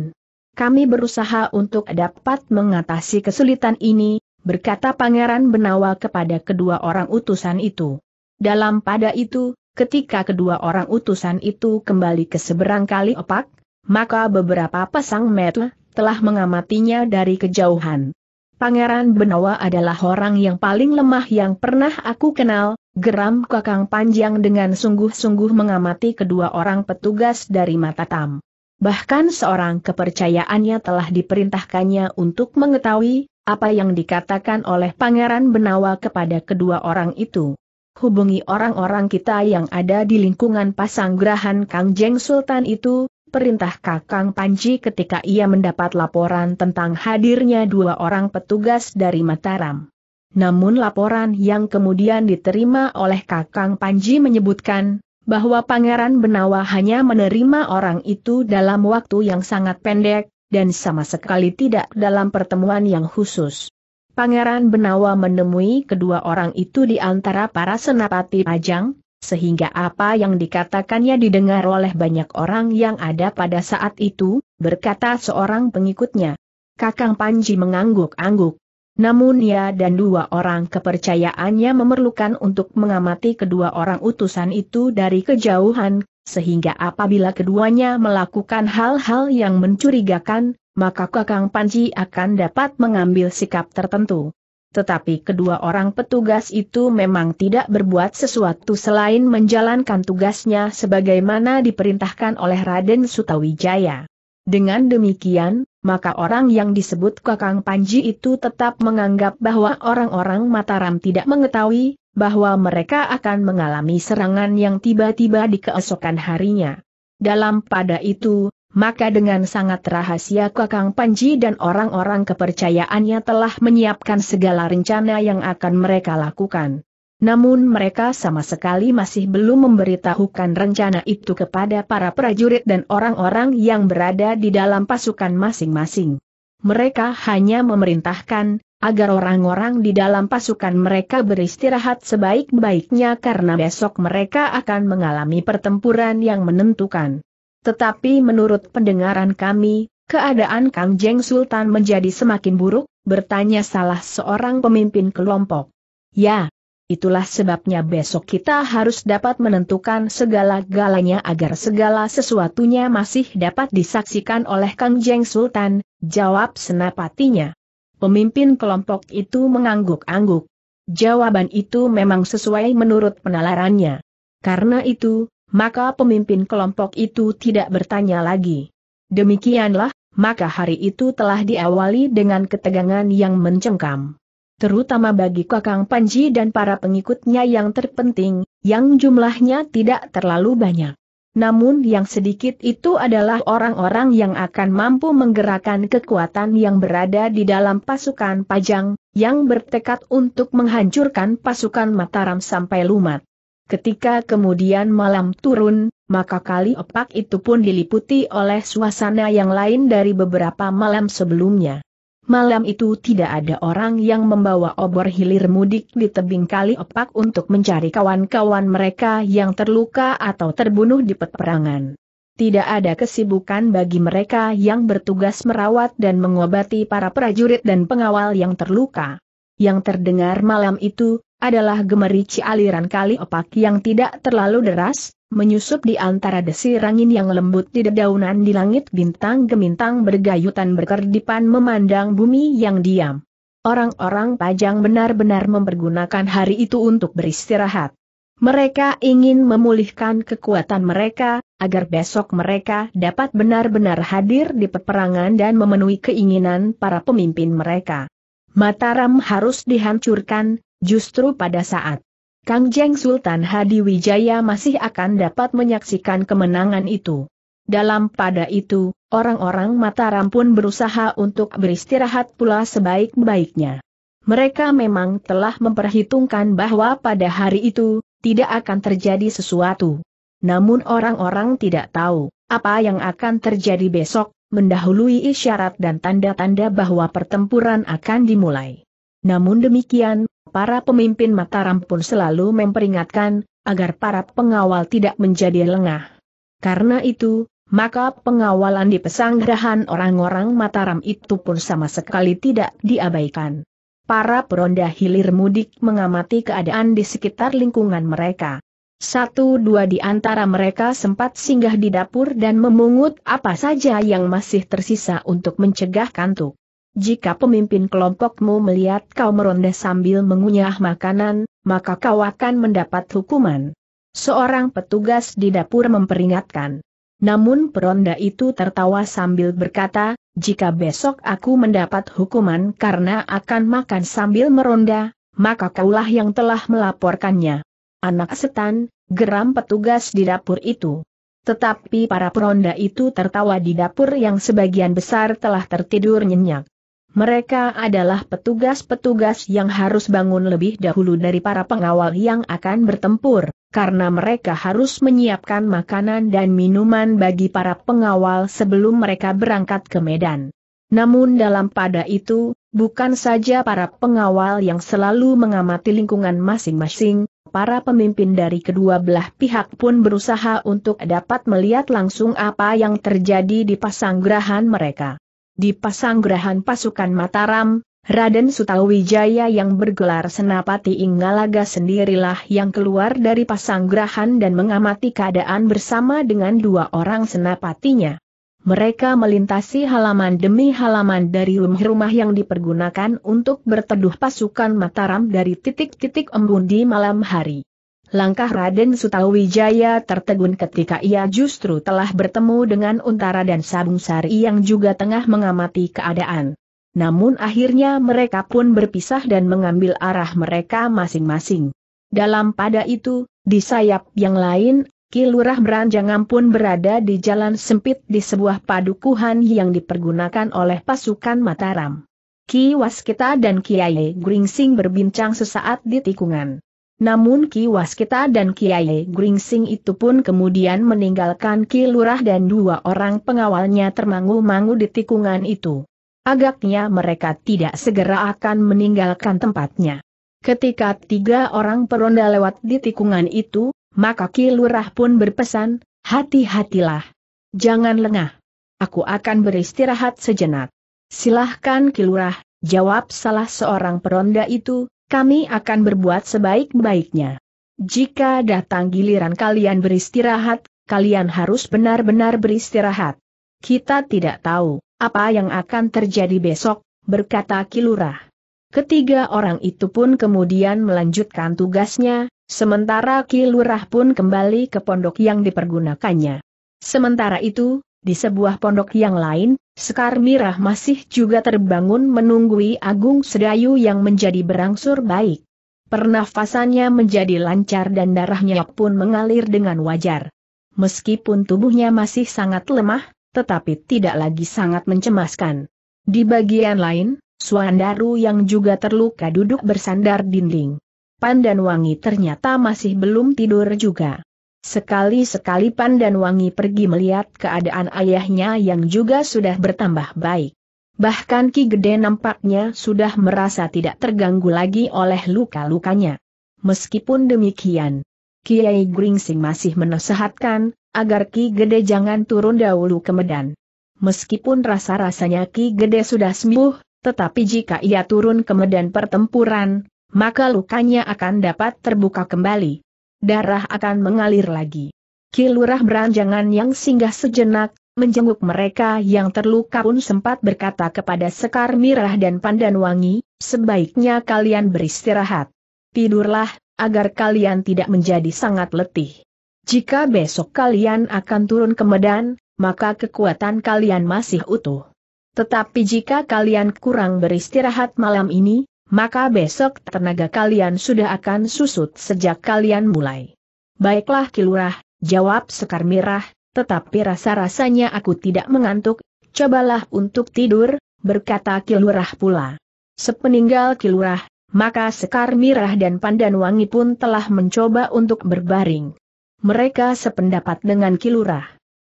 Speaker 1: Kami berusaha untuk dapat mengatasi kesulitan ini, berkata Pangeran Benawa kepada kedua orang utusan itu. Dalam pada itu, ketika kedua orang utusan itu kembali ke seberang kali opak, maka beberapa pasang mata telah mengamatinya dari kejauhan. Pangeran Benawa adalah orang yang paling lemah yang pernah aku kenal, geram kakang panjang dengan sungguh-sungguh mengamati kedua orang petugas dari mata tam. Bahkan seorang kepercayaannya telah diperintahkannya untuk mengetahui, apa yang dikatakan oleh Pangeran Benawa kepada kedua orang itu hubungi orang-orang kita yang ada di lingkungan pasanggrahan Kang Jeng Sultan itu, perintah Kakang Panji ketika ia mendapat laporan tentang hadirnya dua orang petugas dari Mataram. Namun laporan yang kemudian diterima oleh Kakang Panji menyebutkan, bahwa Pangeran Benawa hanya menerima orang itu dalam waktu yang sangat pendek, dan sama sekali tidak dalam pertemuan yang khusus. Pangeran Benawa menemui kedua orang itu di antara para senapati ajang, sehingga apa yang dikatakannya didengar oleh banyak orang yang ada pada saat itu, berkata seorang pengikutnya. Kakang Panji mengangguk-angguk. Namun ia dan dua orang kepercayaannya memerlukan untuk mengamati kedua orang utusan itu dari kejauhan, sehingga apabila keduanya melakukan hal-hal yang mencurigakan, maka Kakang Panji akan dapat mengambil sikap tertentu. Tetapi kedua orang petugas itu memang tidak berbuat sesuatu selain menjalankan tugasnya sebagaimana diperintahkan oleh Raden Sutawijaya. Dengan demikian, maka orang yang disebut Kakang Panji itu tetap menganggap bahwa orang-orang Mataram tidak mengetahui bahwa mereka akan mengalami serangan yang tiba-tiba di keesokan harinya. Dalam pada itu, maka dengan sangat rahasia Kakang Panji dan orang-orang kepercayaannya telah menyiapkan segala rencana yang akan mereka lakukan. Namun mereka sama sekali masih belum memberitahukan rencana itu kepada para prajurit dan orang-orang yang berada di dalam pasukan masing-masing. Mereka hanya memerintahkan, agar orang-orang di dalam pasukan mereka beristirahat sebaik-baiknya karena besok mereka akan mengalami pertempuran yang menentukan. Tetapi menurut pendengaran kami, keadaan Kang Jeng Sultan menjadi semakin buruk, bertanya salah seorang pemimpin kelompok. Ya, itulah sebabnya besok kita harus dapat menentukan segala-galanya agar segala sesuatunya masih dapat disaksikan oleh Kang Jeng Sultan, jawab senapatinya. Pemimpin kelompok itu mengangguk-angguk. Jawaban itu memang sesuai menurut penalarannya. Karena itu, maka pemimpin kelompok itu tidak bertanya lagi. Demikianlah, maka hari itu telah diawali dengan ketegangan yang mencengkam. Terutama bagi Kakang Panji dan para pengikutnya yang terpenting, yang jumlahnya tidak terlalu banyak. Namun yang sedikit itu adalah orang-orang yang akan mampu menggerakkan kekuatan yang berada di dalam pasukan pajang, yang bertekad untuk menghancurkan pasukan Mataram sampai lumat. Ketika kemudian malam turun, maka kali opak itu pun diliputi oleh suasana yang lain dari beberapa malam sebelumnya. Malam itu tidak ada orang yang membawa obor hilir mudik di tebing kali opak untuk mencari kawan-kawan mereka yang terluka atau terbunuh di peperangan. Tidak ada kesibukan bagi mereka yang bertugas merawat dan mengobati para prajurit dan pengawal yang terluka yang terdengar malam itu, adalah gemerici aliran kali opak yang tidak terlalu deras, menyusup di antara desir angin yang lembut di dedaunan di langit bintang gemintang bergayutan berkerdipan memandang bumi yang diam. Orang-orang pajang benar-benar mempergunakan hari itu untuk beristirahat. Mereka ingin memulihkan kekuatan mereka, agar besok mereka dapat benar-benar hadir di peperangan dan memenuhi keinginan para pemimpin mereka. Mataram harus dihancurkan, justru pada saat Kang Jeng Sultan Hadi Wijaya masih akan dapat menyaksikan kemenangan itu. Dalam pada itu, orang-orang Mataram pun berusaha untuk beristirahat pula sebaik-baiknya. Mereka memang telah memperhitungkan bahwa pada hari itu, tidak akan terjadi sesuatu. Namun orang-orang tidak tahu, apa yang akan terjadi besok, mendahului isyarat dan tanda-tanda bahwa pertempuran akan dimulai. Namun demikian, para pemimpin Mataram pun selalu memperingatkan, agar para pengawal tidak menjadi lengah. Karena itu, maka pengawalan di pesanggrahan orang-orang Mataram itu pun sama sekali tidak diabaikan. Para peronda hilir mudik mengamati keadaan di sekitar lingkungan mereka. Satu dua di antara mereka sempat singgah di dapur dan memungut apa saja yang masih tersisa untuk mencegah kantuk. Jika pemimpin kelompokmu melihat kau meronda sambil mengunyah makanan, maka kau akan mendapat hukuman. Seorang petugas di dapur memperingatkan. Namun peronda itu tertawa sambil berkata, jika besok aku mendapat hukuman karena akan makan sambil meronda, maka kaulah yang telah melaporkannya. Anak setan, geram petugas di dapur itu. Tetapi para peronda itu tertawa di dapur yang sebagian besar telah tertidur nyenyak. Mereka adalah petugas-petugas yang harus bangun lebih dahulu dari para pengawal yang akan bertempur, karena mereka harus menyiapkan makanan dan minuman bagi para pengawal sebelum mereka berangkat ke medan. Namun dalam pada itu, bukan saja para pengawal yang selalu mengamati lingkungan masing-masing, para pemimpin dari kedua belah pihak pun berusaha untuk dapat melihat langsung apa yang terjadi di pasanggrahan mereka. Di pasanggrahan pasukan Mataram, Raden Sutawijaya yang bergelar Senapati Inggalaga sendirilah yang keluar dari pasanggrahan dan mengamati keadaan bersama dengan dua orang senapatinya mereka melintasi halaman demi halaman dari rumah-rumah yang dipergunakan untuk berteduh pasukan Mataram dari titik-titik embun di malam hari. Langkah Raden Sutawijaya tertegun ketika ia justru telah bertemu dengan Untara dan Sabung Sari yang juga tengah mengamati keadaan. Namun akhirnya mereka pun berpisah dan mengambil arah mereka masing-masing. Dalam pada itu, di sayap yang lain, Kilurah Beranjangan pun berada di jalan sempit di sebuah padukuhan yang dipergunakan oleh pasukan Mataram. Ki Waskita dan Kiai Gringsing berbincang sesaat di tikungan. Namun Ki Waskita dan Kiai Gringsing itu pun kemudian meninggalkan Ki Lurah dan dua orang pengawalnya termangu-mangu di tikungan itu. Agaknya mereka tidak segera akan meninggalkan tempatnya. Ketika tiga orang peronda lewat di tikungan itu, maka kilurah pun berpesan, hati-hatilah. Jangan lengah. Aku akan beristirahat sejenak. Silahkan kilurah, jawab salah seorang peronda itu, kami akan berbuat sebaik-baiknya. Jika datang giliran kalian beristirahat, kalian harus benar-benar beristirahat. Kita tidak tahu apa yang akan terjadi besok, berkata Kilurah. Ketiga orang itu pun kemudian melanjutkan tugasnya, Sementara Kilurah pun kembali ke pondok yang dipergunakannya. Sementara itu, di sebuah pondok yang lain, Sekar Mirah masih juga terbangun menunggui Agung Sedayu yang menjadi berangsur baik. Pernafasannya menjadi lancar dan darahnya pun mengalir dengan wajar. Meskipun tubuhnya masih sangat lemah, tetapi tidak lagi sangat mencemaskan. Di bagian lain, Suandaru yang juga terluka duduk bersandar dinding. Pandan Wangi ternyata masih belum tidur juga. Sekali-sekali Pandan Wangi pergi melihat keadaan ayahnya yang juga sudah bertambah baik. Bahkan Ki Gede nampaknya sudah merasa tidak terganggu lagi oleh luka-lukanya. Meskipun demikian, Kiai Gringsing masih menasehatkan, agar Ki Gede jangan turun dahulu ke Medan. Meskipun rasa-rasanya Ki Gede sudah sembuh, tetapi jika ia turun ke medan pertempuran, maka lukanya akan dapat terbuka kembali. Darah akan mengalir lagi. Kilurah beranjangan yang singgah sejenak, menjenguk mereka yang terluka pun sempat berkata kepada Sekar Mirah dan Pandan Wangi, sebaiknya kalian beristirahat. Tidurlah, agar kalian tidak menjadi sangat letih. Jika besok kalian akan turun ke Medan, maka kekuatan kalian masih utuh. Tetapi jika kalian kurang beristirahat malam ini, maka besok tenaga kalian sudah akan susut sejak kalian mulai. Baiklah Kilurah, jawab Sekar Mirah, tetapi rasa-rasanya aku tidak mengantuk, cobalah untuk tidur, berkata Kilurah pula. Sepeninggal Kilurah, maka Sekar Mirah dan Pandan Wangi pun telah mencoba untuk berbaring. Mereka sependapat dengan Kilurah.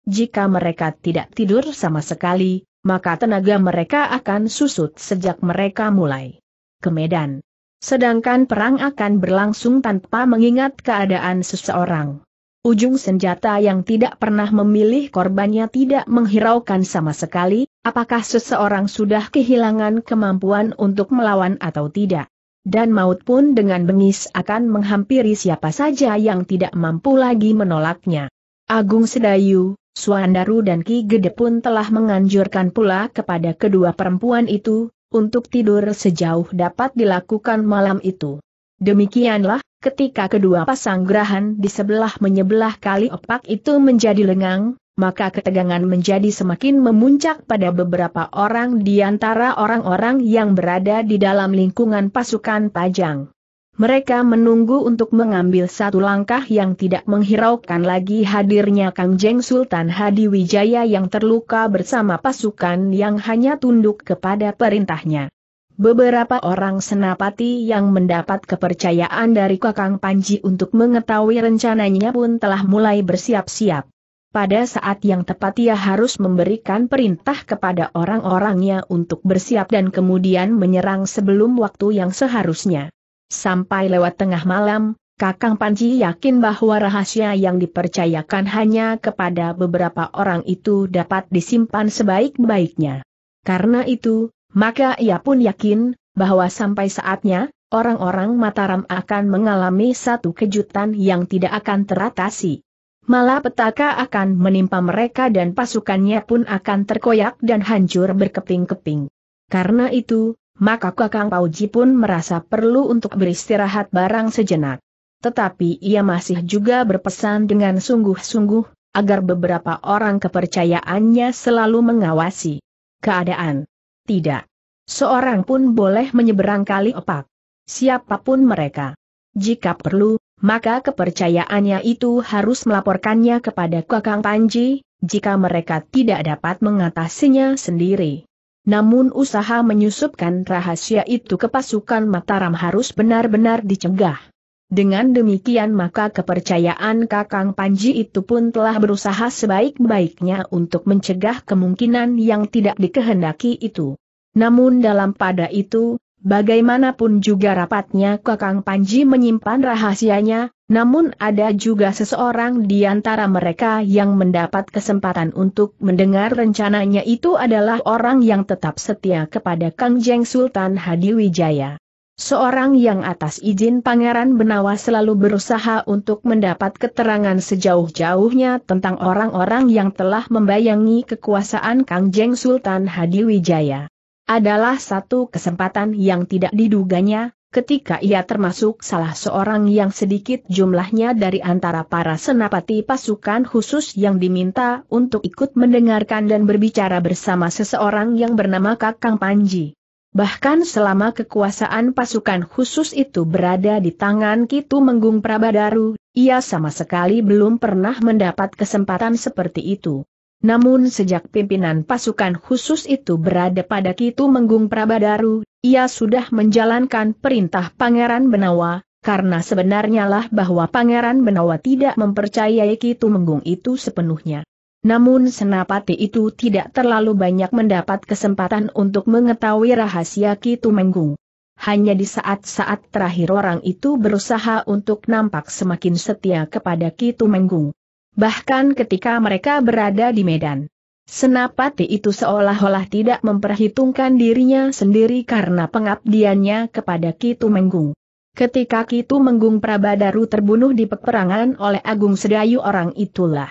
Speaker 1: Jika mereka tidak tidur sama sekali, maka tenaga mereka akan susut sejak mereka mulai ke Medan. Sedangkan perang akan berlangsung tanpa mengingat keadaan seseorang. Ujung senjata yang tidak pernah memilih korbannya tidak menghiraukan sama sekali, apakah seseorang sudah kehilangan kemampuan untuk melawan atau tidak. Dan maut pun dengan bengis akan menghampiri siapa saja yang tidak mampu lagi menolaknya. Agung Sedayu, Suandaru dan Ki Gede pun telah menganjurkan pula kepada kedua perempuan itu, untuk tidur sejauh dapat dilakukan malam itu. Demikianlah, ketika kedua pasang gerahan di sebelah menyebelah kali opak itu menjadi lengang, maka ketegangan menjadi semakin memuncak pada beberapa orang di antara orang-orang yang berada di dalam lingkungan pasukan Pajang. Mereka menunggu untuk mengambil satu langkah yang tidak menghiraukan lagi hadirnya Kang Jeng Sultan Hadi Wijaya yang terluka bersama pasukan yang hanya tunduk kepada perintahnya. Beberapa orang senapati yang mendapat kepercayaan dari Kakang Panji untuk mengetahui rencananya pun telah mulai bersiap-siap. Pada saat yang tepat ia harus memberikan perintah kepada orang-orangnya untuk bersiap dan kemudian menyerang sebelum waktu yang seharusnya. Sampai lewat tengah malam, Kakang Panji yakin bahwa rahasia yang dipercayakan hanya kepada beberapa orang itu dapat disimpan sebaik-baiknya. Karena itu, maka ia pun yakin bahwa sampai saatnya, orang-orang Mataram akan mengalami satu kejutan yang tidak akan teratasi. Malah petaka akan menimpa mereka dan pasukannya pun akan terkoyak dan hancur berkeping-keping. Karena itu, maka Kakang Pauji pun merasa perlu untuk beristirahat barang sejenak. Tetapi ia masih juga berpesan dengan sungguh-sungguh, agar beberapa orang kepercayaannya selalu mengawasi keadaan. Tidak. Seorang pun boleh menyeberang kali opak. Siapapun mereka. Jika perlu, maka kepercayaannya itu harus melaporkannya kepada Kakang Panji, jika mereka tidak dapat mengatasinya sendiri. Namun usaha menyusupkan rahasia itu ke pasukan Mataram harus benar-benar dicegah. Dengan demikian maka kepercayaan Kakang Panji itu pun telah berusaha sebaik-baiknya untuk mencegah kemungkinan yang tidak dikehendaki itu. Namun dalam pada itu, bagaimanapun juga rapatnya Kakang Panji menyimpan rahasianya, namun ada juga seseorang di antara mereka yang mendapat kesempatan untuk mendengar rencananya itu adalah orang yang tetap setia kepada Kang Jeng Sultan Hadiwijaya. Seorang yang atas izin Pangeran Benawa selalu berusaha untuk mendapat keterangan sejauh-jauhnya tentang orang-orang yang telah membayangi kekuasaan Kang Jeng Sultan Hadiwijaya. Adalah satu kesempatan yang tidak diduganya, ketika ia termasuk salah seorang yang sedikit jumlahnya dari antara para senapati pasukan khusus yang diminta untuk ikut mendengarkan dan berbicara bersama seseorang yang bernama Kakang Panji. Bahkan selama kekuasaan pasukan khusus itu berada di tangan Kitu Menggung Prabadaru, ia sama sekali belum pernah mendapat kesempatan seperti itu. Namun sejak pimpinan pasukan khusus itu berada pada Kitu Menggung Prabadaru, ia sudah menjalankan perintah Pangeran Benawa, karena sebenarnya lah bahwa Pangeran Benawa tidak mempercayai Kitu Menggung itu sepenuhnya. Namun Senapati itu tidak terlalu banyak mendapat kesempatan untuk mengetahui rahasia Kitu Menggung. Hanya di saat-saat terakhir orang itu berusaha untuk nampak semakin setia kepada Kitu Menggung. Bahkan ketika mereka berada di Medan, Senapati itu seolah-olah tidak memperhitungkan dirinya sendiri karena pengabdiannya kepada Kitu Menggung. Ketika Kitu Menggung Prabadaru terbunuh di peperangan oleh Agung Sedayu orang itulah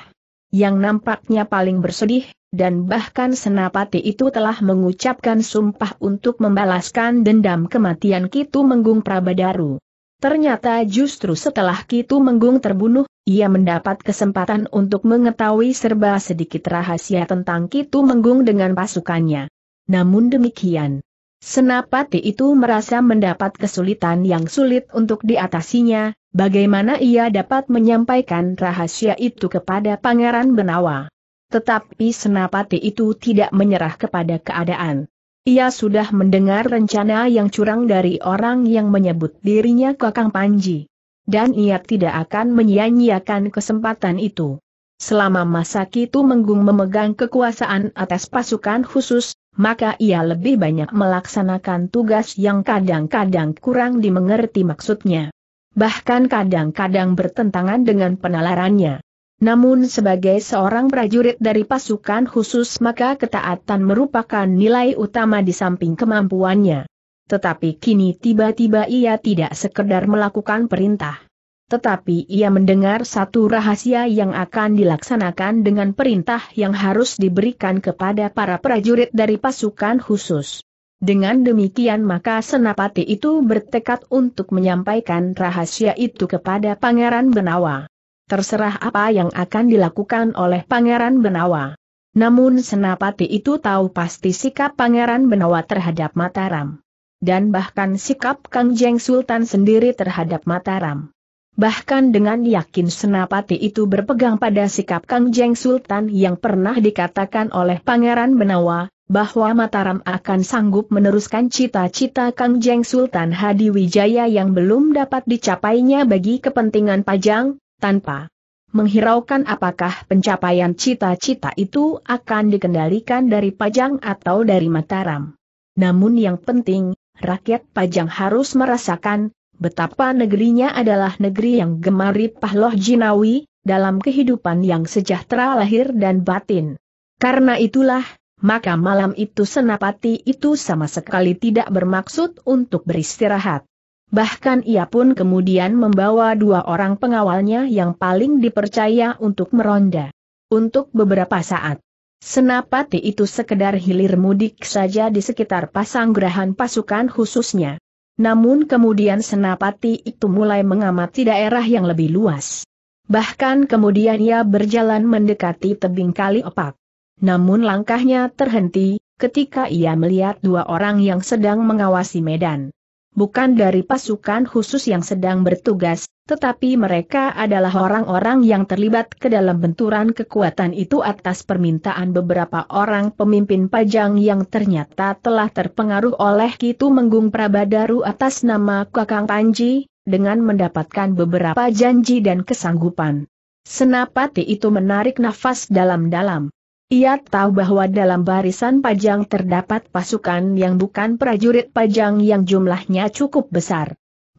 Speaker 1: yang nampaknya paling bersedih, dan bahkan Senapati itu telah mengucapkan sumpah untuk membalaskan dendam kematian Kitu Menggung Prabadaru. Ternyata justru setelah Kitu Menggung terbunuh, ia mendapat kesempatan untuk mengetahui serba sedikit rahasia tentang Kitu Menggung dengan pasukannya. Namun demikian, Senapati itu merasa mendapat kesulitan yang sulit untuk diatasinya, bagaimana ia dapat menyampaikan rahasia itu kepada Pangeran Benawa. Tetapi Senapati itu tidak menyerah kepada keadaan. Ia sudah mendengar rencana yang curang dari orang yang menyebut dirinya Kakang Panji dan ia tidak akan menyia-nyiakan kesempatan itu. Selama masa Kitu Menggung memegang kekuasaan atas pasukan khusus, maka ia lebih banyak melaksanakan tugas yang kadang-kadang kurang dimengerti maksudnya. Bahkan kadang-kadang bertentangan dengan penalarannya. Namun sebagai seorang prajurit dari pasukan khusus maka ketaatan merupakan nilai utama di samping kemampuannya. Tetapi kini tiba-tiba ia tidak sekedar melakukan perintah. Tetapi ia mendengar satu rahasia yang akan dilaksanakan dengan perintah yang harus diberikan kepada para prajurit dari pasukan khusus. Dengan demikian maka Senapati itu bertekad untuk menyampaikan rahasia itu kepada Pangeran Benawa. Terserah apa yang akan dilakukan oleh Pangeran Benawa. Namun Senapati itu tahu pasti sikap Pangeran Benawa terhadap Mataram dan bahkan sikap Kang Jeng Sultan sendiri terhadap Mataram. Bahkan dengan yakin Senapati itu berpegang pada sikap Kang Jeng Sultan yang pernah dikatakan oleh Pangeran Benawa, bahwa Mataram akan sanggup meneruskan cita-cita Kang Jeng Sultan Hadi Wijaya yang belum dapat dicapainya bagi kepentingan Pajang, tanpa menghiraukan apakah pencapaian cita-cita itu akan dikendalikan dari Pajang atau dari Mataram. Namun yang penting, rakyat Pajang harus merasakan betapa negerinya adalah negeri yang gemari Pahloh Jinawi dalam kehidupan yang sejahtera lahir dan batin. Karena itulah, maka malam itu senapati itu sama sekali tidak bermaksud untuk beristirahat. Bahkan ia pun kemudian membawa dua orang pengawalnya yang paling dipercaya untuk meronda. Untuk beberapa saat, Senapati itu sekedar hilir mudik saja di sekitar pasanggrahan pasukan khususnya. Namun kemudian senapati itu mulai mengamati daerah yang lebih luas. Bahkan kemudian ia berjalan mendekati tebing kali opak. Namun langkahnya terhenti, ketika ia melihat dua orang yang sedang mengawasi medan. Bukan dari pasukan khusus yang sedang bertugas, tetapi mereka adalah orang-orang yang terlibat ke dalam benturan kekuatan itu atas permintaan beberapa orang pemimpin pajang yang ternyata telah terpengaruh oleh Kitu Menggung Prabadaru atas nama Kakang Panji, dengan mendapatkan beberapa janji dan kesanggupan. Senapati itu menarik nafas dalam-dalam. Ia tahu bahwa dalam barisan pajang terdapat pasukan yang bukan prajurit pajang yang jumlahnya cukup besar.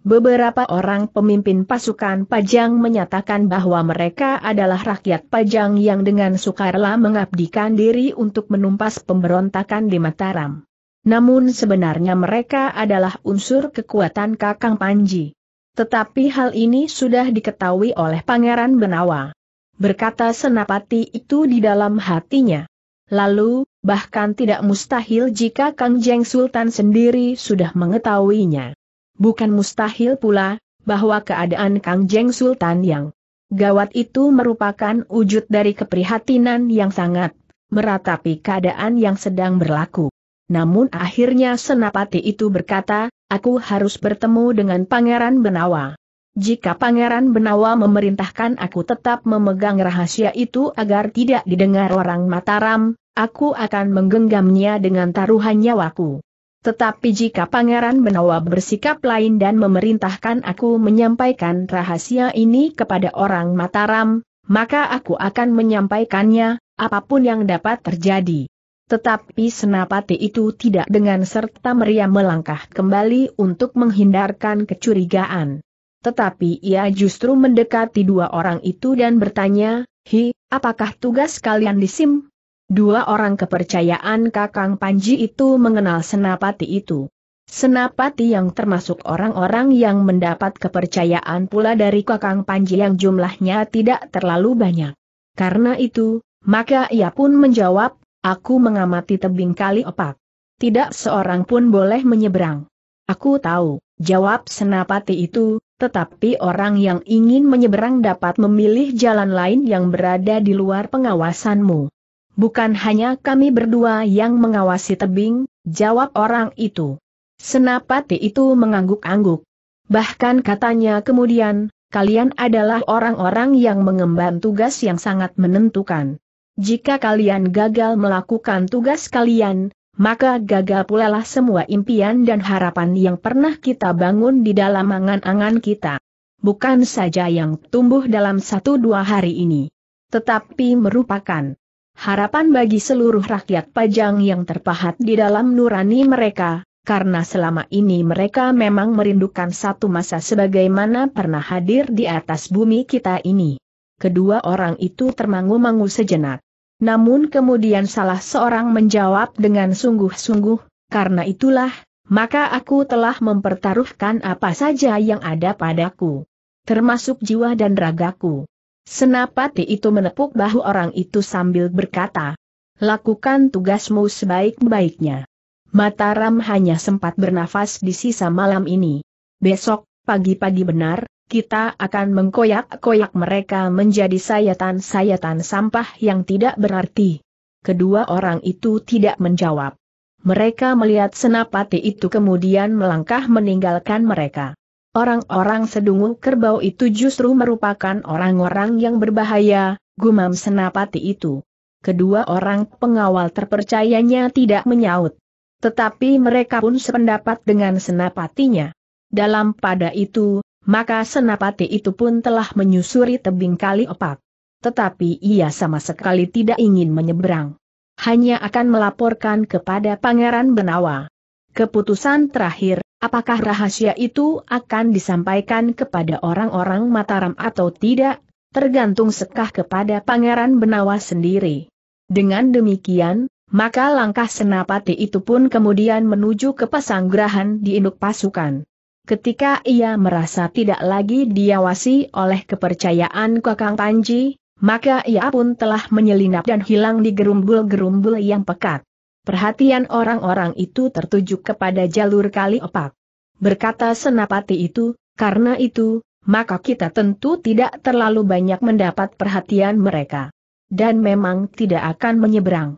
Speaker 1: Beberapa orang pemimpin pasukan Pajang menyatakan bahwa mereka adalah rakyat Pajang yang dengan sukarela mengabdikan diri untuk menumpas pemberontakan di Mataram. Namun sebenarnya mereka adalah unsur kekuatan Kakang Panji. Tetapi hal ini sudah diketahui oleh Pangeran Benawa. Berkata senapati itu di dalam hatinya. Lalu, bahkan tidak mustahil jika Kang Jeng Sultan sendiri sudah mengetahuinya. Bukan mustahil pula, bahwa keadaan Kang Jeng Sultan yang gawat itu merupakan wujud dari keprihatinan yang sangat meratapi keadaan yang sedang berlaku. Namun akhirnya Senapati itu berkata, aku harus bertemu dengan Pangeran Benawa. Jika Pangeran Benawa memerintahkan aku tetap memegang rahasia itu agar tidak didengar orang Mataram, aku akan menggenggamnya dengan taruhan nyawaku. Tetapi jika Pangeran Benawa bersikap lain dan memerintahkan aku menyampaikan rahasia ini kepada orang Mataram, maka aku akan menyampaikannya, apapun yang dapat terjadi. Tetapi Senapati itu tidak dengan serta meriam melangkah kembali untuk menghindarkan kecurigaan. Tetapi ia justru mendekati dua orang itu dan bertanya, Hi, apakah tugas kalian di SIM? Dua orang kepercayaan Kakang Panji itu mengenal senapati itu. Senapati yang termasuk orang-orang yang mendapat kepercayaan pula dari Kakang Panji yang jumlahnya tidak terlalu banyak. Karena itu, maka ia pun menjawab, aku mengamati tebing kali opak. Tidak seorang pun boleh menyeberang. Aku tahu, jawab senapati itu, tetapi orang yang ingin menyeberang dapat memilih jalan lain yang berada di luar pengawasanmu. Bukan hanya kami berdua yang mengawasi tebing, jawab orang itu. Senapati itu mengangguk-angguk. Bahkan katanya kemudian, kalian adalah orang-orang yang mengemban tugas yang sangat menentukan. Jika kalian gagal melakukan tugas kalian, maka gagal pula lah semua impian dan harapan yang pernah kita bangun di dalam angan-angan kita. Bukan saja yang tumbuh dalam satu dua hari ini, tetapi merupakan harapan bagi seluruh rakyat Pajang yang terpahat di dalam nurani mereka, karena selama ini mereka memang merindukan satu masa sebagaimana pernah hadir di atas bumi kita ini. Kedua orang itu termangu-mangu sejenak. Namun kemudian salah seorang menjawab dengan sungguh-sungguh, karena itulah, maka aku telah mempertaruhkan apa saja yang ada padaku. Termasuk jiwa dan ragaku. Senapati itu menepuk bahu orang itu sambil berkata, lakukan tugasmu sebaik-baiknya. Mataram hanya sempat bernafas di sisa malam ini. Besok, pagi-pagi benar, kita akan mengkoyak-koyak mereka menjadi sayatan-sayatan sampah yang tidak berarti. Kedua orang itu tidak menjawab. Mereka melihat senapati itu kemudian melangkah meninggalkan mereka. Orang-orang sedungu kerbau itu justru merupakan orang-orang yang berbahaya, gumam senapati itu. Kedua orang pengawal terpercayanya tidak menyaut. Tetapi mereka pun sependapat dengan senapatinya. Dalam pada itu, maka senapati itu pun telah menyusuri tebing kali opak. Tetapi ia sama sekali tidak ingin menyeberang. Hanya akan melaporkan kepada Pangeran Benawa. Keputusan terakhir, Apakah rahasia itu akan disampaikan kepada orang-orang Mataram atau tidak, tergantung sekah kepada Pangeran Benawa sendiri. Dengan demikian, maka langkah Senapati itu pun kemudian menuju ke pasanggrahan di induk pasukan. Ketika ia merasa tidak lagi diawasi oleh kepercayaan Kakang Panji, maka ia pun telah menyelinap dan hilang di gerumbul-gerumbul yang pekat. Perhatian orang-orang itu tertuju kepada jalur kali opak. Berkata senapati itu, karena itu, maka kita tentu tidak terlalu banyak mendapat perhatian mereka. Dan memang tidak akan menyeberang.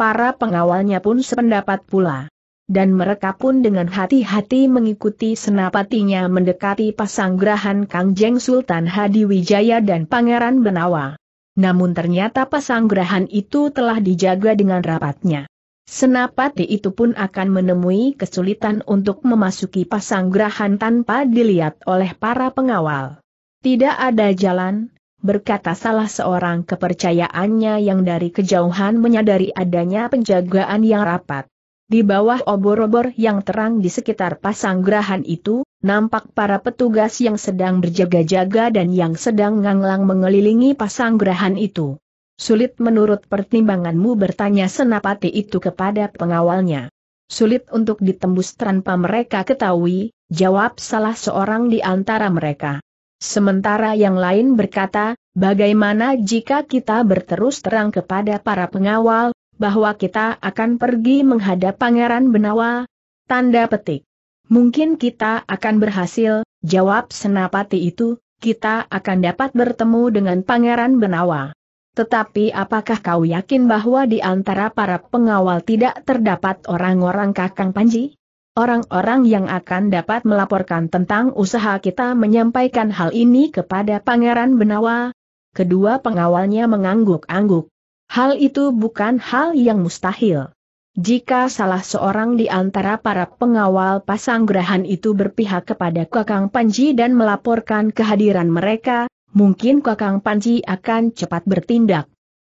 Speaker 1: Para pengawalnya pun sependapat pula. Dan mereka pun dengan hati-hati mengikuti senapatinya mendekati pasanggrahan Kangjeng Sultan Hadi Wijaya dan Pangeran Benawa. Namun ternyata pasanggrahan itu telah dijaga dengan rapatnya. Senapati itu pun akan menemui kesulitan untuk memasuki pasanggrahan tanpa dilihat oleh para pengawal. Tidak ada jalan, berkata salah seorang kepercayaannya yang dari kejauhan menyadari adanya penjagaan yang rapat. Di bawah obor-obor yang terang di sekitar pasanggrahan itu, nampak para petugas yang sedang berjaga-jaga dan yang sedang nganglang mengelilingi pasanggrahan itu. Sulit menurut pertimbanganmu bertanya senapati itu kepada pengawalnya. Sulit untuk ditembus tanpa mereka ketahui, jawab salah seorang di antara mereka. Sementara yang lain berkata, bagaimana jika kita berterus terang kepada para pengawal, bahwa kita akan pergi menghadap Pangeran Benawa? Tanda petik. Mungkin kita akan berhasil, jawab senapati itu, kita akan dapat bertemu dengan Pangeran Benawa. Tetapi apakah kau yakin bahwa di antara para pengawal tidak terdapat orang-orang kakang Panji? Orang-orang yang akan dapat melaporkan tentang usaha kita menyampaikan hal ini kepada Pangeran Benawa? Kedua pengawalnya mengangguk-angguk. Hal itu bukan hal yang mustahil. Jika salah seorang di antara para pengawal Pasanggrahan itu berpihak kepada Kakang Panji dan melaporkan kehadiran mereka, mungkin Kakang Panji akan cepat bertindak.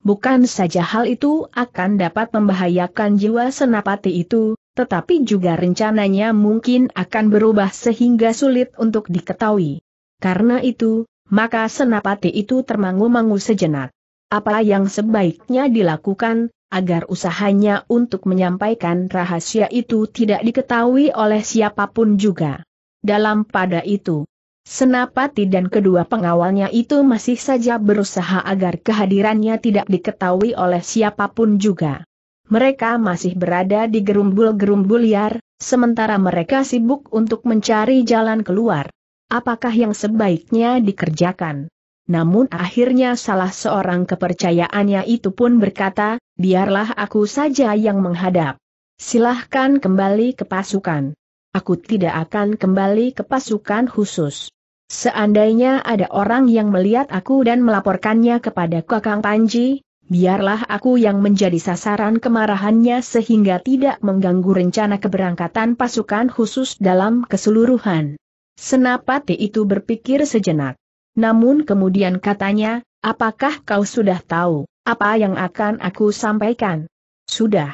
Speaker 1: Bukan saja hal itu akan dapat membahayakan jiwa senapati itu, tetapi juga rencananya mungkin akan berubah sehingga sulit untuk diketahui. Karena itu, maka senapati itu termangu-mangu sejenak. Apa yang sebaiknya dilakukan, agar usahanya untuk menyampaikan rahasia itu tidak diketahui oleh siapapun juga. Dalam pada itu, Senapati dan kedua pengawalnya itu masih saja berusaha agar kehadirannya tidak diketahui oleh siapapun juga. Mereka masih berada di gerumbul-gerumbul liar, sementara mereka sibuk untuk mencari jalan keluar. Apakah yang sebaiknya dikerjakan? Namun akhirnya salah seorang kepercayaannya itu pun berkata, biarlah aku saja yang menghadap. Silahkan kembali ke pasukan. Aku tidak akan kembali ke pasukan khusus. Seandainya ada orang yang melihat aku dan melaporkannya kepada Kakang Panji, biarlah aku yang menjadi sasaran kemarahannya sehingga tidak mengganggu rencana keberangkatan pasukan khusus dalam keseluruhan. Senapati itu berpikir sejenak. Namun kemudian katanya, apakah kau sudah tahu, apa yang akan aku sampaikan? Sudah.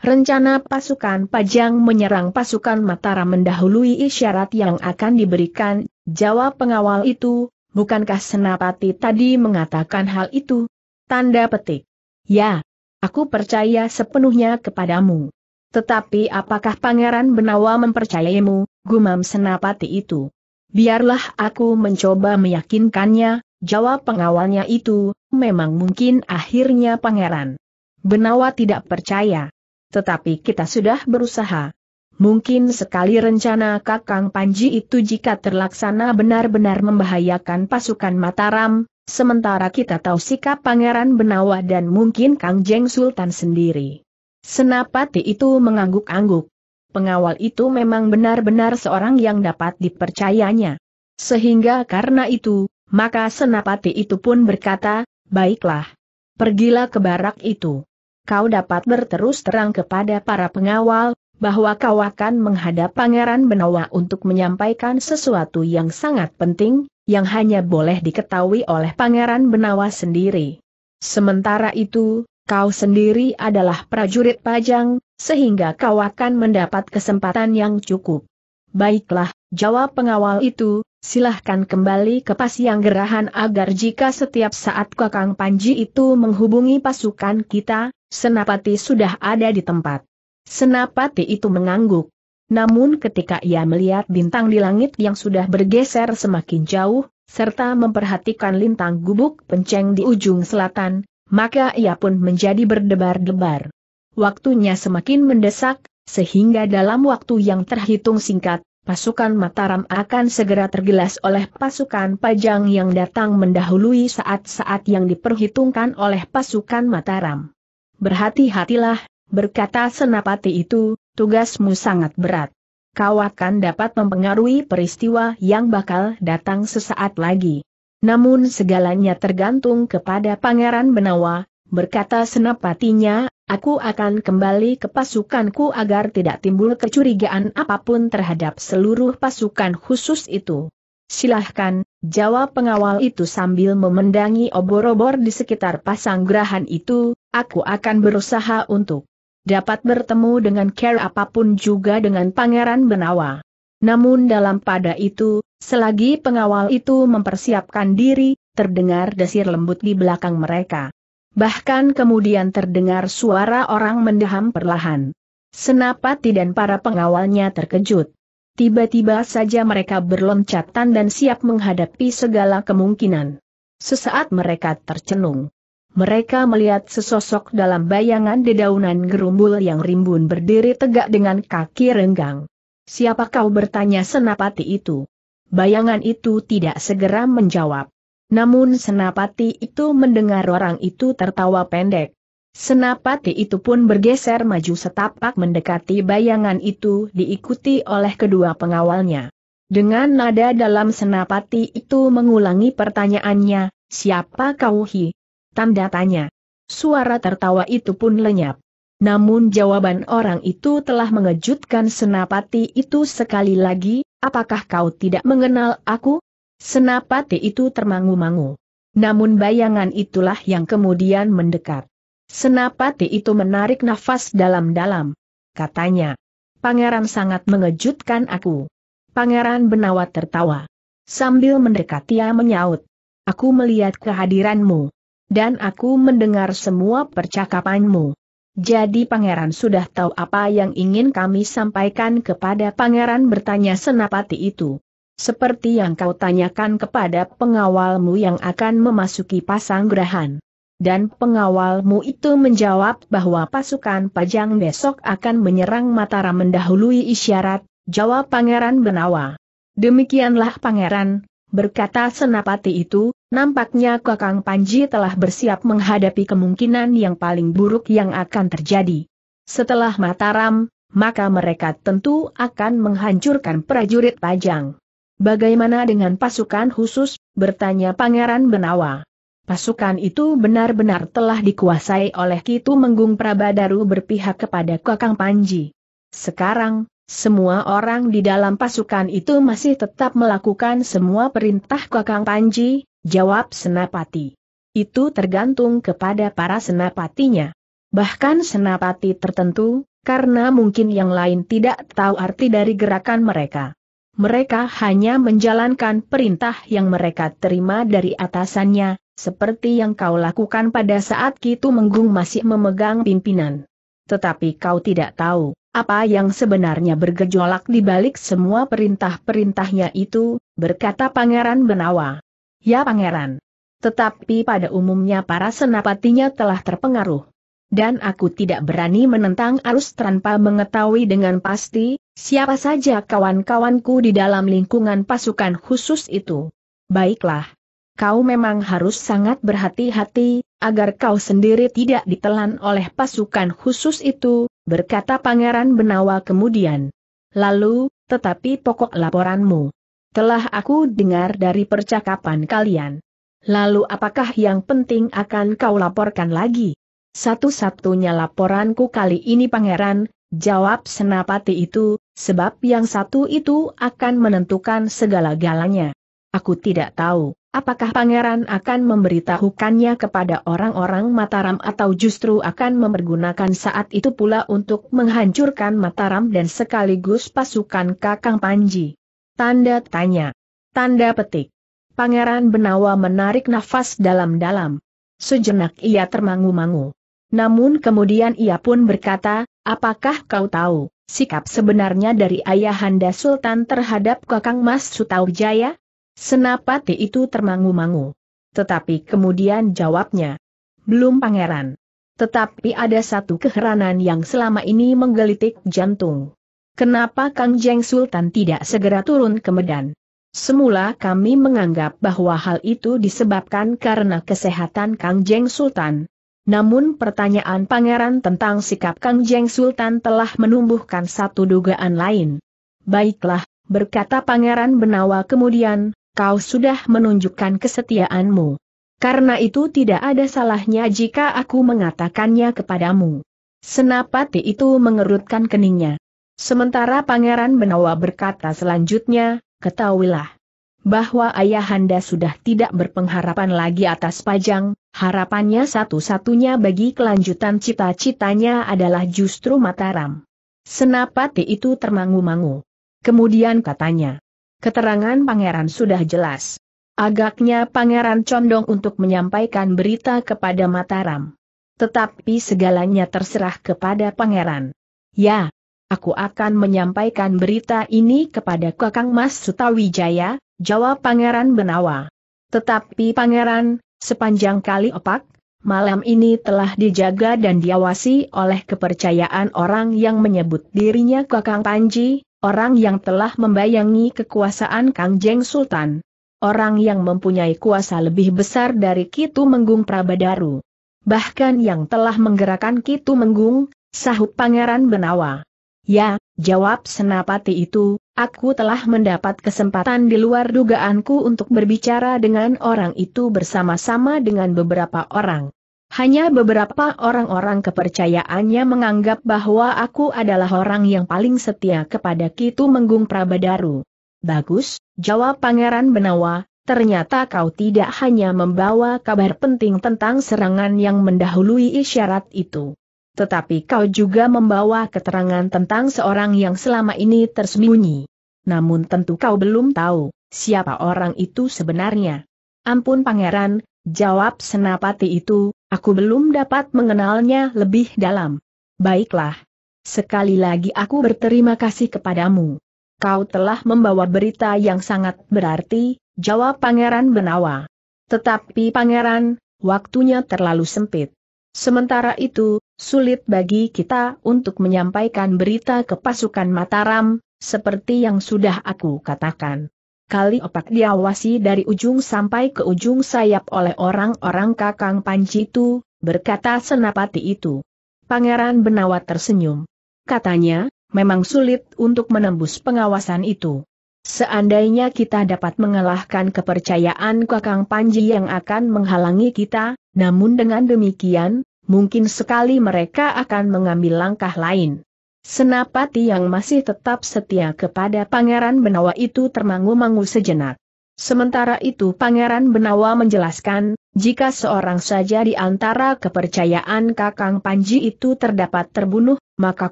Speaker 1: Rencana pasukan Pajang menyerang pasukan Mataram mendahului isyarat yang akan diberikan Jawab pengawal itu, bukankah Senapati tadi mengatakan hal itu? Tanda petik. Ya, aku percaya sepenuhnya kepadamu. Tetapi apakah Pangeran Benawa mempercayaimu, gumam Senapati itu? Biarlah aku mencoba meyakinkannya, jawab pengawalnya itu, memang mungkin akhirnya Pangeran. Benawa tidak percaya. Tetapi kita sudah berusaha. Mungkin sekali rencana Kakang Panji itu jika terlaksana benar-benar membahayakan pasukan Mataram, sementara kita tahu sikap Pangeran Benawa dan mungkin Kang Jeng Sultan sendiri. Senapati itu mengangguk-angguk. Pengawal itu memang benar-benar seorang yang dapat dipercayanya. Sehingga karena itu, maka Senapati itu pun berkata, baiklah. Pergilah ke barak itu. Kau dapat berterus terang kepada para pengawal, bahwa kau akan menghadap Pangeran Benawa untuk menyampaikan sesuatu yang sangat penting, yang hanya boleh diketahui oleh Pangeran Benawa sendiri. Sementara itu, kau sendiri adalah prajurit pajang, sehingga kau akan mendapat kesempatan yang cukup. Baiklah, jawab pengawal itu, silahkan kembali ke yang Gerahan agar jika setiap saat Kakang Panji itu menghubungi pasukan kita, Senapati sudah ada di tempat. Senapati itu mengangguk. Namun ketika ia melihat bintang di langit yang sudah bergeser semakin jauh, serta memperhatikan lintang gubuk penceng di ujung selatan, maka ia pun menjadi berdebar-debar. Waktunya semakin mendesak, sehingga dalam waktu yang terhitung singkat, pasukan Mataram akan segera tergelas oleh pasukan Pajang yang datang mendahului saat-saat yang diperhitungkan oleh pasukan Mataram. Berhati-hatilah, berkata senapati itu, tugasmu sangat berat. Kau akan dapat mempengaruhi peristiwa yang bakal datang sesaat lagi. Namun segalanya tergantung kepada Pangeran Benawa, berkata senapatinya, aku akan kembali ke pasukanku agar tidak timbul kecurigaan apapun terhadap seluruh pasukan khusus itu. Silahkan, jawab pengawal itu sambil memendangi obor-obor di sekitar pasang gerahan itu, aku akan berusaha untuk dapat bertemu dengan care apapun juga dengan Pangeran Benawa. Namun dalam pada itu, selagi pengawal itu mempersiapkan diri, terdengar desir lembut di belakang mereka. Bahkan kemudian terdengar suara orang mendaham perlahan. Senapati dan para pengawalnya terkejut. Tiba-tiba saja mereka berloncatan dan siap menghadapi segala kemungkinan. Sesaat mereka tercenung mereka melihat sesosok dalam bayangan dedaunan gerumbul yang rimbun berdiri tegak dengan kaki renggang. Siapa kau bertanya senapati itu? Bayangan itu tidak segera menjawab. Namun senapati itu mendengar orang itu tertawa pendek. Senapati itu pun bergeser maju setapak mendekati bayangan itu diikuti oleh kedua pengawalnya. Dengan nada dalam senapati itu mengulangi pertanyaannya, siapa kau hi? Tanda tanya. Suara tertawa itu pun lenyap. Namun jawaban orang itu telah mengejutkan Senapati itu sekali lagi, apakah kau tidak mengenal aku? Senapati itu termangu-mangu. Namun bayangan itulah yang kemudian mendekat. Senapati itu menarik nafas dalam-dalam. Katanya, pangeran sangat mengejutkan aku. Pangeran Benawa tertawa. Sambil mendekat ia menyaut. Aku melihat kehadiranmu dan aku mendengar semua percakapanmu. Jadi pangeran sudah tahu apa yang ingin kami sampaikan kepada pangeran bertanya senapati itu. Seperti yang kau tanyakan kepada pengawalmu yang akan memasuki pasanggrahan. Dan pengawalmu itu menjawab bahwa pasukan pajang besok akan menyerang Mataram mendahului isyarat, jawab pangeran Benawa. Demikianlah pangeran, berkata senapati itu, Nampaknya Kakang Panji telah bersiap menghadapi kemungkinan yang paling buruk yang akan terjadi. Setelah Mataram, maka mereka tentu akan menghancurkan prajurit Pajang. Bagaimana dengan pasukan khusus, bertanya Pangeran Benawa. Pasukan itu benar-benar telah dikuasai oleh Kitu Menggung Prabadaru berpihak kepada Kakang Panji. Sekarang, semua orang di dalam pasukan itu masih tetap melakukan semua perintah Kakang Panji, jawab Senapati. Itu tergantung kepada para senapatinya. Bahkan senapati tertentu, karena mungkin yang lain tidak tahu arti dari gerakan mereka. Mereka hanya menjalankan perintah yang mereka terima dari atasannya, seperti yang kau lakukan pada saat Kitu Menggung masih memegang pimpinan. Tetapi kau tidak tahu, apa yang sebenarnya bergejolak di balik semua perintah-perintahnya itu, berkata Pangeran Benawa. Ya pangeran. Tetapi pada umumnya para senapatinya telah terpengaruh. Dan aku tidak berani menentang arus tanpa mengetahui dengan pasti, siapa saja kawan-kawanku di dalam lingkungan pasukan khusus itu. Baiklah. Kau memang harus sangat berhati-hati, agar kau sendiri tidak ditelan oleh pasukan khusus itu, berkata Pangeran Benawa kemudian. Lalu, tetapi pokok laporanmu. Telah aku dengar dari percakapan kalian. Lalu apakah yang penting akan kau laporkan lagi? Satu-satunya laporanku kali ini pangeran, jawab senapati itu, sebab yang satu itu akan menentukan segala-galanya. Aku tidak tahu, apakah pangeran akan memberitahukannya kepada orang-orang Mataram atau justru akan mempergunakan saat itu pula untuk menghancurkan Mataram dan sekaligus pasukan Kakang Panji. Tanda tanya. Tanda petik. Pangeran Benawa menarik nafas dalam-dalam. Sejenak ia termangu-mangu. Namun kemudian ia pun berkata, apakah kau tahu, sikap sebenarnya dari ayahanda Sultan terhadap kakang Mas Sutawijaya? Senapati itu termangu-mangu. Tetapi kemudian jawabnya, belum pangeran. Tetapi ada satu keheranan yang selama ini menggelitik jantung. Kenapa Kang Jeng Sultan tidak segera turun ke Medan? Semula kami menganggap bahwa hal itu disebabkan karena kesehatan Kang Jeng Sultan. Namun pertanyaan pangeran tentang sikap Kang Jeng Sultan telah menumbuhkan satu dugaan lain. Baiklah, berkata pangeran Benawa kemudian, kau sudah menunjukkan kesetiaanmu. Karena itu tidak ada salahnya jika aku mengatakannya kepadamu. Senapati itu mengerutkan keningnya. Sementara Pangeran Benawa berkata selanjutnya, ketahuilah bahwa ayahanda sudah tidak berpengharapan lagi atas pajang, harapannya satu-satunya bagi kelanjutan cita-citanya adalah justru Mataram. Senapati itu termangu-mangu. Kemudian katanya, keterangan pangeran sudah jelas. Agaknya pangeran condong untuk menyampaikan berita kepada Mataram. Tetapi segalanya terserah kepada pangeran. Ya, Aku akan menyampaikan berita ini kepada Kakang Mas Sutawijaya, jawab Pangeran Benawa. Tetapi Pangeran, sepanjang kali opak, malam ini telah dijaga dan diawasi oleh kepercayaan orang yang menyebut dirinya Kakang Panji, orang yang telah membayangi kekuasaan Kang Jeng Sultan. Orang yang mempunyai kuasa lebih besar dari Kitu Menggung Prabadaru. Bahkan yang telah menggerakkan Kitu Menggung, sahut Pangeran Benawa. Ya, jawab senapati itu, aku telah mendapat kesempatan di luar dugaanku untuk berbicara dengan orang itu bersama-sama dengan beberapa orang. Hanya beberapa orang-orang kepercayaannya menganggap bahwa aku adalah orang yang paling setia kepada Kitu Menggung Prabadaru. Bagus, jawab Pangeran Benawa, ternyata kau tidak hanya membawa kabar penting tentang serangan yang mendahului isyarat itu tetapi kau juga membawa keterangan tentang seorang yang selama ini tersembunyi. Namun tentu kau belum tahu siapa orang itu sebenarnya. Ampun pangeran, jawab senapati itu, aku belum dapat mengenalnya lebih dalam. Baiklah. Sekali lagi aku berterima kasih kepadamu. Kau telah membawa berita yang sangat berarti, jawab Pangeran Benawa. Tetapi Pangeran, waktunya terlalu sempit. Sementara itu, Sulit bagi kita untuk menyampaikan berita ke pasukan Mataram, seperti yang sudah aku katakan. Kali opak diawasi dari ujung sampai ke ujung sayap oleh orang-orang Kakang itu, berkata senapati itu. Pangeran Benawa tersenyum. Katanya, memang sulit untuk menembus pengawasan itu. Seandainya kita dapat mengalahkan kepercayaan Kakang Panji yang akan menghalangi kita, namun dengan demikian, mungkin sekali mereka akan mengambil langkah lain. Senapati yang masih tetap setia kepada Pangeran Benawa itu termangu-mangu sejenak. Sementara itu Pangeran Benawa menjelaskan, jika seorang saja di antara kepercayaan Kakang Panji itu terdapat terbunuh, maka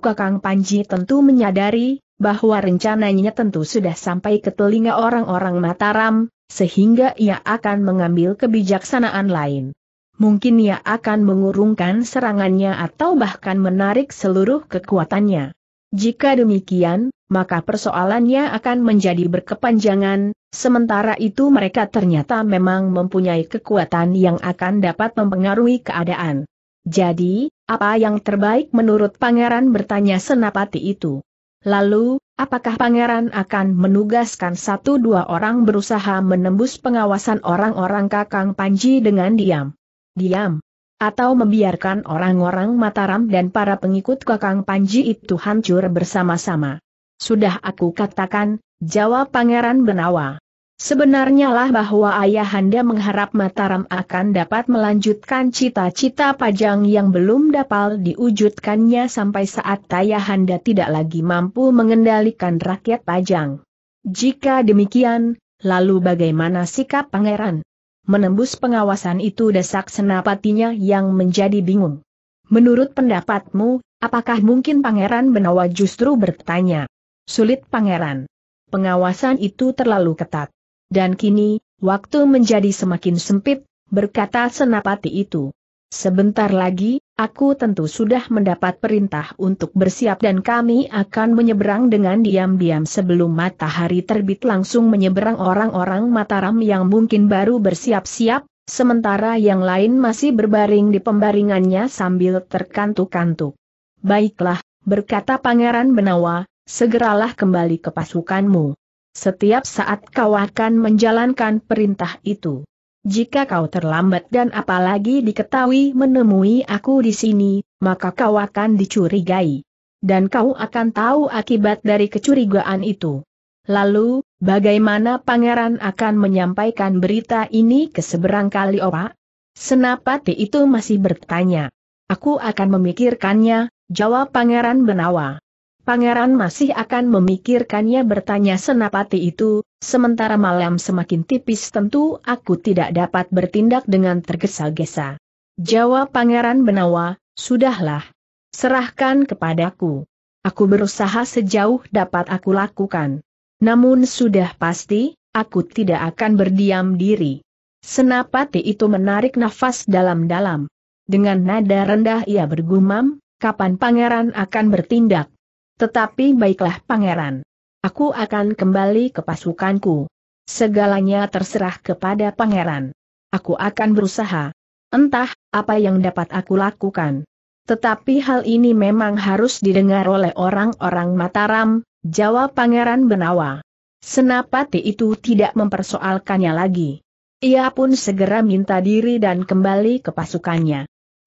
Speaker 1: Kakang Panji tentu menyadari, bahwa rencananya tentu sudah sampai ke telinga orang-orang Mataram, sehingga ia akan mengambil kebijaksanaan lain mungkin ia akan mengurungkan serangannya atau bahkan menarik seluruh kekuatannya. Jika demikian, maka persoalannya akan menjadi berkepanjangan, sementara itu mereka ternyata memang mempunyai kekuatan yang akan dapat mempengaruhi keadaan. Jadi, apa yang terbaik menurut pangeran bertanya senapati itu. Lalu, apakah pangeran akan menugaskan satu dua orang berusaha menembus pengawasan orang-orang Kakang Panji dengan diam? diam. Atau membiarkan orang-orang Mataram dan para pengikut Kakang Panji itu hancur bersama-sama. Sudah aku katakan, jawab Pangeran Benawa. Sebenarnya lah bahwa ayahanda mengharap Mataram akan dapat melanjutkan cita-cita pajang yang belum dapat diwujudkannya sampai saat ayahanda tidak lagi mampu mengendalikan rakyat pajang. Jika demikian, lalu bagaimana sikap pangeran? Menembus pengawasan itu desak senapatinya yang menjadi bingung. Menurut pendapatmu, apakah mungkin Pangeran Benawa justru bertanya? Sulit Pangeran. Pengawasan itu terlalu ketat. Dan kini, waktu menjadi semakin sempit, berkata senapati itu. Sebentar lagi, aku tentu sudah mendapat perintah untuk bersiap dan kami akan menyeberang dengan diam-diam sebelum matahari terbit langsung menyeberang orang-orang Mataram yang mungkin baru bersiap-siap, sementara yang lain masih berbaring di pembaringannya sambil terkantuk-kantuk. Baiklah, berkata Pangeran Benawa, segeralah kembali ke pasukanmu. Setiap saat kau akan menjalankan perintah itu. Jika kau terlambat dan apalagi diketahui menemui aku di sini, maka kau akan dicurigai. Dan kau akan tahu akibat dari kecurigaan itu. Lalu, bagaimana pangeran akan menyampaikan berita ini ke seberang kali ora? Senapati itu masih bertanya. Aku akan memikirkannya, jawab pangeran Benawa. Pangeran masih akan memikirkannya bertanya senapati itu, sementara malam semakin tipis tentu aku tidak dapat bertindak dengan tergesa-gesa. Jawab Pangeran Benawa, sudahlah. Serahkan kepadaku. Aku berusaha sejauh dapat aku lakukan. Namun sudah pasti, aku tidak akan berdiam diri. Senapati itu menarik nafas dalam-dalam. Dengan nada rendah ia bergumam, kapan pangeran akan bertindak. Tetapi baiklah pangeran. Aku akan kembali ke pasukanku. Segalanya terserah kepada pangeran. Aku akan berusaha. Entah, apa yang dapat aku lakukan. Tetapi hal ini memang harus didengar oleh orang-orang Mataram, jawab Pangeran Benawa. Senapati itu tidak mempersoalkannya lagi. Ia pun segera minta diri dan kembali ke pasukannya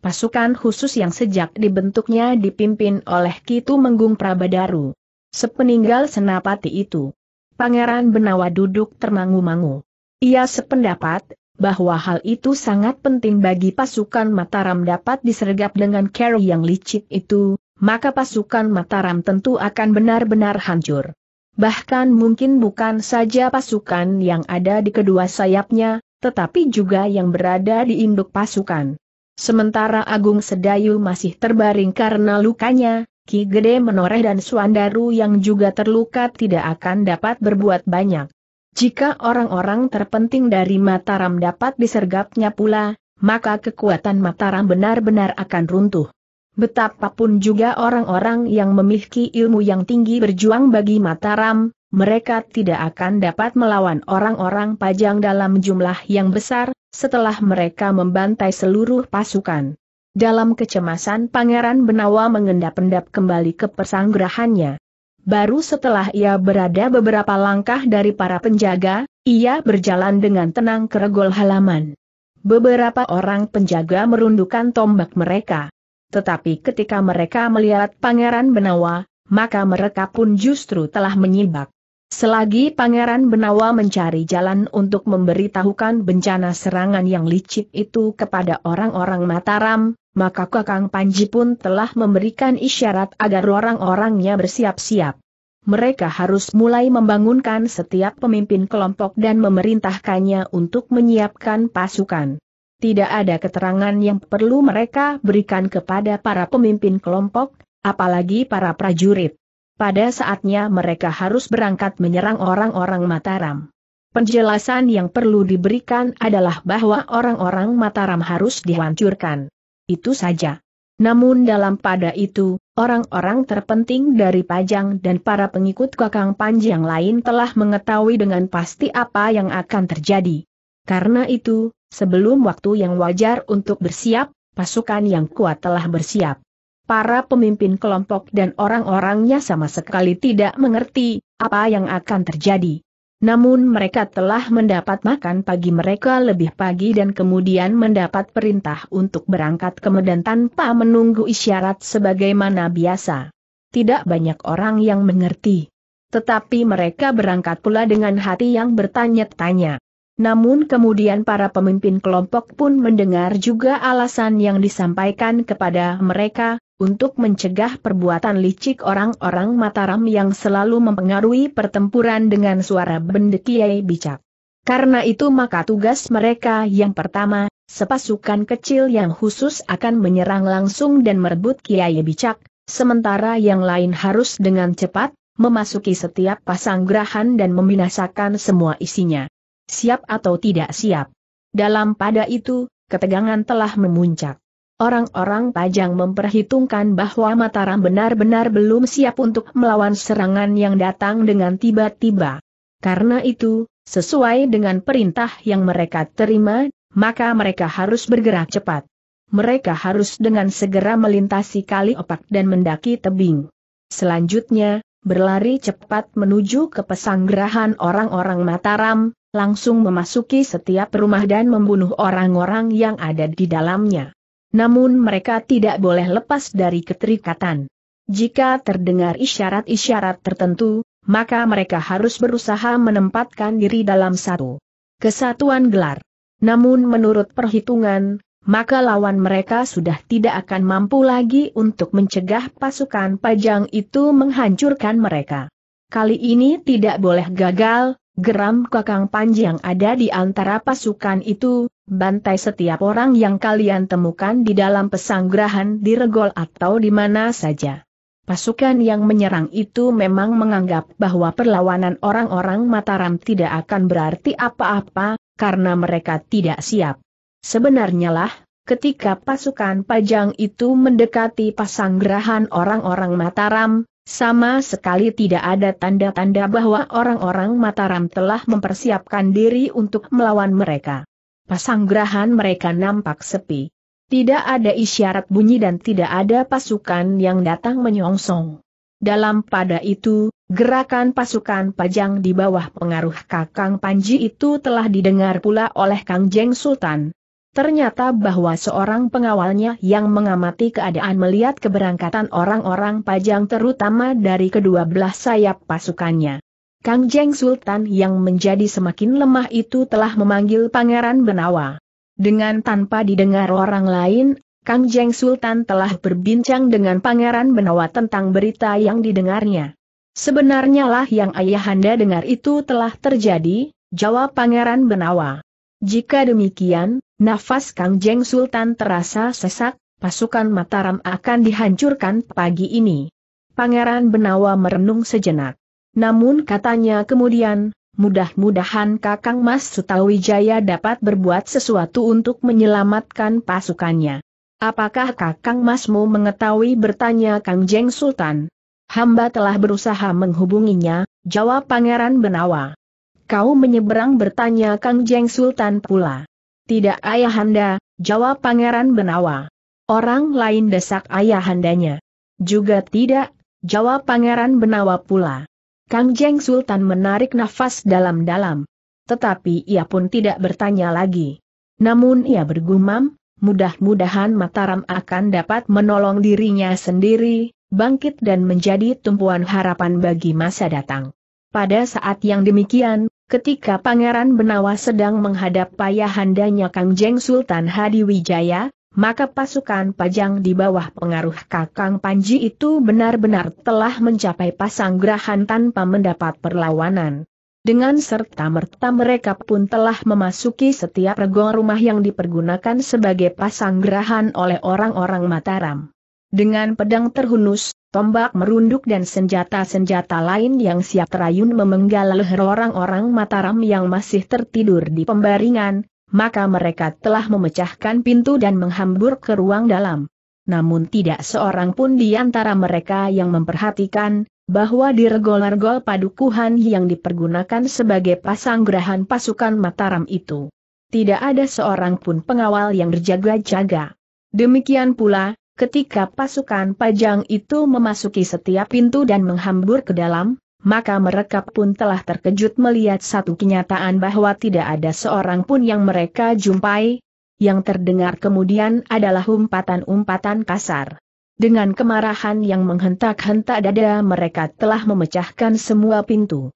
Speaker 1: pasukan khusus yang sejak dibentuknya dipimpin oleh Kitu Menggung Prabadaru. Sepeninggal senapati itu, Pangeran Benawa duduk termangu-mangu. Ia sependapat, bahwa hal itu sangat penting bagi pasukan Mataram dapat disergap dengan Carol yang licik itu, maka pasukan Mataram tentu akan benar-benar hancur. Bahkan mungkin bukan saja pasukan yang ada di kedua sayapnya, tetapi juga yang berada di induk pasukan. Sementara Agung Sedayu masih terbaring karena lukanya, Ki Gede menoreh dan Suandaru yang juga terluka tidak akan dapat berbuat banyak. Jika orang-orang terpenting dari Mataram dapat disergapnya pula, maka kekuatan Mataram benar-benar akan runtuh. Betapapun juga orang-orang yang memiliki ilmu yang tinggi berjuang bagi Mataram, mereka tidak akan dapat melawan orang-orang pajang dalam jumlah yang besar, setelah mereka membantai seluruh pasukan. Dalam kecemasan Pangeran Benawa mengendap-endap kembali ke persanggrahannya. Baru setelah ia berada beberapa langkah dari para penjaga, ia berjalan dengan tenang ke regol halaman. Beberapa orang penjaga merundukkan tombak mereka. Tetapi ketika mereka melihat Pangeran Benawa, maka mereka pun justru telah menyibak. Selagi Pangeran Benawa mencari jalan untuk memberitahukan bencana serangan yang licik itu kepada orang-orang Mataram, maka Kakang Panji pun telah memberikan isyarat agar orang-orangnya bersiap-siap. Mereka harus mulai membangunkan setiap pemimpin kelompok dan memerintahkannya untuk menyiapkan pasukan. Tidak ada keterangan yang perlu mereka berikan kepada para pemimpin kelompok, apalagi para prajurit pada saatnya mereka harus berangkat menyerang orang-orang Mataram. Penjelasan yang perlu diberikan adalah bahwa orang-orang Mataram harus dihancurkan. Itu saja. Namun dalam pada itu, orang-orang terpenting dari Pajang dan para pengikut Kakang Panjang lain telah mengetahui dengan pasti apa yang akan terjadi. Karena itu, sebelum waktu yang wajar untuk bersiap, pasukan yang kuat telah bersiap para pemimpin kelompok dan orang-orangnya sama sekali tidak mengerti apa yang akan terjadi. Namun mereka telah mendapat makan pagi mereka lebih pagi dan kemudian mendapat perintah untuk berangkat ke Medan tanpa menunggu isyarat sebagaimana biasa. Tidak banyak orang yang mengerti. Tetapi mereka berangkat pula dengan hati yang bertanya-tanya. Namun kemudian para pemimpin kelompok pun mendengar juga alasan yang disampaikan kepada mereka, untuk mencegah perbuatan licik orang-orang Mataram yang selalu mempengaruhi pertempuran dengan suara bendekiai bicak. Karena itu maka tugas mereka yang pertama, sepasukan kecil yang khusus akan menyerang langsung dan merebut kiai bicak, sementara yang lain harus dengan cepat, memasuki setiap pasang gerahan dan membinasakan semua isinya. Siap atau tidak siap. Dalam pada itu, ketegangan telah memuncak. Orang-orang Pajang memperhitungkan bahwa Mataram benar-benar belum siap untuk melawan serangan yang datang dengan tiba-tiba. Karena itu, sesuai dengan perintah yang mereka terima, maka mereka harus bergerak cepat. Mereka harus dengan segera melintasi kali opak dan mendaki tebing. Selanjutnya, berlari cepat menuju ke pesanggerahan orang-orang Mataram, langsung memasuki setiap rumah dan membunuh orang-orang yang ada di dalamnya. Namun mereka tidak boleh lepas dari keterikatan. Jika terdengar isyarat-isyarat tertentu, maka mereka harus berusaha menempatkan diri dalam satu kesatuan gelar. Namun menurut perhitungan, maka lawan mereka sudah tidak akan mampu lagi untuk mencegah pasukan pajang itu menghancurkan mereka. Kali ini tidak boleh gagal, geram kakang panjang ada di antara pasukan itu, Bantai setiap orang yang kalian temukan di dalam pesanggrahan di Regol atau di mana saja. Pasukan yang menyerang itu memang menganggap bahwa perlawanan orang-orang Mataram tidak akan berarti apa-apa, karena mereka tidak siap. Sebenarnya lah, ketika pasukan pajang itu mendekati pasanggrahan orang-orang Mataram, sama sekali tidak ada tanda-tanda bahwa orang-orang Mataram telah mempersiapkan diri untuk melawan mereka pasanggrahan mereka nampak sepi. Tidak ada isyarat bunyi dan tidak ada pasukan yang datang menyongsong. Dalam pada itu, gerakan pasukan pajang di bawah pengaruh Kakang Panji itu telah didengar pula oleh Kang Jeng Sultan. Ternyata bahwa seorang pengawalnya yang mengamati keadaan melihat keberangkatan orang-orang pajang terutama dari kedua belah sayap pasukannya. Kang Jeng Sultan yang menjadi semakin lemah itu telah memanggil Pangeran Benawa. Dengan tanpa didengar orang lain, Kang Jeng Sultan telah berbincang dengan Pangeran Benawa tentang berita yang didengarnya. Sebenarnya lah yang ayahanda dengar itu telah terjadi, jawab Pangeran Benawa. Jika demikian, nafas Kang Jeng Sultan terasa sesak, pasukan Mataram akan dihancurkan pagi ini. Pangeran Benawa merenung sejenak. Namun katanya kemudian, mudah-mudahan Kakang Mas Sutawijaya dapat berbuat sesuatu untuk menyelamatkan pasukannya. Apakah Kakang Masmu mengetahui bertanya Kang Jeng Sultan? Hamba telah berusaha menghubunginya, jawab Pangeran Benawa. Kau menyeberang bertanya Kang Jeng Sultan pula. Tidak ayahanda, jawab Pangeran Benawa. Orang lain desak ayahandanya. Juga tidak, jawab Pangeran Benawa pula. Kang Jeng Sultan menarik nafas dalam-dalam. Tetapi ia pun tidak bertanya lagi. Namun ia bergumam, mudah-mudahan Mataram akan dapat menolong dirinya sendiri, bangkit dan menjadi tumpuan harapan bagi masa datang. Pada saat yang demikian, Ketika Pangeran Benawa sedang menghadap payahandanya Kang Jeng Sultan Hadiwijaya. Wijaya, maka pasukan Pajang di bawah pengaruh Kakang Panji itu benar-benar telah mencapai pasanggrahan tanpa mendapat perlawanan. Dengan serta-merta mereka pun telah memasuki setiap rego rumah yang dipergunakan sebagai pasanggrahan oleh orang-orang Mataram. Dengan pedang terhunus, tombak merunduk dan senjata-senjata lain yang siap terayun memenggal leher orang-orang Mataram yang masih tertidur di pembaringan, maka mereka telah memecahkan pintu dan menghambur ke ruang dalam. Namun tidak seorang pun di antara mereka yang memperhatikan, bahwa regol-regol padukuhan yang dipergunakan sebagai pasang gerahan pasukan Mataram itu. Tidak ada seorang pun pengawal yang berjaga-jaga. Demikian pula, ketika pasukan pajang itu memasuki setiap pintu dan menghambur ke dalam, maka mereka pun telah terkejut melihat satu kenyataan bahwa tidak ada seorang pun yang mereka jumpai. Yang terdengar kemudian adalah umpatan-umpatan kasar. Dengan kemarahan yang menghentak-hentak dada mereka telah memecahkan semua pintu.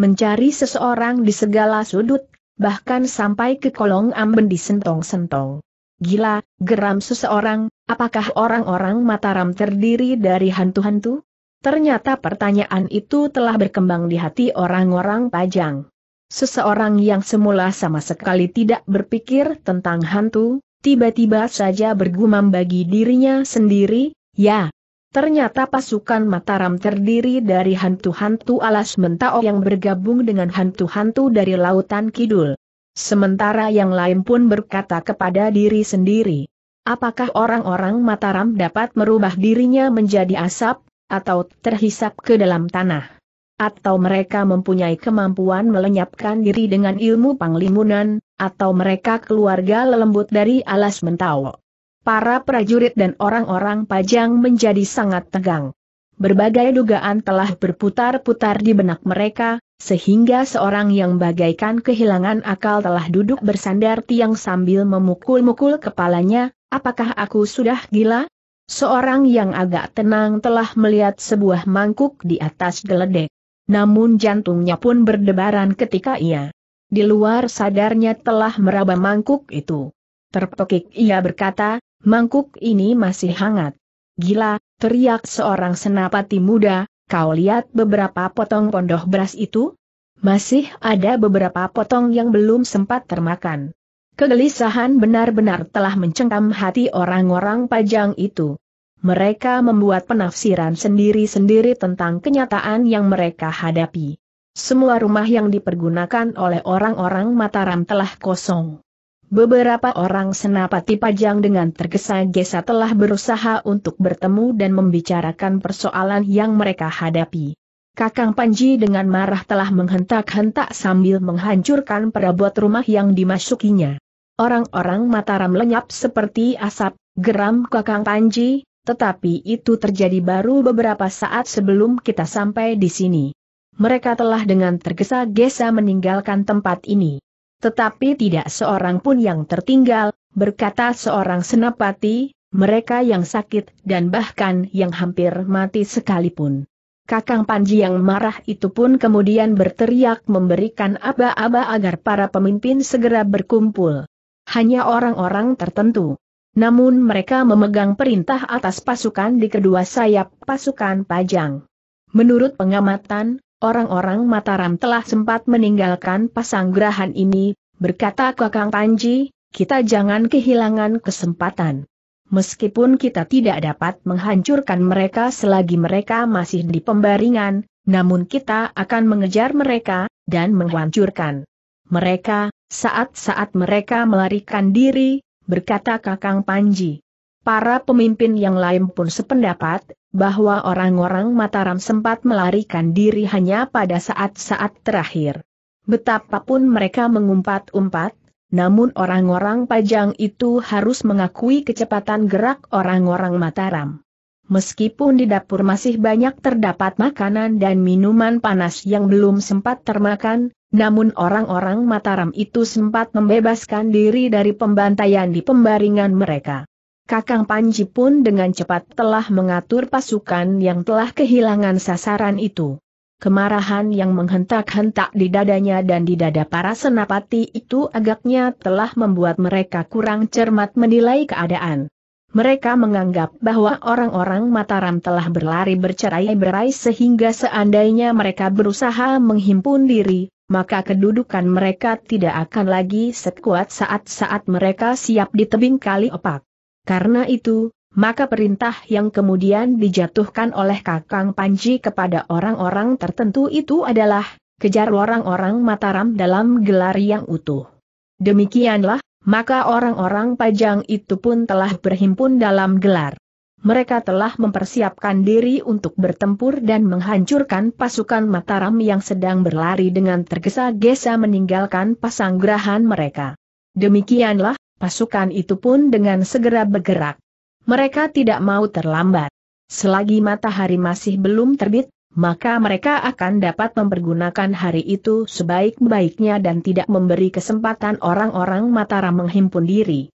Speaker 1: Mencari seseorang di segala sudut, bahkan sampai ke kolong amben di sentong sentong Gila, geram seseorang, apakah orang-orang Mataram terdiri dari hantu-hantu? Ternyata pertanyaan itu telah berkembang di hati orang-orang pajang. Seseorang yang semula sama sekali tidak berpikir tentang hantu, tiba-tiba saja bergumam bagi dirinya sendiri, ya. Ternyata pasukan Mataram terdiri dari hantu-hantu alas mentao yang bergabung dengan hantu-hantu dari Lautan Kidul. Sementara yang lain pun berkata kepada diri sendiri. Apakah orang-orang Mataram dapat merubah dirinya menjadi asap? atau terhisap ke dalam tanah. Atau mereka mempunyai kemampuan melenyapkan diri dengan ilmu panglimunan, atau mereka keluarga lelembut dari alas mentau. Para prajurit dan orang-orang pajang menjadi sangat tegang. Berbagai dugaan telah berputar-putar di benak mereka, sehingga seorang yang bagaikan kehilangan akal telah duduk bersandar tiang sambil memukul-mukul kepalanya, apakah aku sudah gila? Seorang yang agak tenang telah melihat sebuah mangkuk di atas geledek. Namun jantungnya pun berdebaran ketika ia di luar sadarnya telah meraba mangkuk itu. Terpekik ia berkata, mangkuk ini masih hangat. Gila, teriak seorang senapati muda, kau lihat beberapa potong pondoh beras itu? Masih ada beberapa potong yang belum sempat termakan. Kegelisahan benar-benar telah mencengkam hati orang-orang pajang itu. Mereka membuat penafsiran sendiri-sendiri tentang kenyataan yang mereka hadapi. Semua rumah yang dipergunakan oleh orang-orang Mataram telah kosong. Beberapa orang senapati pajang dengan tergesa-gesa telah berusaha untuk bertemu dan membicarakan persoalan yang mereka hadapi. Kakang Panji dengan marah telah menghentak-hentak sambil menghancurkan perabot rumah yang dimasukinya. Orang-orang Mataram lenyap seperti asap, geram Kakang Panji, tetapi itu terjadi baru beberapa saat sebelum kita sampai di sini. Mereka telah dengan tergesa-gesa meninggalkan tempat ini. Tetapi tidak seorang pun yang tertinggal, berkata seorang senapati, mereka yang sakit dan bahkan yang hampir mati sekalipun. Kakang Panji yang marah itu pun kemudian berteriak memberikan aba-aba agar para pemimpin segera berkumpul hanya orang-orang tertentu. Namun mereka memegang perintah atas pasukan di kedua sayap pasukan Pajang. Menurut pengamatan, orang-orang Mataram telah sempat meninggalkan pasanggrahan ini, berkata Kakang Panji, kita jangan kehilangan kesempatan. Meskipun kita tidak dapat menghancurkan mereka selagi mereka masih di pembaringan, namun kita akan mengejar mereka, dan menghancurkan mereka, saat-saat mereka melarikan diri, berkata Kakang Panji. Para pemimpin yang lain pun sependapat, bahwa orang-orang Mataram sempat melarikan diri hanya pada saat-saat terakhir. Betapapun mereka mengumpat-umpat, namun orang-orang Pajang itu harus mengakui kecepatan gerak orang-orang Mataram. Meskipun di dapur masih banyak terdapat makanan dan minuman panas yang belum sempat termakan, namun orang-orang Mataram itu sempat membebaskan diri dari pembantaian di pembaringan mereka. Kakang Panji pun dengan cepat telah mengatur pasukan yang telah kehilangan sasaran itu. Kemarahan yang menghentak-hentak di dadanya dan di dada para senapati itu agaknya telah membuat mereka kurang cermat menilai keadaan. Mereka menganggap bahwa orang-orang Mataram telah berlari bercerai-berai sehingga seandainya mereka berusaha menghimpun diri, maka kedudukan mereka tidak akan lagi sekuat saat-saat mereka siap di tebing kali opak. Karena itu, maka perintah yang kemudian dijatuhkan oleh Kakang Panji kepada orang-orang tertentu itu adalah, kejar orang-orang Mataram dalam gelar yang utuh. Demikianlah, maka orang-orang pajang itu pun telah berhimpun dalam gelar mereka telah mempersiapkan diri untuk bertempur dan menghancurkan pasukan Mataram yang sedang berlari dengan tergesa-gesa meninggalkan pasanggrahan mereka. Demikianlah, pasukan itu pun dengan segera bergerak. Mereka tidak mau terlambat. Selagi matahari masih belum terbit, maka mereka akan dapat mempergunakan hari itu sebaik-baiknya dan tidak memberi kesempatan orang-orang Mataram menghimpun diri.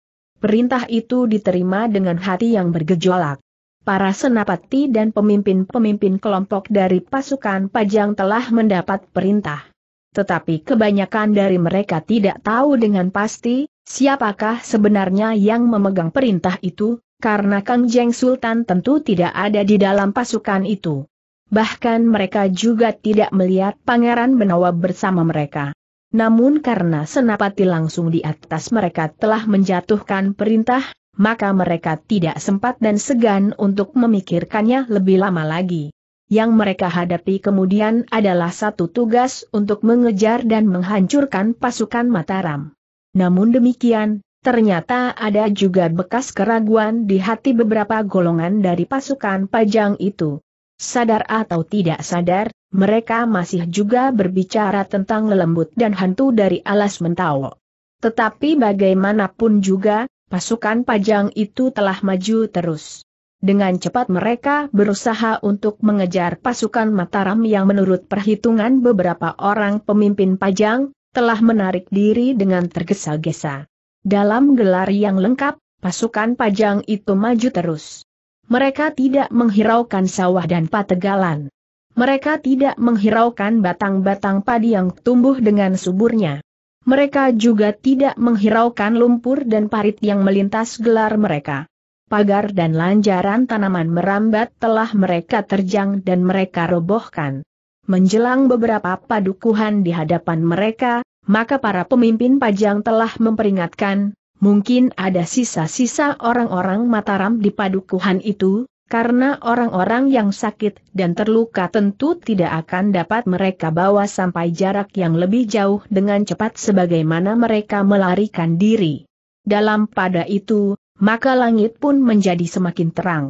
Speaker 1: Perintah itu diterima dengan hati yang bergejolak. Para senapati dan pemimpin-pemimpin kelompok dari pasukan pajang telah mendapat perintah. Tetapi kebanyakan dari mereka tidak tahu dengan pasti, siapakah sebenarnya yang memegang perintah itu, karena Kang Jeng Sultan tentu tidak ada di dalam pasukan itu. Bahkan mereka juga tidak melihat Pangeran Benawa bersama mereka. Namun karena Senapati langsung di atas mereka telah menjatuhkan perintah, maka mereka tidak sempat dan segan untuk memikirkannya lebih lama lagi. Yang mereka hadapi kemudian adalah satu tugas untuk mengejar dan menghancurkan pasukan Mataram. Namun demikian, ternyata ada juga bekas keraguan di hati beberapa golongan dari pasukan pajang itu. Sadar atau tidak sadar, mereka masih juga berbicara tentang lembut dan hantu dari alas mentawo. Tetapi bagaimanapun juga, pasukan pajang itu telah maju terus. Dengan cepat mereka berusaha untuk mengejar pasukan Mataram yang menurut perhitungan beberapa orang pemimpin Pajang, telah menarik diri dengan tergesa-gesa. Dalam gelar yang lengkap, pasukan Pajang itu maju terus. Mereka tidak menghiraukan sawah dan pategalan. Mereka tidak menghiraukan batang-batang padi yang tumbuh dengan suburnya. Mereka juga tidak menghiraukan lumpur dan parit yang melintas gelar mereka. Pagar dan lanjaran tanaman merambat telah mereka terjang dan mereka robohkan. Menjelang beberapa padukuhan di hadapan mereka, maka para pemimpin pajang telah memperingatkan, Mungkin ada sisa-sisa orang-orang Mataram di padukuhan itu, karena orang-orang yang sakit dan terluka tentu tidak akan dapat mereka bawa sampai jarak yang lebih jauh dengan cepat sebagaimana mereka melarikan diri. Dalam pada itu, maka langit pun menjadi semakin terang.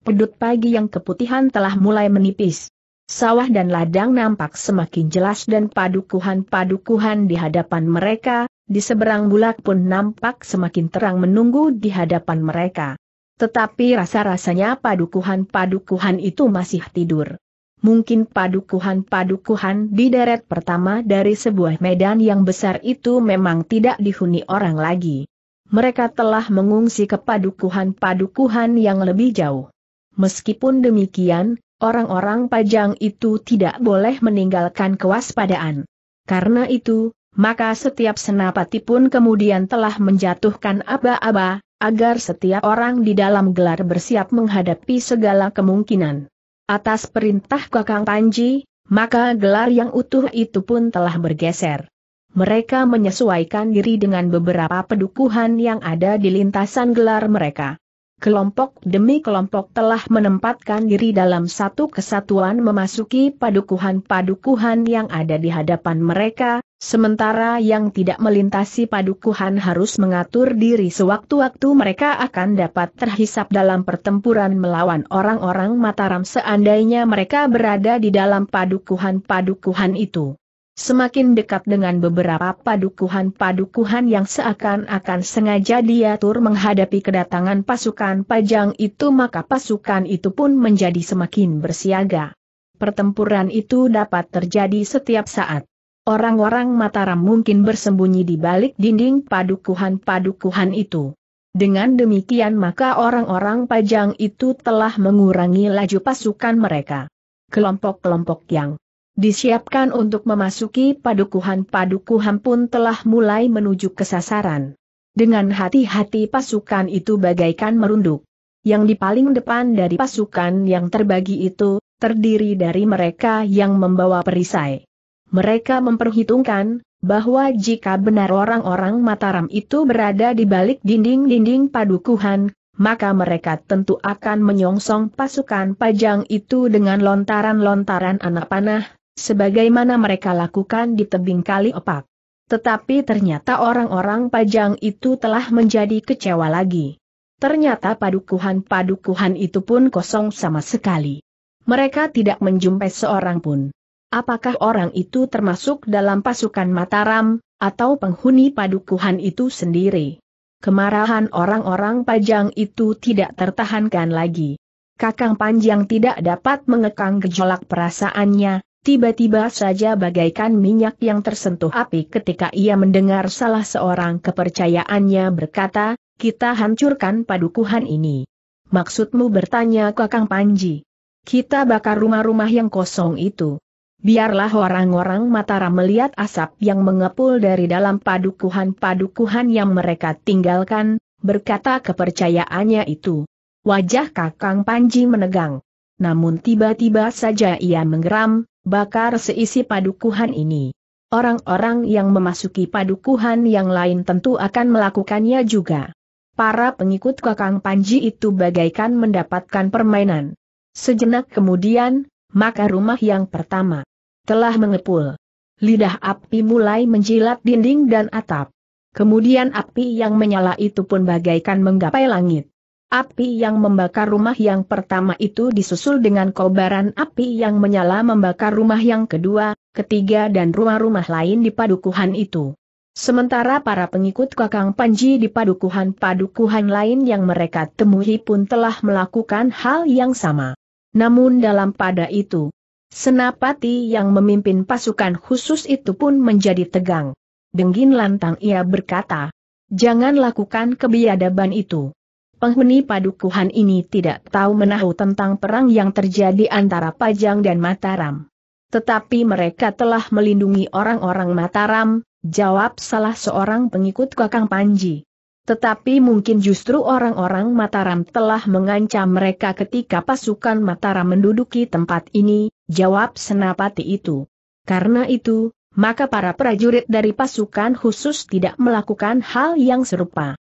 Speaker 1: Pedut pagi yang keputihan telah mulai menipis. Sawah dan ladang nampak semakin jelas dan padukuhan-padukuhan di hadapan mereka, di seberang bulak pun nampak semakin terang menunggu di hadapan mereka. Tetapi rasa-rasanya padukuhan-padukuhan itu masih tidur. Mungkin padukuhan-padukuhan di deret pertama dari sebuah medan yang besar itu memang tidak dihuni orang lagi. Mereka telah mengungsi ke padukuhan-padukuhan yang lebih jauh. Meskipun demikian, orang-orang pajang itu tidak boleh meninggalkan kewaspadaan. Karena itu, maka setiap senapati pun kemudian telah menjatuhkan aba-aba, agar setiap orang di dalam gelar bersiap menghadapi segala kemungkinan. Atas perintah Kakang Panji, maka gelar yang utuh itu pun telah bergeser. Mereka menyesuaikan diri dengan beberapa pedukuhan yang ada di lintasan gelar mereka kelompok demi kelompok telah menempatkan diri dalam satu kesatuan memasuki padukuhan-padukuhan yang ada di hadapan mereka, sementara yang tidak melintasi padukuhan harus mengatur diri sewaktu-waktu mereka akan dapat terhisap dalam pertempuran melawan orang-orang Mataram seandainya mereka berada di dalam padukuhan-padukuhan itu. Semakin dekat dengan beberapa padukuhan-padukuhan yang seakan-akan sengaja diatur menghadapi kedatangan pasukan pajang itu maka pasukan itu pun menjadi semakin bersiaga. Pertempuran itu dapat terjadi setiap saat. Orang-orang Mataram mungkin bersembunyi di balik dinding padukuhan-padukuhan itu. Dengan demikian maka orang-orang pajang itu telah mengurangi laju pasukan mereka. Kelompok-kelompok yang disiapkan untuk memasuki padukuhan-padukuhan pun telah mulai menuju kesasaran. Dengan hati-hati pasukan itu bagaikan merunduk. Yang di paling depan dari pasukan yang terbagi itu, terdiri dari mereka yang membawa perisai. Mereka memperhitungkan, bahwa jika benar orang-orang Mataram itu berada di balik dinding-dinding padukuhan, maka mereka tentu akan menyongsong pasukan pajang itu dengan lontaran-lontaran anak panah, sebagaimana mereka lakukan di tebing kali opak. Tetapi ternyata orang-orang pajang itu telah menjadi kecewa lagi. Ternyata padukuhan-padukuhan itu pun kosong sama sekali. Mereka tidak menjumpai seorang pun. Apakah orang itu termasuk dalam pasukan Mataram, atau penghuni padukuhan itu sendiri? Kemarahan orang-orang pajang itu tidak tertahankan lagi. Kakang Panjang tidak dapat mengekang gejolak perasaannya, Tiba-tiba saja bagaikan minyak yang tersentuh api ketika ia mendengar salah seorang kepercayaannya berkata, kita hancurkan padukuhan ini. Maksudmu bertanya kakang Panji. Kita bakar rumah-rumah yang kosong itu. Biarlah orang-orang Mataram melihat asap yang mengepul dari dalam padukuhan-padukuhan yang mereka tinggalkan, berkata kepercayaannya itu. Wajah kakang Panji menegang. Namun tiba-tiba saja ia menggeram, bakar seisi padukuhan ini. Orang-orang yang memasuki padukuhan yang lain tentu akan melakukannya juga. Para pengikut Kakang Panji itu bagaikan mendapatkan permainan. Sejenak kemudian, maka rumah yang pertama telah mengepul. Lidah api mulai menjilat dinding dan atap. Kemudian api yang menyala itu pun bagaikan menggapai langit. Api yang membakar rumah yang pertama itu disusul dengan kobaran api yang menyala membakar rumah yang kedua, ketiga dan rumah-rumah lain di padukuhan itu. Sementara para pengikut Kakang Panji di padukuhan-padukuhan lain yang mereka temui pun telah melakukan hal yang sama. Namun dalam pada itu, Senapati yang memimpin pasukan khusus itu pun menjadi tegang. Dengin lantang ia berkata, jangan lakukan kebiadaban itu. Penghuni padukuhan ini tidak tahu menahu tentang perang yang terjadi antara Pajang dan Mataram. Tetapi mereka telah melindungi orang-orang Mataram, jawab salah seorang pengikut Kakang Panji. Tetapi mungkin justru orang-orang Mataram telah mengancam mereka ketika pasukan Mataram menduduki tempat ini, jawab senapati itu. Karena itu, maka para prajurit dari pasukan khusus tidak melakukan hal yang serupa.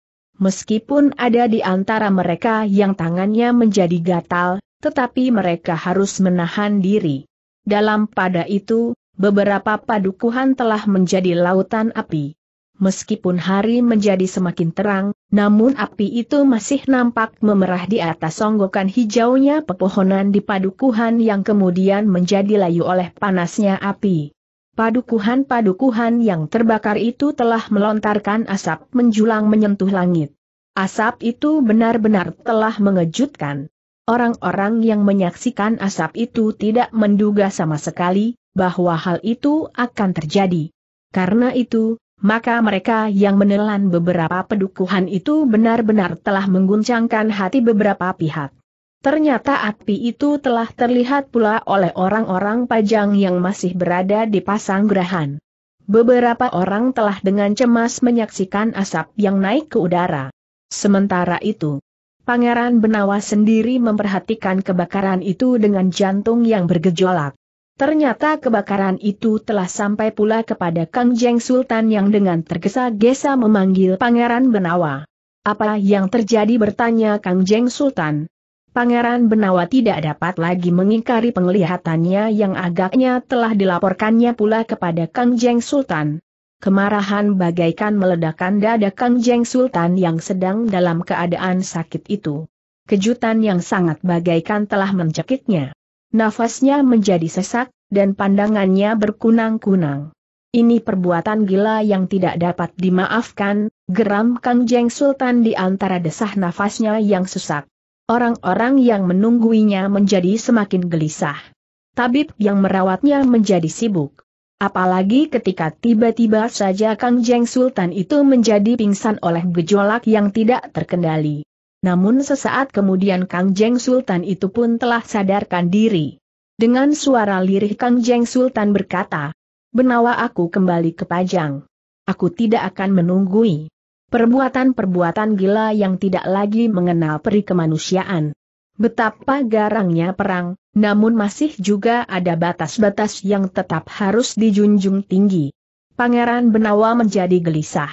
Speaker 1: Meskipun ada di antara mereka yang tangannya menjadi gatal, tetapi mereka harus menahan diri. Dalam pada itu, beberapa padukuhan telah menjadi lautan api. Meskipun hari menjadi semakin terang, namun api itu masih nampak memerah di atas songgokan hijaunya pepohonan di padukuhan yang kemudian menjadi layu oleh panasnya api. Padukuhan-padukuhan yang terbakar itu telah melontarkan asap menjulang menyentuh langit. Asap itu benar-benar telah mengejutkan. Orang-orang yang menyaksikan asap itu tidak menduga sama sekali bahwa hal itu akan terjadi. Karena itu, maka mereka yang menelan beberapa pedukuhan itu benar-benar telah mengguncangkan hati beberapa pihak. Ternyata api itu telah terlihat pula oleh orang-orang pajang yang masih berada di pasang gerahan. Beberapa orang telah dengan cemas menyaksikan asap yang naik ke udara. Sementara itu, Pangeran Benawa sendiri memperhatikan kebakaran itu dengan jantung yang bergejolak. Ternyata kebakaran itu telah sampai pula kepada Kang Jeng Sultan yang dengan tergesa-gesa memanggil Pangeran Benawa. Apa yang terjadi bertanya Kang Jeng Sultan. Pangeran Benawa tidak dapat lagi mengingkari penglihatannya yang agaknya telah dilaporkannya pula kepada Kang Jeng Sultan. Kemarahan bagaikan meledakkan dada Kang Jeng Sultan yang sedang dalam keadaan sakit itu. Kejutan yang sangat bagaikan telah mencekiknya. Nafasnya menjadi sesak, dan pandangannya berkunang-kunang. Ini perbuatan gila yang tidak dapat dimaafkan, geram Kang Jeng Sultan di antara desah nafasnya yang sesak. Orang-orang yang menungguinya menjadi semakin gelisah. Tabib yang merawatnya menjadi sibuk. Apalagi ketika tiba-tiba saja Kang Jeng Sultan itu menjadi pingsan oleh gejolak yang tidak terkendali. Namun sesaat kemudian Kang Jeng Sultan itu pun telah sadarkan diri. Dengan suara lirih Kang Jeng Sultan berkata, Benawa aku kembali ke Pajang. Aku tidak akan menunggui. Perbuatan-perbuatan gila yang tidak lagi mengenal peri kemanusiaan. Betapa garangnya perang, namun masih juga ada batas-batas yang tetap harus dijunjung tinggi. Pangeran Benawa menjadi gelisah.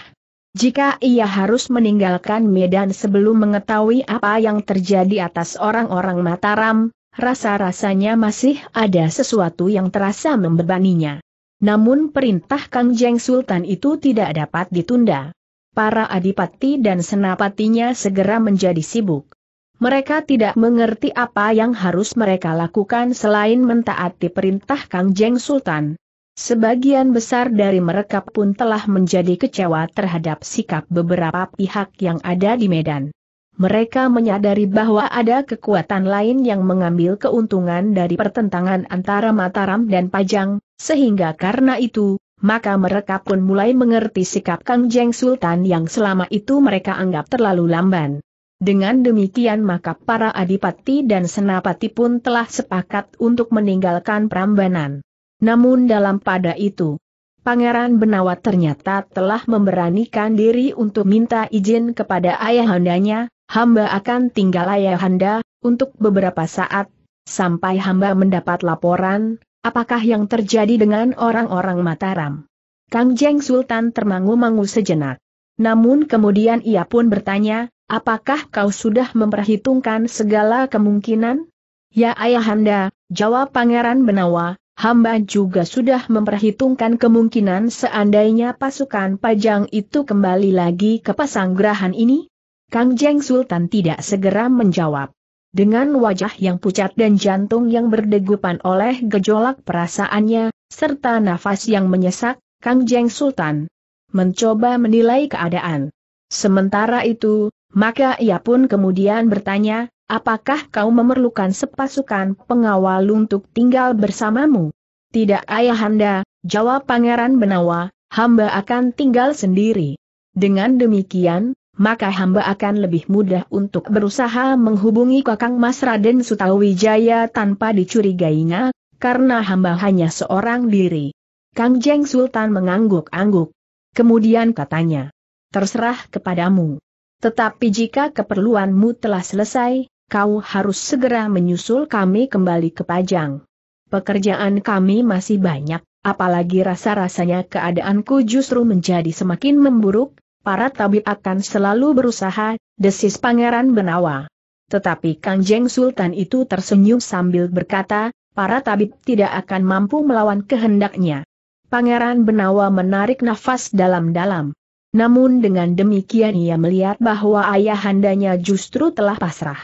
Speaker 1: Jika ia harus meninggalkan Medan sebelum mengetahui apa yang terjadi atas orang-orang Mataram, rasa-rasanya masih ada sesuatu yang terasa membebaninya. Namun perintah Kang Jeng Sultan itu tidak dapat ditunda para adipati dan senapatinya segera menjadi sibuk. Mereka tidak mengerti apa yang harus mereka lakukan selain mentaati perintah Kang Jeng Sultan. Sebagian besar dari mereka pun telah menjadi kecewa terhadap sikap beberapa pihak yang ada di Medan. Mereka menyadari bahwa ada kekuatan lain yang mengambil keuntungan dari pertentangan antara Mataram dan Pajang, sehingga karena itu, maka mereka pun mulai mengerti sikap Kang Jeng Sultan yang selama itu mereka anggap terlalu lamban. Dengan demikian maka para adipati dan senapati pun telah sepakat untuk meninggalkan Prambanan. Namun dalam pada itu, Pangeran Benawa ternyata telah memberanikan diri untuk minta izin kepada ayahandanya, hamba akan tinggal ayahanda, untuk beberapa saat, sampai hamba mendapat laporan, Apakah yang terjadi dengan orang-orang Mataram? Kang Jeng Sultan termangu-mangu sejenak. Namun kemudian ia pun bertanya, apakah kau sudah memperhitungkan segala kemungkinan? Ya ayahanda, jawab Pangeran Benawa, hamba juga sudah memperhitungkan kemungkinan seandainya pasukan pajang itu kembali lagi ke Pasanggrahan ini? Kang Jeng Sultan tidak segera menjawab. Dengan wajah yang pucat dan jantung yang berdegupan oleh gejolak perasaannya, serta nafas yang menyesak, Kang Jeng Sultan mencoba menilai keadaan. Sementara itu, maka ia pun kemudian bertanya, apakah kau memerlukan sepasukan pengawal untuk tinggal bersamamu? Tidak ayahanda, jawab Pangeran Benawa, hamba akan tinggal sendiri. Dengan demikian, maka hamba akan lebih mudah untuk berusaha menghubungi Kakang Mas Raden Sutawijaya tanpa dicurigainya, karena hamba hanya seorang diri. Kang Jeng Sultan mengangguk-angguk. Kemudian katanya, terserah kepadamu. Tetapi jika keperluanmu telah selesai, kau harus segera menyusul kami kembali ke Pajang. Pekerjaan kami masih banyak, apalagi rasa-rasanya keadaanku justru menjadi semakin memburuk, para tabib akan selalu berusaha, desis Pangeran Benawa. Tetapi Kang Jeng Sultan itu tersenyum sambil berkata, para tabib tidak akan mampu melawan kehendaknya. Pangeran Benawa menarik nafas dalam-dalam. Namun dengan demikian ia melihat bahwa ayahandanya justru telah pasrah.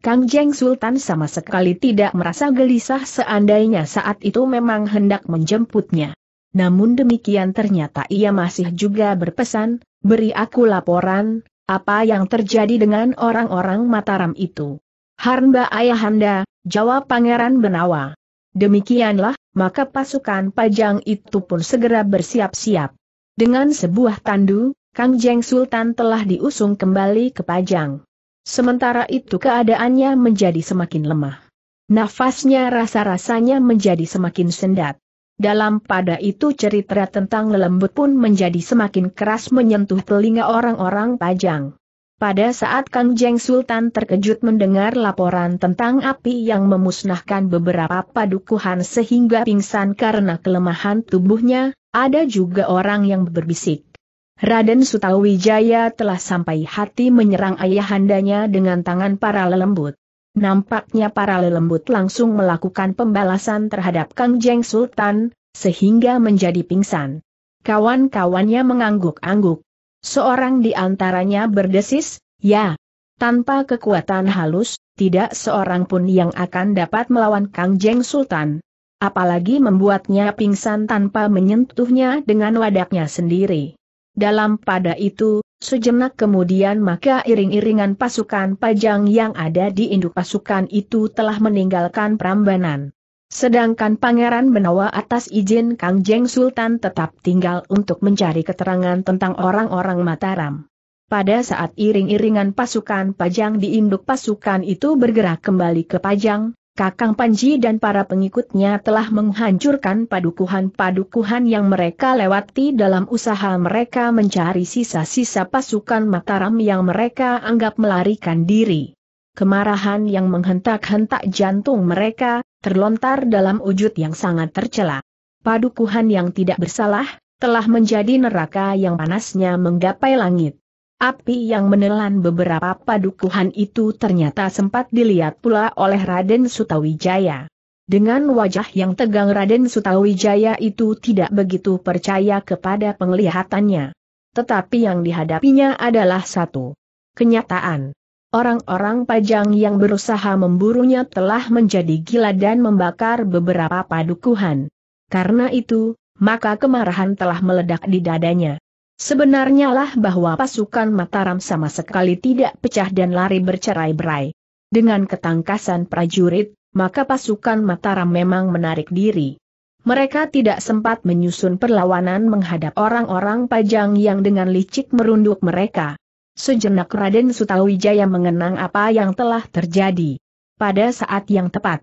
Speaker 1: Kang Jeng Sultan sama sekali tidak merasa gelisah seandainya saat itu memang hendak menjemputnya namun demikian ternyata ia masih juga berpesan, beri aku laporan, apa yang terjadi dengan orang-orang Mataram itu. Harba ayahanda, jawab Pangeran Benawa. Demikianlah, maka pasukan pajang itu pun segera bersiap-siap. Dengan sebuah tandu, Kang Jeng Sultan telah diusung kembali ke Pajang. Sementara itu keadaannya menjadi semakin lemah. Nafasnya rasa-rasanya menjadi semakin sendat. Dalam pada itu cerita tentang lelembut pun menjadi semakin keras menyentuh telinga orang-orang Pajang. Pada saat Kang Jeng Sultan terkejut mendengar laporan tentang api yang memusnahkan beberapa padukuhan sehingga pingsan karena kelemahan tubuhnya, ada juga orang yang berbisik. Raden Sutawijaya telah sampai hati menyerang ayahandanya dengan tangan para lelembut. Nampaknya para lelembut langsung melakukan pembalasan terhadap Kang Jeng Sultan, sehingga menjadi pingsan. Kawan-kawannya mengangguk-angguk. Seorang di antaranya berdesis, ya, tanpa kekuatan halus, tidak seorang pun yang akan dapat melawan Kang Jeng Sultan. Apalagi membuatnya pingsan tanpa menyentuhnya dengan wadahnya sendiri. Dalam pada itu, Sejenak kemudian maka iring-iringan pasukan pajang yang ada di induk pasukan itu telah meninggalkan Prambanan. Sedangkan Pangeran Benawa atas izin Kang Jeng Sultan tetap tinggal untuk mencari keterangan tentang orang-orang Mataram. Pada saat iring-iringan pasukan pajang di induk pasukan itu bergerak kembali ke pajang, Kakang Panji dan para pengikutnya telah menghancurkan padukuhan-padukuhan yang mereka lewati dalam usaha mereka mencari sisa-sisa pasukan Mataram yang mereka anggap melarikan diri. Kemarahan yang menghentak-hentak jantung mereka, terlontar dalam wujud yang sangat tercela. Padukuhan yang tidak bersalah, telah menjadi neraka yang panasnya menggapai langit. Api yang menelan beberapa padukuhan itu ternyata sempat dilihat pula oleh Raden Sutawijaya. Dengan wajah yang tegang Raden Sutawijaya itu tidak begitu percaya kepada penglihatannya. Tetapi yang dihadapinya adalah satu kenyataan. Orang-orang pajang yang berusaha memburunya telah menjadi gila dan membakar beberapa padukuhan. Karena itu, maka kemarahan telah meledak di dadanya. Sebenarnya lah bahwa pasukan Mataram sama sekali tidak pecah dan lari bercerai-berai. Dengan ketangkasan prajurit, maka pasukan Mataram memang menarik diri. Mereka tidak sempat menyusun perlawanan menghadap orang-orang pajang yang dengan licik merunduk mereka. Sejenak Raden Sutawijaya mengenang apa yang telah terjadi. Pada saat yang tepat,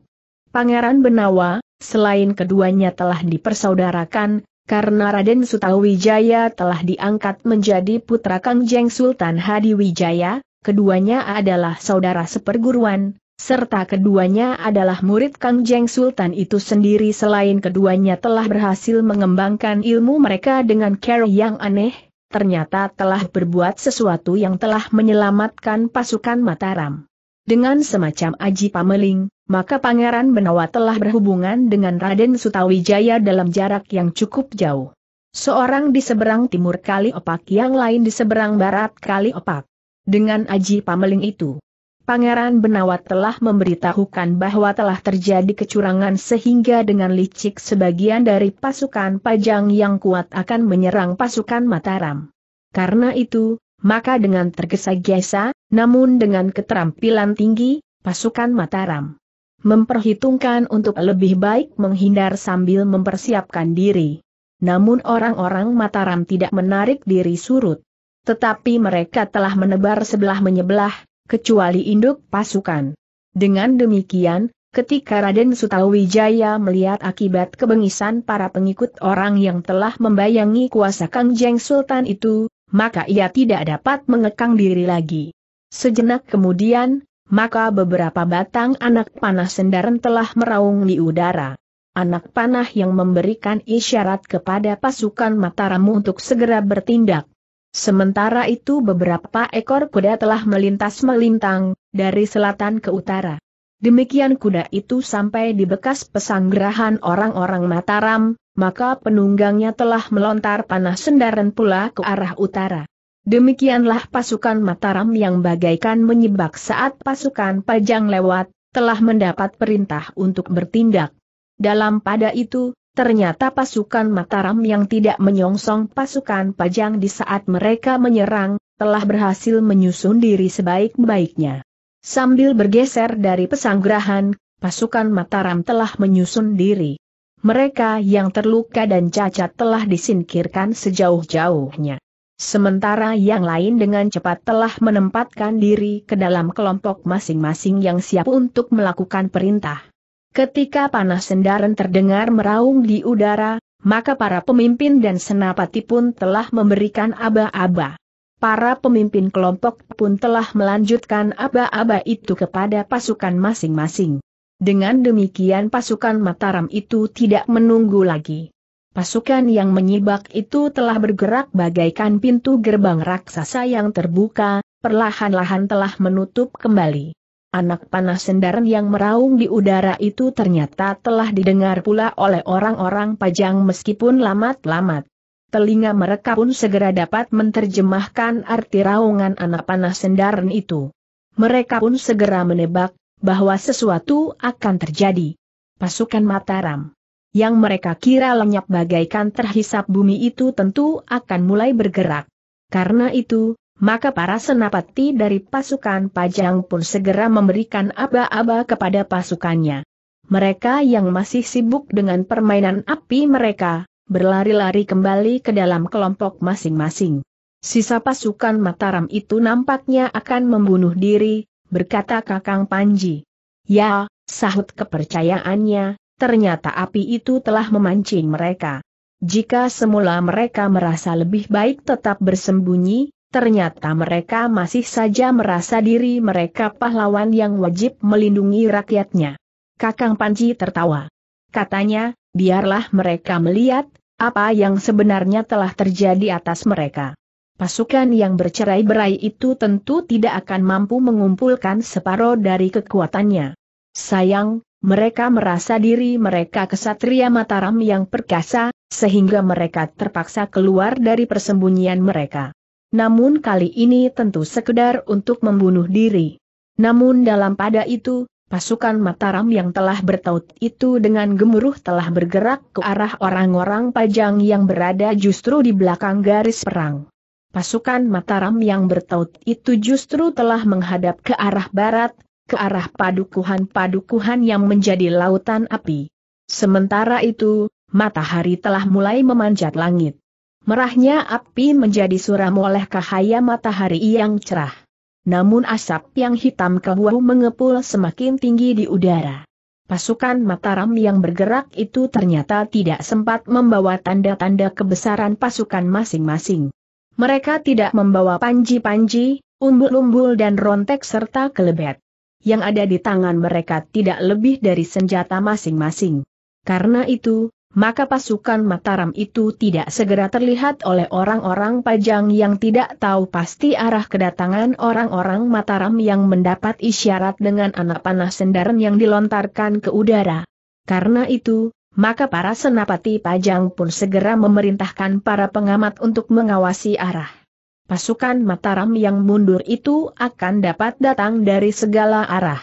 Speaker 1: Pangeran Benawa, selain keduanya telah dipersaudarakan, karena Raden Sutawijaya telah diangkat menjadi putra Kangjeng Sultan Hadiwijaya, keduanya adalah saudara seperguruan, serta keduanya adalah murid Kangjeng Sultan itu sendiri selain keduanya telah berhasil mengembangkan ilmu mereka dengan cara yang aneh, ternyata telah berbuat sesuatu yang telah menyelamatkan pasukan Mataram. Dengan semacam aji pameling, maka Pangeran Benawa telah berhubungan dengan Raden Sutawijaya dalam jarak yang cukup jauh. Seorang di seberang timur Kali Opak yang lain di seberang barat Kali Opak. Dengan aji pameling itu, Pangeran Benawa telah memberitahukan bahwa telah terjadi kecurangan sehingga dengan licik sebagian dari pasukan Pajang yang kuat akan menyerang pasukan Mataram. Karena itu, maka dengan tergesa-gesa, namun dengan keterampilan tinggi, pasukan Mataram memperhitungkan untuk lebih baik menghindar sambil mempersiapkan diri. Namun orang-orang Mataram tidak menarik diri surut. Tetapi mereka telah menebar sebelah menyebelah, kecuali induk pasukan. Dengan demikian, ketika Raden Sutawijaya melihat akibat kebengisan para pengikut orang yang telah membayangi kuasa Kangjeng Sultan itu, maka ia tidak dapat mengekang diri lagi. Sejenak kemudian, maka beberapa batang anak panah sendaran telah meraung di udara. Anak panah yang memberikan isyarat kepada pasukan Mataram untuk segera bertindak. Sementara itu beberapa ekor kuda telah melintas melintang, dari selatan ke utara. Demikian kuda itu sampai di bekas pesanggerahan orang-orang Mataram, maka penunggangnya telah melontar panah sendaran pula ke arah utara. Demikianlah pasukan Mataram yang bagaikan menyebak saat pasukan Pajang lewat, telah mendapat perintah untuk bertindak. Dalam pada itu, ternyata pasukan Mataram yang tidak menyongsong pasukan Pajang di saat mereka menyerang, telah berhasil menyusun diri sebaik-baiknya. Sambil bergeser dari pesanggrahan, pasukan Mataram telah menyusun diri. Mereka yang terluka dan cacat telah disingkirkan sejauh-jauhnya. Sementara yang lain dengan cepat telah menempatkan diri ke dalam kelompok masing-masing yang siap untuk melakukan perintah. Ketika panas sendaran terdengar meraung di udara, maka para pemimpin dan senapati pun telah memberikan aba-aba. Para pemimpin kelompok pun telah melanjutkan aba-aba itu kepada pasukan masing-masing. Dengan demikian pasukan Mataram itu tidak menunggu lagi. Pasukan yang menyibak itu telah bergerak bagaikan pintu gerbang raksasa yang terbuka, perlahan-lahan telah menutup kembali. Anak panah sendaran yang meraung di udara itu ternyata telah didengar pula oleh orang-orang pajang meskipun lamat-lamat. Telinga mereka pun segera dapat menerjemahkan arti raungan anak panah sendaran itu. Mereka pun segera menebak bahwa sesuatu akan terjadi. Pasukan Mataram yang mereka kira lenyap bagaikan terhisap bumi itu tentu akan mulai bergerak. Karena itu, maka para senapati dari pasukan Pajang pun segera memberikan aba-aba kepada pasukannya. Mereka yang masih sibuk dengan permainan api mereka, berlari-lari kembali ke dalam kelompok masing-masing. Sisa pasukan Mataram itu nampaknya akan membunuh diri, berkata Kakang Panji. Ya, sahut kepercayaannya, ternyata api itu telah memancing mereka. Jika semula mereka merasa lebih baik tetap bersembunyi, ternyata mereka masih saja merasa diri mereka pahlawan yang wajib melindungi rakyatnya. Kakang Panji tertawa. Katanya, biarlah mereka melihat, apa yang sebenarnya telah terjadi atas mereka. Pasukan yang bercerai-berai itu tentu tidak akan mampu mengumpulkan separuh dari kekuatannya. Sayang, mereka merasa diri mereka kesatria Mataram yang perkasa, sehingga mereka terpaksa keluar dari persembunyian mereka. Namun kali ini tentu sekedar untuk membunuh diri. Namun dalam pada itu, pasukan Mataram yang telah bertaut itu dengan gemuruh telah bergerak ke arah orang-orang pajang yang berada justru di belakang garis perang. Pasukan Mataram yang bertaut itu justru telah menghadap ke arah barat, ke arah padukuhan-padukuhan yang menjadi lautan api. Sementara itu, matahari telah mulai memanjat langit. Merahnya api menjadi suram oleh cahaya matahari yang cerah. Namun asap yang hitam kehuau mengepul semakin tinggi di udara. Pasukan Mataram yang bergerak itu ternyata tidak sempat membawa tanda-tanda kebesaran pasukan masing-masing. Mereka tidak membawa panji-panji, umbul-umbul dan rontek serta kelebet yang ada di tangan mereka tidak lebih dari senjata masing-masing. Karena itu, maka pasukan Mataram itu tidak segera terlihat oleh orang-orang pajang yang tidak tahu pasti arah kedatangan orang-orang Mataram yang mendapat isyarat dengan anak panah sendaran yang dilontarkan ke udara. Karena itu, maka para senapati pajang pun segera memerintahkan para pengamat untuk mengawasi arah pasukan Mataram yang mundur itu akan dapat datang dari segala arah.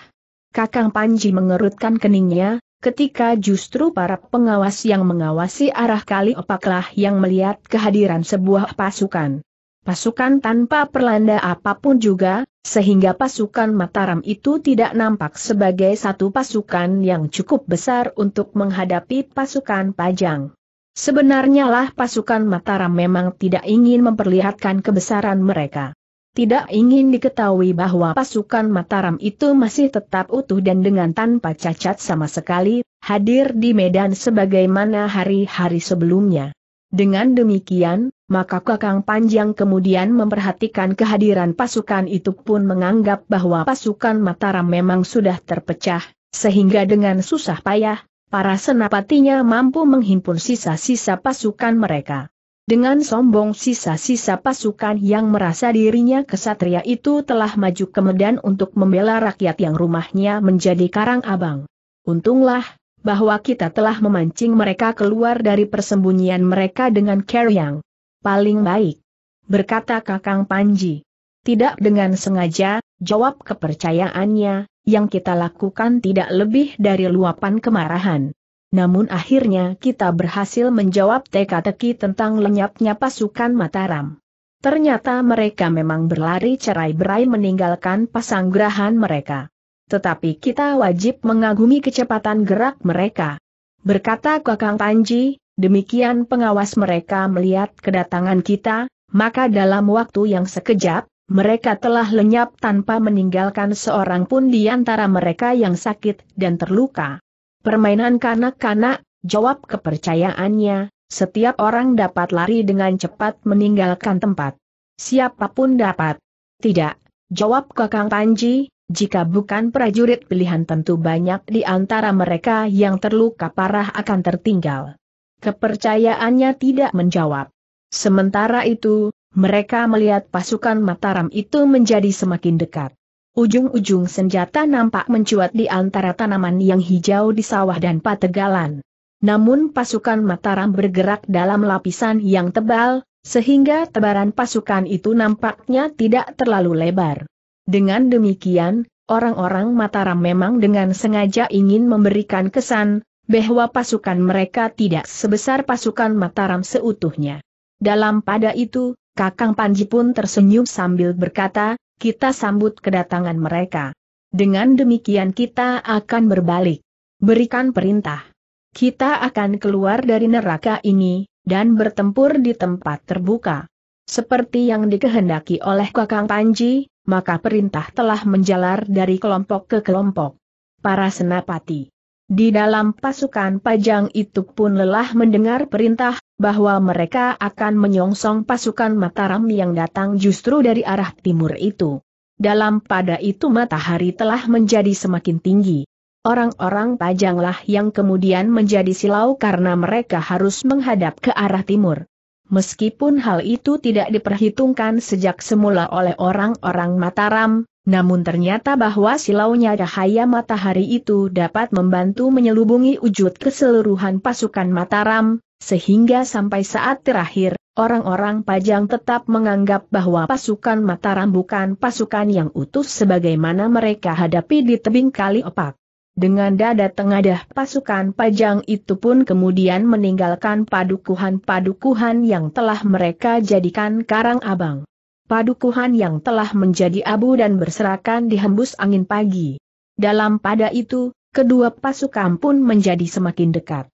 Speaker 1: Kakang Panji mengerutkan keningnya, ketika justru para pengawas yang mengawasi arah kali opaklah yang melihat kehadiran sebuah pasukan. Pasukan tanpa perlanda apapun juga, sehingga pasukan Mataram itu tidak nampak sebagai satu pasukan yang cukup besar untuk menghadapi pasukan Pajang. Sebenarnya lah pasukan Mataram memang tidak ingin memperlihatkan kebesaran mereka. Tidak ingin diketahui bahwa pasukan Mataram itu masih tetap utuh dan dengan tanpa cacat sama sekali, hadir di medan sebagaimana hari-hari sebelumnya. Dengan demikian, maka Kakang Panjang kemudian memperhatikan kehadiran pasukan itu pun menganggap bahwa pasukan Mataram memang sudah terpecah, sehingga dengan susah payah, para senapatinya mampu menghimpun sisa-sisa pasukan mereka. Dengan sombong sisa-sisa pasukan yang merasa dirinya kesatria itu telah maju ke Medan untuk membela rakyat yang rumahnya menjadi karang abang. Untunglah, bahwa kita telah memancing mereka keluar dari persembunyian mereka dengan care yang paling baik. Berkata Kakang Panji. Tidak dengan sengaja, jawab kepercayaannya, yang kita lakukan tidak lebih dari luapan kemarahan. Namun akhirnya kita berhasil menjawab teka-teki tentang lenyapnya pasukan Mataram. Ternyata mereka memang berlari cerai-berai meninggalkan pasanggrahan mereka. Tetapi kita wajib mengagumi kecepatan gerak mereka. Berkata Kakang Panji, demikian pengawas mereka melihat kedatangan kita, maka dalam waktu yang sekejap, mereka telah lenyap tanpa meninggalkan seorang pun di antara mereka yang sakit dan terluka. Permainan kanak-kanak, jawab kepercayaannya, setiap orang dapat lari dengan cepat meninggalkan tempat. Siapapun dapat. Tidak, jawab Kakang Panji, jika bukan prajurit pilihan tentu banyak di antara mereka yang terluka parah akan tertinggal. Kepercayaannya tidak menjawab. Sementara itu, mereka melihat pasukan Mataram itu menjadi semakin dekat. Ujung-ujung senjata nampak mencuat di antara tanaman yang hijau di sawah dan pategalan. Namun pasukan Mataram bergerak dalam lapisan yang tebal, sehingga tebaran pasukan itu nampaknya tidak terlalu lebar. Dengan demikian, orang-orang Mataram memang dengan sengaja ingin memberikan kesan, bahwa pasukan mereka tidak sebesar pasukan Mataram seutuhnya. Dalam pada itu, Kakang Panji pun tersenyum sambil berkata, kita sambut kedatangan mereka. Dengan demikian kita akan berbalik. Berikan perintah. Kita akan keluar dari neraka ini, dan bertempur di tempat terbuka. Seperti yang dikehendaki oleh Kakang Panji, maka perintah telah menjalar dari kelompok ke kelompok. Para senapati di dalam pasukan pajang itu pun lelah mendengar perintah, bahwa mereka akan menyongsong pasukan Mataram yang datang justru dari arah timur itu. Dalam pada itu matahari telah menjadi semakin tinggi. Orang-orang Pajanglah yang kemudian menjadi silau karena mereka harus menghadap ke arah timur. Meskipun hal itu tidak diperhitungkan sejak semula oleh orang-orang Mataram, namun ternyata bahwa silaunya cahaya matahari itu dapat membantu menyelubungi wujud keseluruhan pasukan Mataram, sehingga sampai saat terakhir, orang-orang Pajang tetap menganggap bahwa pasukan Mataram bukan pasukan yang utuh sebagaimana mereka hadapi di tebing kali opak. Dengan dada tengadah pasukan pajang itu pun kemudian meninggalkan padukuhan-padukuhan yang telah mereka jadikan karang abang. Padukuhan yang telah menjadi abu dan berserakan dihembus angin pagi. Dalam pada itu, kedua pasukan pun menjadi semakin dekat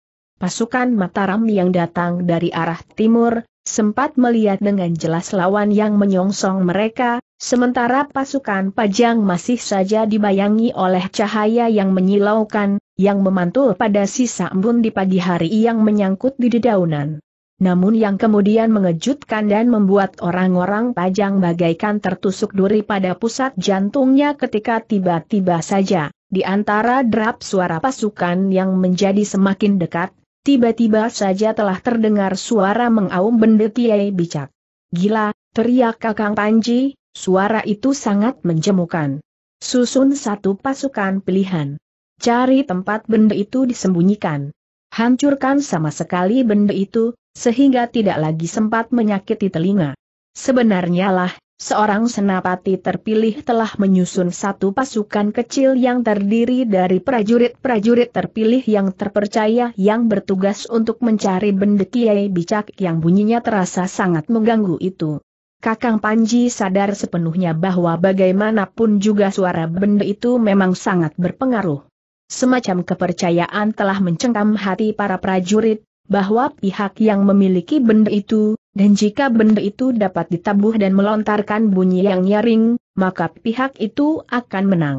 Speaker 1: pasukan Mataram yang datang dari arah timur, sempat melihat dengan jelas lawan yang menyongsong mereka, sementara pasukan Pajang masih saja dibayangi oleh cahaya yang menyilaukan, yang memantul pada sisa embun di pagi hari yang menyangkut di dedaunan. Namun yang kemudian mengejutkan dan membuat orang-orang Pajang bagaikan tertusuk duri pada pusat jantungnya ketika tiba-tiba saja, di antara derap suara pasukan yang menjadi semakin dekat, Tiba-tiba saja telah terdengar suara mengaum benda Kiai bicak. Gila, teriak Kakang Panji, suara itu sangat menjemukan. Susun satu pasukan pilihan. Cari tempat benda itu disembunyikan. Hancurkan sama sekali benda itu, sehingga tidak lagi sempat menyakiti telinga. Sebenarnya lah, seorang senapati terpilih telah menyusun satu pasukan kecil yang terdiri dari prajurit-prajurit terpilih yang terpercaya yang bertugas untuk mencari benda kiai bicak yang bunyinya terasa sangat mengganggu itu. Kakang Panji sadar sepenuhnya bahwa bagaimanapun juga suara benda itu memang sangat berpengaruh. Semacam kepercayaan telah mencengkam hati para prajurit, bahwa pihak yang memiliki benda itu, dan jika benda itu dapat ditabuh dan melontarkan bunyi yang nyaring, maka pihak itu akan menang.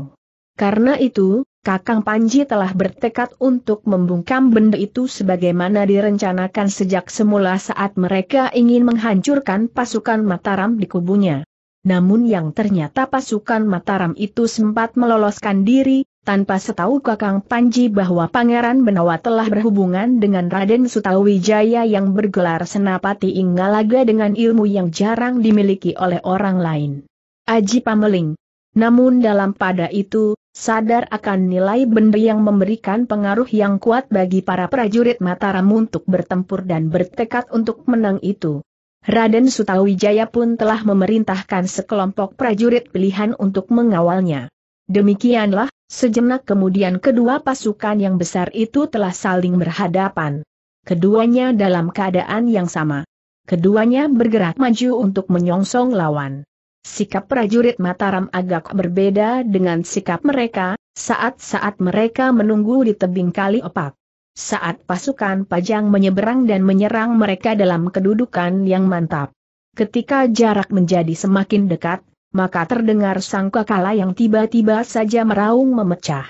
Speaker 1: Karena itu, Kakang Panji telah bertekad untuk membungkam benda itu sebagaimana direncanakan sejak semula saat mereka ingin menghancurkan pasukan Mataram di kubunya. Namun yang ternyata pasukan Mataram itu sempat meloloskan diri, tanpa setahu Kakang Panji bahwa Pangeran Benawa telah berhubungan dengan Raden Sutawijaya yang bergelar Senapati Inggalaga dengan ilmu yang jarang dimiliki oleh orang lain. Aji Pameling. Namun dalam pada itu, sadar akan nilai benda yang memberikan pengaruh yang kuat bagi para prajurit Mataram untuk bertempur dan bertekad untuk menang itu. Raden Sutawijaya pun telah memerintahkan sekelompok prajurit pilihan untuk mengawalnya. Demikianlah, Sejenak kemudian kedua pasukan yang besar itu telah saling berhadapan. Keduanya dalam keadaan yang sama. Keduanya bergerak maju untuk menyongsong lawan. Sikap prajurit Mataram agak berbeda dengan sikap mereka, saat-saat mereka menunggu di tebing kali opak. Saat pasukan pajang menyeberang dan menyerang mereka dalam kedudukan yang mantap. Ketika jarak menjadi semakin dekat, maka terdengar sangkakala yang tiba-tiba saja meraung memecah.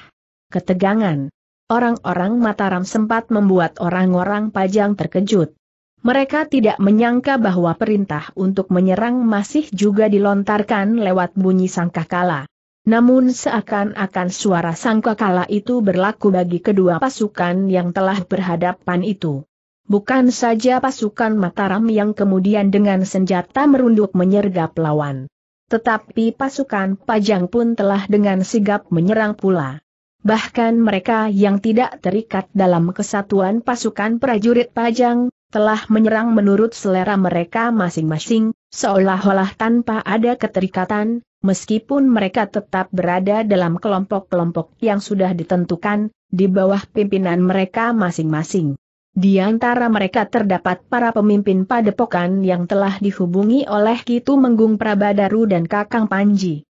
Speaker 1: Ketegangan. Orang-orang Mataram sempat membuat orang-orang Pajang terkejut. Mereka tidak menyangka bahwa perintah untuk menyerang masih juga dilontarkan lewat bunyi sangkakala. Namun seakan-akan suara sangkakala itu berlaku bagi kedua pasukan yang telah berhadapan itu. Bukan saja pasukan Mataram yang kemudian dengan senjata merunduk menyergap lawan. Tetapi pasukan Pajang pun telah dengan sigap menyerang pula. Bahkan mereka yang tidak terikat dalam kesatuan pasukan prajurit Pajang, telah menyerang menurut selera mereka masing-masing, seolah-olah tanpa ada keterikatan, meskipun mereka tetap berada dalam kelompok-kelompok yang sudah ditentukan, di bawah pimpinan mereka masing-masing. Di antara mereka terdapat para pemimpin padepokan yang telah dihubungi oleh Kitu Menggung Prabadaru dan Kakang Panji.